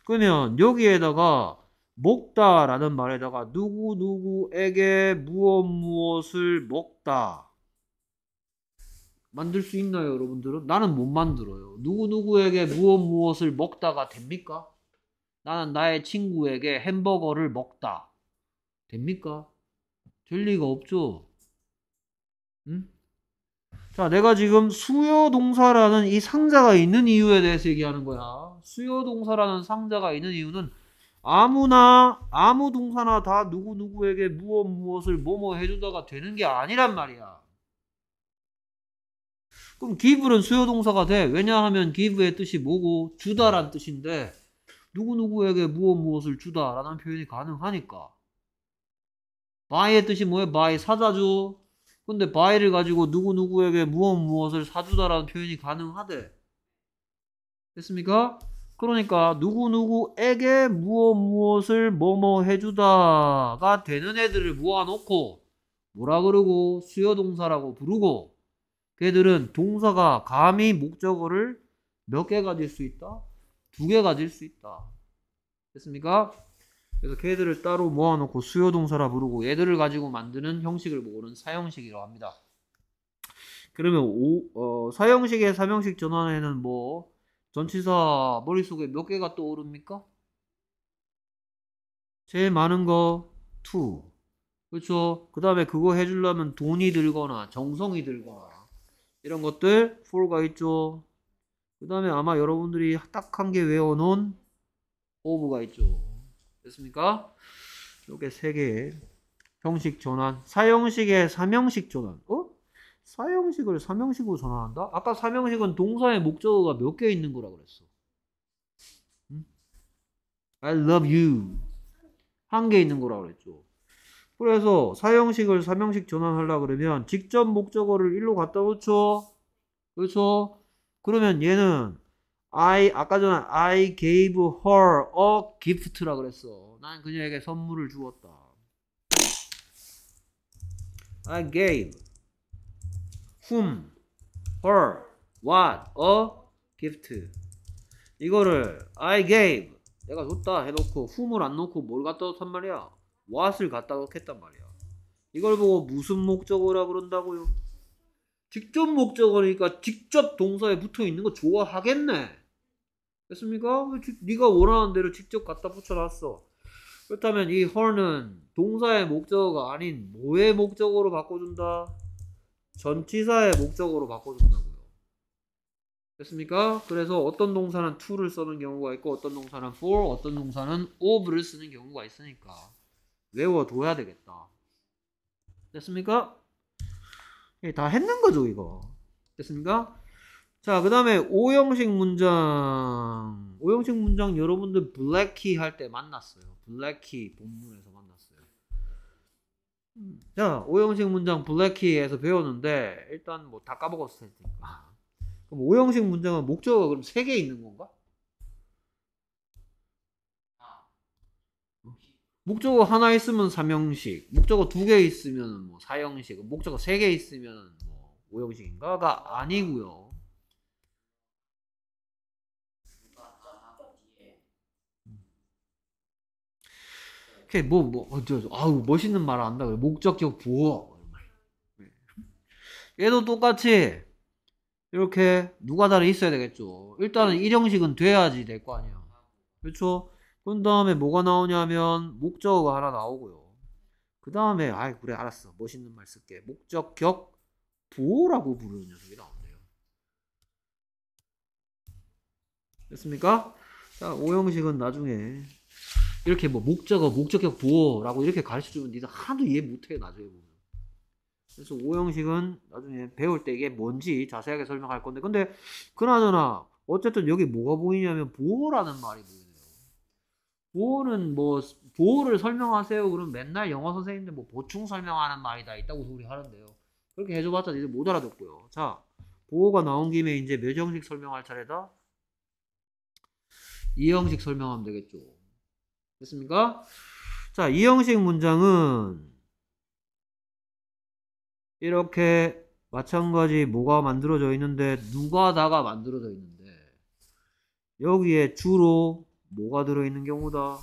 A: 그러면 여기에다가 먹다라는 말에다가 누구 누구에게 무엇 무엇을 먹다 만들 수 있나요, 여러분들은? 나는 못 만들어요. 누구 누구에게 무엇 무엇을 먹다가 됩니까? 나는 나의 친구에게 햄버거를 먹다 됩니까? 될 리가 없죠. 음? 자, 내가 지금 수요 동사라는 이 상자가 있는 이유에 대해서 얘기하는 거야. 수요 동사라는 상자가 있는 이유는 아무나 아무 동사나 다 누구 누구에게 무엇 무엇을 뭐뭐 해주다가 되는 게 아니란 말이야. 그럼 give는 수요 동사가 돼. 왜냐하면 give의 뜻이 뭐고 주다란 뜻인데 누구 누구에게 무엇 무엇을 주다라는 표현이 가능하니까. buy의 뜻이 뭐예요? buy 사자죠 근데 buy를 가지고 누구 누구에게 무엇 무엇을 사주다라는 표현이 가능하대. 됐습니까? 그러니까 누구누구에게 무엇 무엇을 뭐뭐 해주다가 되는 애들을 모아놓고 뭐라 그러고 수요동사라고 부르고 걔들은 동사가 감히 목적어를 몇 개 가질 수 있다? 두 개 가질 수 있다. 됐습니까? 그래서 걔들을 따로 모아놓고 수요동사라 부르고 얘들을 가지고 만드는 형식을 모르는 사형식이라고 합니다. 그러면 오, 어, 사형식의 사형식 전환에는 뭐 전치사 머릿속에 몇 개가 떠오릅니까? 제일 많은 거 t 그렇죠? 그 다음에 그거 해주려면 돈이 들거나 정성이 들거나 이런 것들 for가 있죠 그 다음에 아마 여러분들이 딱 한 개 외워놓은 of가 있죠 됐습니까? 이게세 개의 형식 전환 사형식의 삼형식 전환 어? 사형식을 사명식으로 전환한다? 아까 사명식은 동사의 목적어가 몇 개 있는 거라 그랬어. 응? I love you. 한 개 있는 거라 그랬죠. 그래서 사형식을 사명식 전환하려 그러면 직접 목적어를 일로 갖다 놓죠. 그렇죠? 그러면 얘는 I 아까 전에 I gave her a gift라 그랬어. 난 그녀에게 선물을 주었다. I gave whom, her, what, a gift. 이거를 I gave 내가 줬다 해놓고 whom을 안 놓고 뭘 갖다 줬단 말이야. what을 갖다 놓겠단 말이야. 이걸 보고 무슨 목적어라 그런다고요? 직접 목적어니까 직접 동사에 붙어 있는 거 좋아하겠네. 됐습니까? 네가 원하는 대로 직접 갖다 붙여놨어. 그렇다면 이 her는 동사의 목적어가 아닌 뭐의 목적어로 바꿔준다? 전치사의 목적으로 바꿔준다고요. 됐습니까? 그래서 어떤 동사는 to를 쓰는 경우가 있고 어떤 동사는 for, 어떤 동사는 of를 쓰는 경우가 있으니까 외워둬야 되겠다. 됐습니까? 다 했는 거죠 이거. 됐습니까? 자, 그 다음에 5형식 문장. 5형식 문장 여러분들 블랙키 할 때 만났어요. 블랙키 본문에서 자, 음. 오형식 문장 블랙키에서 배웠는데 일단 뭐 다 까먹었을 테니까. 아, 그럼 오형식 문장은 목적어가 그럼 세 개 있는 건가? 목적어 하나 있으면 삼형식, 목적어 두개 있으면 뭐 사형식, 목적어 세개 있으면 뭐 오형식인가가 아니고요. 해. 뭐, 뭐, 어쩌, 아우, 멋있는 말을 한다. 그래. 목적격 부호. 얘도 똑같이, 이렇게, 누가 다리 있어야 되겠죠. 일단은 일형식은 돼야지 될 거 아니야. 그렇죠? 그 다음에 뭐가 나오냐면, 목적어가 하나 나오고요. 그 다음에, 아이, 그래, 알았어. 멋있는 말 쓸게. 목적격 부호라고 부르는 녀석이 나오네요. 됐습니까? 자, 오형식은 나중에 이렇게 뭐 목적어, 목적격 부호라고 이렇게 가르쳐 주면 니들 하나도 이해 못해 나중에 보면. 그래서 오형식은 나중에 배울 때 이게 뭔지 자세하게 설명할 건데 근데 그나저나 어쨌든 여기 뭐가 보이냐면 보호라는 말이 보이네요. 보호는 뭐 보호를 설명하세요. 그럼 맨날 영어 선생님들 뭐 보충 설명하는 말이다 있다고 소리 하는데요. 그렇게 해줘봤자 이제 못 알아듣고요. 자 보호가 나온 김에 이제 몇 형식 설명할 차례다. 이 형식 설명하면 되겠죠. 됐습니까? 자, 이 형식 문장은 이렇게 마찬가지 뭐가 만들어져 있는데 누가 다가 만들어져 있는데 여기에 주로 뭐가 들어있는 경우다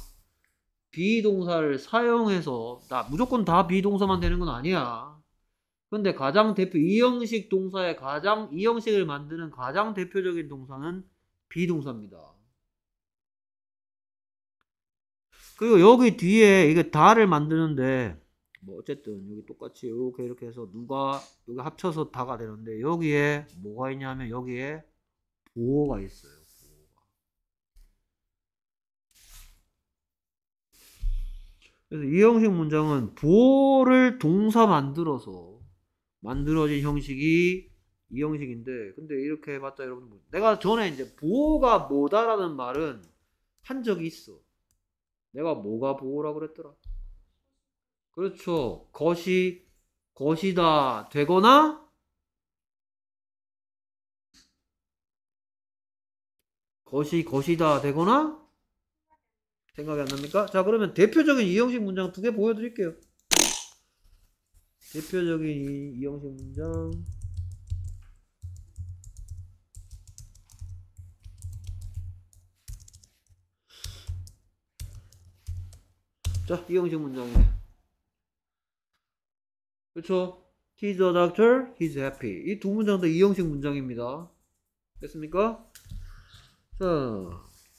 A: 비동사를 사용해서 나 무조건 다 비동사만 되는 건 아니야 근데 가장 대표 이 형식 동사의 가장 이 형식을 만드는 가장 대표적인 동사는 비동사입니다 그리고 여기 뒤에 이게 다를 만드는데 뭐 어쨌든 여기 똑같이 이렇게 이렇게 해서 누가 여기 합쳐서 다가 되는데 여기에 뭐가 있냐면 여기에 보호가 있어요. 보호가. 그래서 이 형식 문장은 보호를 동사 만들어서 만들어진 형식이 이 형식인데 근데 이렇게 봤다 여러분 뭐 내가 전에 이제 보호가 뭐다라는 말은 한 적이 있어. 내가 뭐가 보호라 그랬더라? 그렇죠. 것이 것이다 되거나 것이 것이다 되거나 생각이 안 납니까? 자 그러면 대표적인 이형식 문장 두 개 보여드릴게요. 대표적인 이형식 문장 자, 이형식 문장이네. 그쵸? 그렇죠? He's a doctor, he's happy. 이 두 문장 다 이형식 문장입니다. 됐습니까? 자,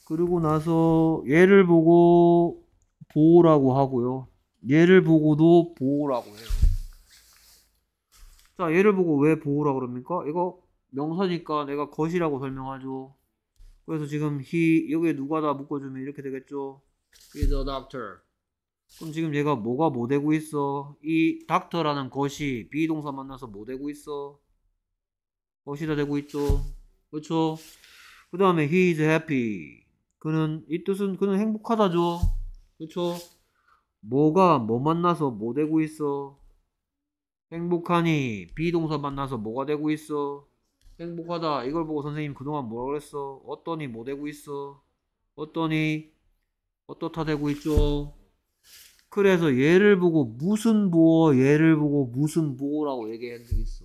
A: 그리고 나서 얘를 보고 보라고 하고요. 얘를 보고도 보라고 해요. 자, 얘를 보고 왜 보라고 그럽니까? 이거 명사니까 내가 것이라고 설명하죠. 그래서 지금 he 여기에 누가 다 묶어주면 이렇게 되겠죠. He's a doctor. 그럼 지금 얘가 뭐가 뭐 되고 있어? 이 닥터라는 것이 비동사 만나서 뭐 되고 있어? 것이다 되고 있죠. 그렇죠? 그 다음에 he is happy. 그는 이 뜻은 그는 행복하다죠. 그렇죠? 뭐가 뭐 만나서 뭐 되고 있어? 행복하니 비동사 만나서 뭐가 되고 있어? 행복하다. 이걸 보고 선생님 그동안 뭐라 그랬어? 어떠니 뭐 되고 있어? 어떠니 어떻다 되고 있죠? 그래서 얘를 보고 무슨 보어, 얘를 보고 무슨 보어라고 얘기한 적 있어.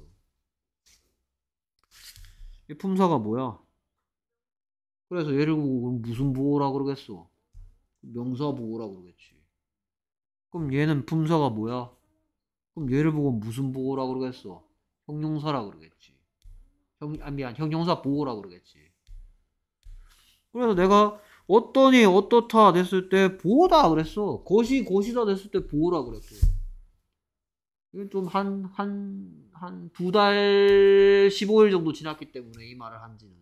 A: 이 품사가 뭐야? 그래서 얘를 보고 그럼 무슨 보어라 고 그러겠어? 명사 보어라 고 그러겠지. 그럼 얘는 품사가 뭐야? 그럼 얘를 보고 무슨 보어라 고 그러겠어? 형용사라 고 그러겠지. 형, 아, 미안, 형용사 보어라고 그러겠지. 그래서 내가 어떠니 어떻다 됐을 때 보다 그랬어. 것이 것이다 됐을 때 보라 그랬고. 이건 좀 한 한 한 두 달 15일 정도 지났기 때문에 이 말을 한지는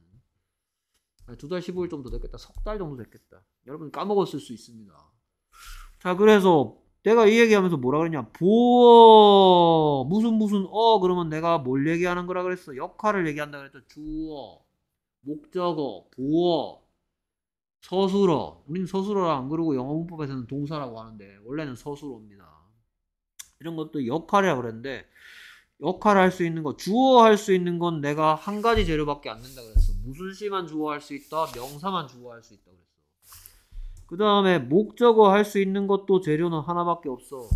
A: 아, 두달 15일 정도 됐겠다. 석 달 정도 됐겠다. 여러분 까먹었을 수 있습니다. 자 그래서 내가 이 얘기하면서 뭐라 그랬냐 보어 무슨 무슨 어 그러면 내가 뭘 얘기하는 거라 그랬어 역할을 얘기한다 그랬죠 주어 목적어 보어 서술어. 우리는 서술어라 안 그러고 영어 문법에서는 동사라고 하는데 원래는 서술어입니다. 이런 것도 역할이라 그랬는데 역할을 할수 있는 거, 주어 할 수 있는 건 내가 한 가지 재료밖에 안 된다 그랬어. 무슨 시만 주어 할 수 있다, 명사만 주어 할 수 있다 그랬어. 그 다음에 목적어 할 수 있는 것도 재료는 하나밖에 없어.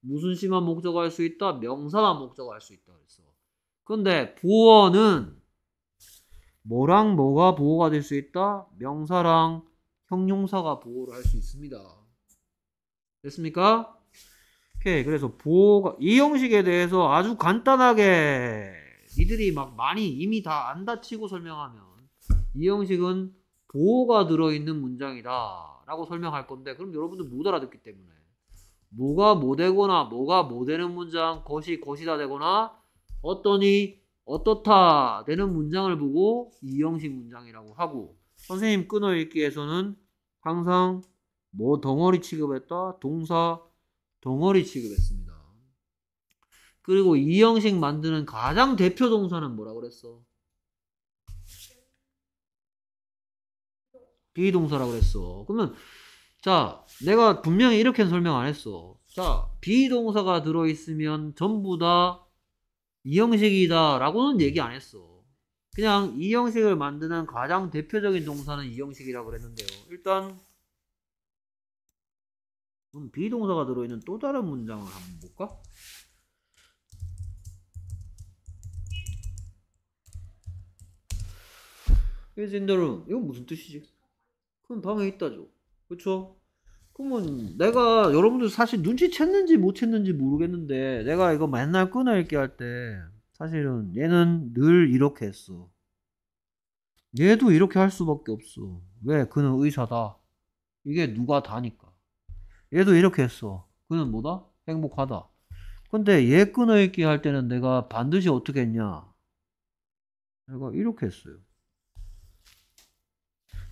A: 무슨 시만 목적어 할 수 있다, 명사만 목적어 할 수 있다 그랬어. 근데 보어는 뭐랑 뭐가 보호가 될 수 있다? 명사랑 형용사가 보호를 할 수 있습니다. 됐습니까? 오케이. 그래서 보호가 이 형식에 대해서 아주 간단하게 니들이 막 많이 이미 다 안다 치고 설명하면 이 형식은 보호가 들어있는 문장이다 라고 설명할 건데 그럼 여러분들 못 알아듣기 때문에 뭐가 뭐 되거나 뭐가 뭐 되는 문장 것이 것이다 되거나 어떤이 어떻다 되는 문장을 보고 이형식 문장이라고 하고 선생님 끊어 읽기에서는 항상 뭐 덩어리 취급했다 동사 덩어리 취급했습니다. 그리고 이형식 만드는 가장 대표 동사는 뭐라 그랬어? 비동사라고 그랬어. 그러면 자 내가 분명히 이렇게 설명 안 했어. 자 비동사가 들어있으면 전부 다이 형식이다 라고는 얘기 안 했어 그냥 이 형식을 만드는 가장 대표적인 동사는 이 형식이라고 그랬는데요 일단 비동사가 들어있는 또 다른 문장을 한번 볼까? 이 s in 이건 무슨 뜻이지? 그럼 방에 있다죠 그쵸? 그러면 내가 여러분들 사실 눈치챘는지 못 챘는지 모르겠는데 내가 이거 맨날 끊어 읽기 할 때 사실은 얘는 늘 이렇게 했어. 얘도 이렇게 할 수밖에 없어. 왜? 그는 의사다. 이게 누가 다니까. 얘도 이렇게 했어. 그는 뭐다? 행복하다. 근데 얘 끊어 읽기 할 때는 내가 반드시 어떻게 했냐? 내가 이렇게 했어요.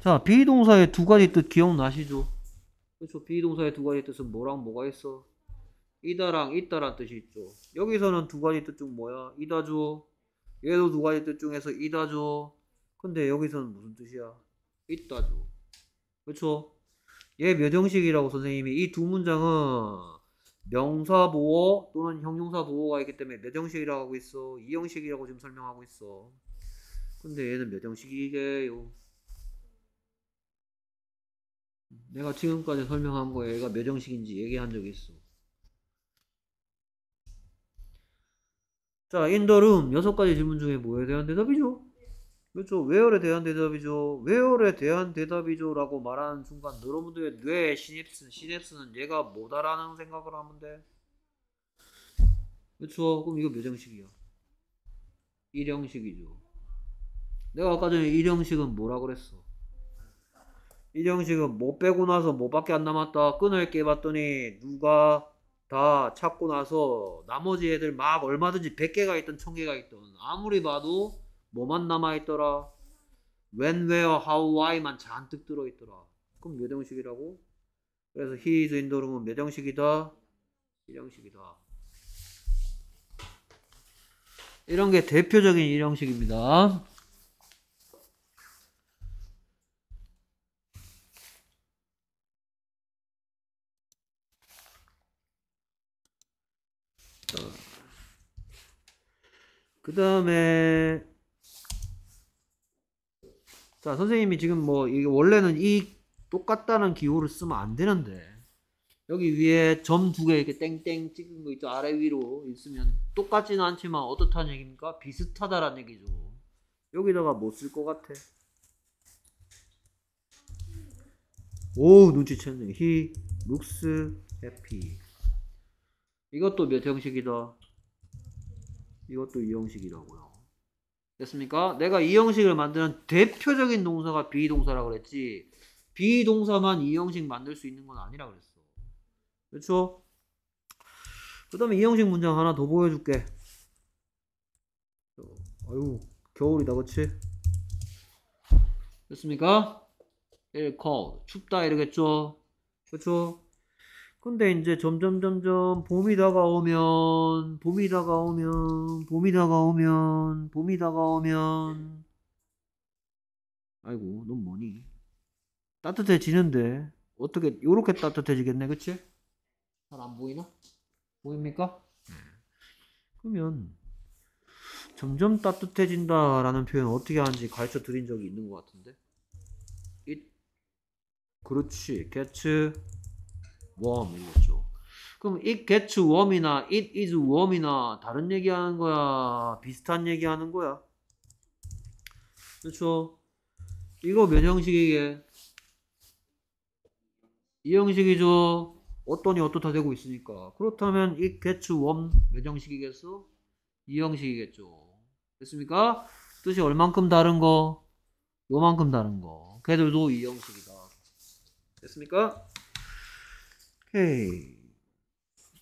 A: 자, 비동사의 두 가지 뜻 기억나시죠? 그렇죠. 비동사의 두 가지 뜻은 뭐랑 뭐가 있어? 이다랑 있다란 뜻이 있죠. 여기서는 두 가지 뜻 중 뭐야? 이다죠. 얘도 두 가지 뜻 중에서 이다죠. 근데 여기서는 무슨 뜻이야? 있다죠. 그렇죠? 얘몇 형식이라고 선생님이 이 두 문장은 명사 보호 또는 형용사 보호가 있기 때문에 몇 형식이라고 하고 있어? 이 형식이라고 지금 설명하고 있어. 근데 얘는 몇 형식이게요? 내가 지금까지 설명한 거에 얘가 몇정식인지 얘기한 적 있어. 자, 인더룸 여섯 가지 질문 중에 뭐에 대한 대답이죠? 그렇죠. 웨어에 대한 대답이죠. 웨어에 대한 대답이죠. 라고 말하는 순간 여러분들의 뇌 시냅스, 시냅스는 얘가 뭐다라는 생각을 하면 돼. 그렇죠. 그럼 이거 몇 형식이야? 1형식이죠. 내가 아까 전에 1형식은 뭐라 그랬어? 일형식은못 뭐 빼고 나서 뭐밖에안 남았다 끈을 깨봤더니 누가 다 찾고 나서 나머지 애들 막 얼마든지 100개가 있던 1000개가 있던 아무리 봐도 뭐만 남아있더라 when, where, how, why만 잔뜩 들어있더라 그럼 몇 형식이라고? 그래서 he is in the room은 몇 형식이다? 1형식이다 이런 게 대표적인 일형식입니다 그 다음에 자 선생님이 지금 뭐 이게 원래는 이 똑같다는 기호를 쓰면 안 되는데 여기 위에 점 두 개 이렇게 땡땡 찍은 거 있죠 아래 위로 있으면 똑같지는 않지만 어떻다는 얘기입니까 비슷하다라는 얘기죠 여기다가 못쓸것 뭐 같아 오 눈치챘네 he looks happy 이것도 몇 형식이다 이것도 이 형식이라고요. 됐습니까? 내가 이 형식을 만드는 대표적인 동사가 비동사라 그랬지 비동사만 이 형식 만들 수 있는 건 아니라 그랬어. 그렇죠? 그 다음에 이 형식 문장 하나 더 보여줄게. 아유 겨울이다 그치? 됐습니까? It cold. 춥다 이러겠죠? 그렇죠? 근데 이제 점점 점점 봄이 다가오면 봄이 다가오면 봄이 다가오면 봄이 다가오면 아이고 넌 뭐니 따뜻해지는데 어떻게 요렇게 따뜻해지겠네 그치? 잘 안 보이나? 보입니까? 그러면 점점 따뜻해진다라는 표현 어떻게 하는지 가르쳐 드린 적이 있는 것 같은데 it 그렇지 get warm 이겠죠. 그럼 it gets warm이나 it is warm이나 다른 얘기하는 거야? 비슷한 얘기하는 거야? 그렇죠? 이거 몇 형식이게? 이 형식이죠. 어떤이 어떻다 되고 있으니까. 그렇다면 it gets warm 몇 형식이겠어? 이 형식이겠죠. 됐습니까? 뜻이 얼만큼 다른 거? 요만큼 다른 거. 걔들도 이 형식이다. 됐습니까? 오케이.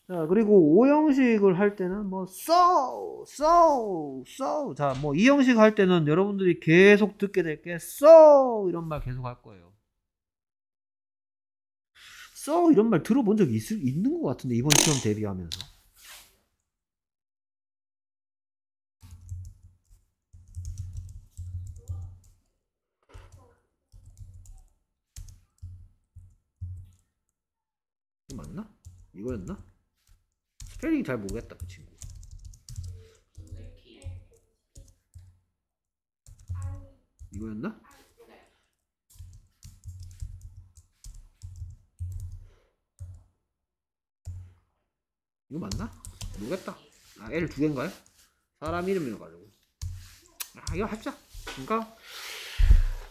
A: 자, 그리고 5형식을 할 때는 뭐 so, so, so. 자, 뭐 2형식 할 때는 여러분들이 계속 듣게 될게 so 이런 말 계속 할 거예요. so 이런 말 들어본 적이 있, 있는 것 같은데 이번 시험 대비하면서. 이거였나? 스펠링 잘 모르겠다 그 친구 이거였나? 이거 맞나? 모르겠다 아 L 두 개인가요? 사람 이름이어가지고 아 이거 합자 그러니까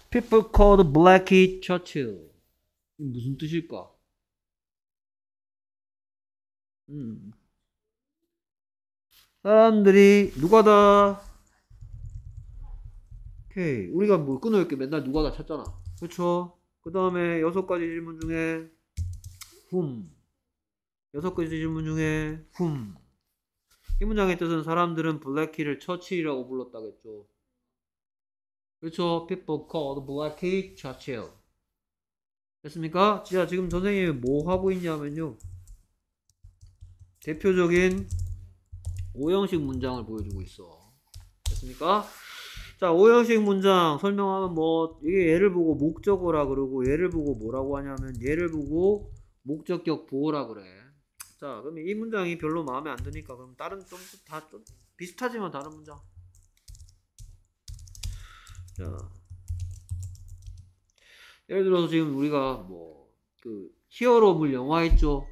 A: People called Blackie Churchill 무슨 뜻일까? 음. 사람들이 누가 다 오케이 우리가 뭐 끊어올게 맨날 누가 다 찾잖아 그렇죠 그 다음에 여섯 가지 질문 중에 훔 여섯 가지 질문 중에 훔이 문장의 뜻은 사람들은 블랙키를 처칠이라고 불렀다겠죠 그렇죠 people called blacky churchill 됐습니까? 자 지금 선생님이 뭐 하고 있냐면요 대표적인 5형식 문장을 보여주고 있어. 됐습니까? 자, 5형식 문장 설명하면 뭐, 이게 얘를 보고 목적어라 그러고, 얘를 보고 뭐라고 하냐면, 얘를 보고 목적격 보호라 그래. 자, 그러면 이 문장이 별로 마음에 안 드니까, 그럼 다른 좀, 다 좀, 비슷하지만 다른 문장. 자. 예를 들어서 지금 우리가 뭐, 그, 히어로물 영화 있죠?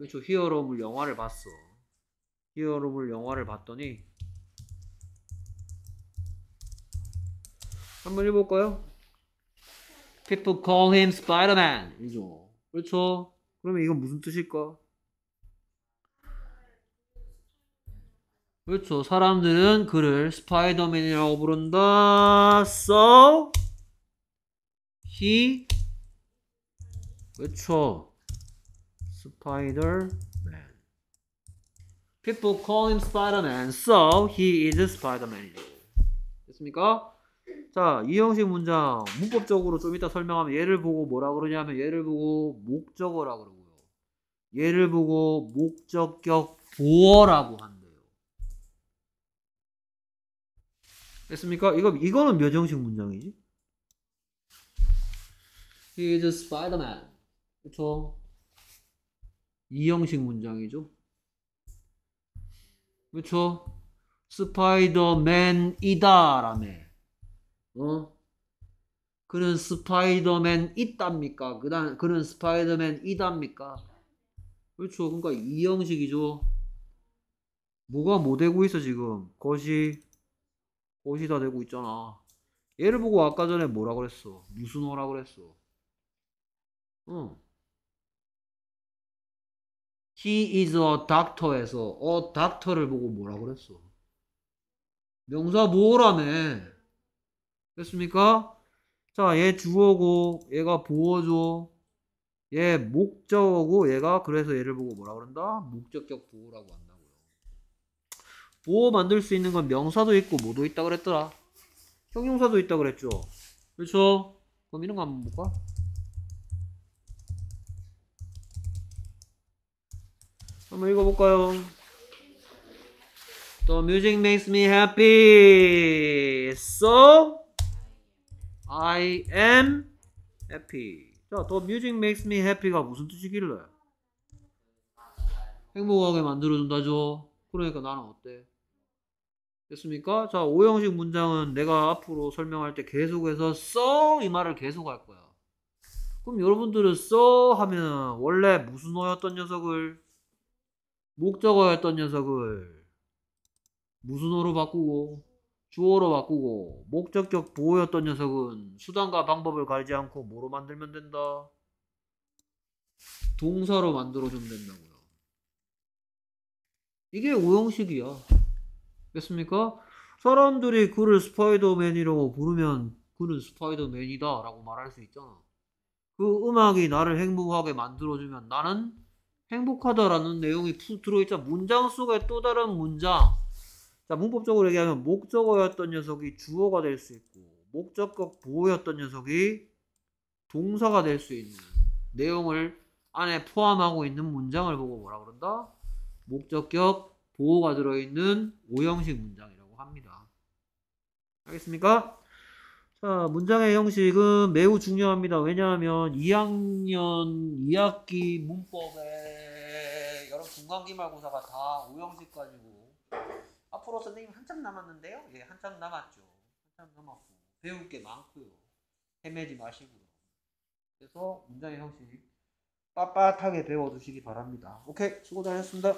A: 그렇죠. 히어로물 영화를 봤어. 히어로물 영화를 봤더니 한번 해볼까요? People call him Spider-Man. 그죠. 그렇죠. 그러면 이건 무슨 뜻일까? 그렇죠. 사람들은 그를 스파이더맨이라고 부른다. So he 그렇죠. Spider-Man. 네. People call him Spider-Man, so he is Spider-Man. 됐습니까? 자, 이 형식 문장 문법적으로 좀 이따 설명하면 얘를 보고 뭐라 그러냐면 얘를 보고 목적어라 그러고요. 얘를 보고 목적격 보어라고 한대요. 됐습니까? 이거 이거는 몇 형식 문장이지? He is Spider-Man. 그쵸? 이 형식 문장이죠. 그렇죠? 스파이더맨이다라며. 어? 그는 스파이더맨 있답니까? 그다 그는 스파이더맨 이답니까? 그렇죠. 그러니까 이 형식이죠. 뭐가 뭐 되고 있어 지금? 것이 것이 다 되고 있잖아. 얘를 보고 아까 전에 뭐라 그랬어? 무슨 어라 그랬어? 응. He is a doctor에서 a 어, doctor를 보고 뭐라 그랬어? 명사 뭐라며? 됐습니까? 자, 얘 주어고 얘가 보어죠. 얘 목적어고 얘가 그래서 얘를 보고 뭐라 그런다? 목적격 보어라고 한다고요. 보어 만들 수 있는 건 명사도 있고 뭐도 있다 그랬더라. 형용사도 있다 그랬죠. 그렇죠? 그럼 이런 거 한번 볼까? 한번 읽어볼까요? The music makes me happy. So I am happy. 자, The music makes me happy가 무슨 뜻이길래? 행복하게 만들어준다죠. 그러니까 나는 어때? 됐습니까? 자, 오형식 문장은 내가 앞으로 설명할 때 계속해서 so 이 말을 계속 할 거야. 그럼 여러분들은 so 하면 원래 무슨 어였던 녀석을 목적어였던 녀석을 무슨어로 바꾸고 주어로 바꾸고 목적격 보호였던 녀석은 수단과 방법을 가리지 않고 뭐로 만들면 된다? 동사로 만들어주면 된다고요. 이게 오형식이야. 됐습니까? 사람들이 그를 스파이더맨이라고 부르면 그는 스파이더맨이다 라고 말할 수 있잖아. 그 음악이 나를 행복하게 만들어주면 나는 행복하다라는 내용이 들어있자 문장 속에또 다른 문장 자 문법적으로 얘기하면 목적어였던 녀석이 주어가 될 수 있고 목적격 보호였던 녀석이 동사가 될 수 있는 내용을 안에 포함하고 있는 문장을 보고 뭐라 그런다? 목적격 보호가 들어있는 오형식 문장이라고 합니다. 알겠습니까? 자, 문장의 형식은 매우 중요합니다. 왜냐하면 2학년 2학기 문법에 중간기말고사가 다 5형식 가지고 앞으로 선생님 한참 남았는데요. 예, 한참 남았죠. 한참 남았고 배울 게 많고요. 헤매지 마시고요. 그래서 문장의 형식 빳빳하게 배워두시기 바랍니다. 오케이 수고 다녔습니다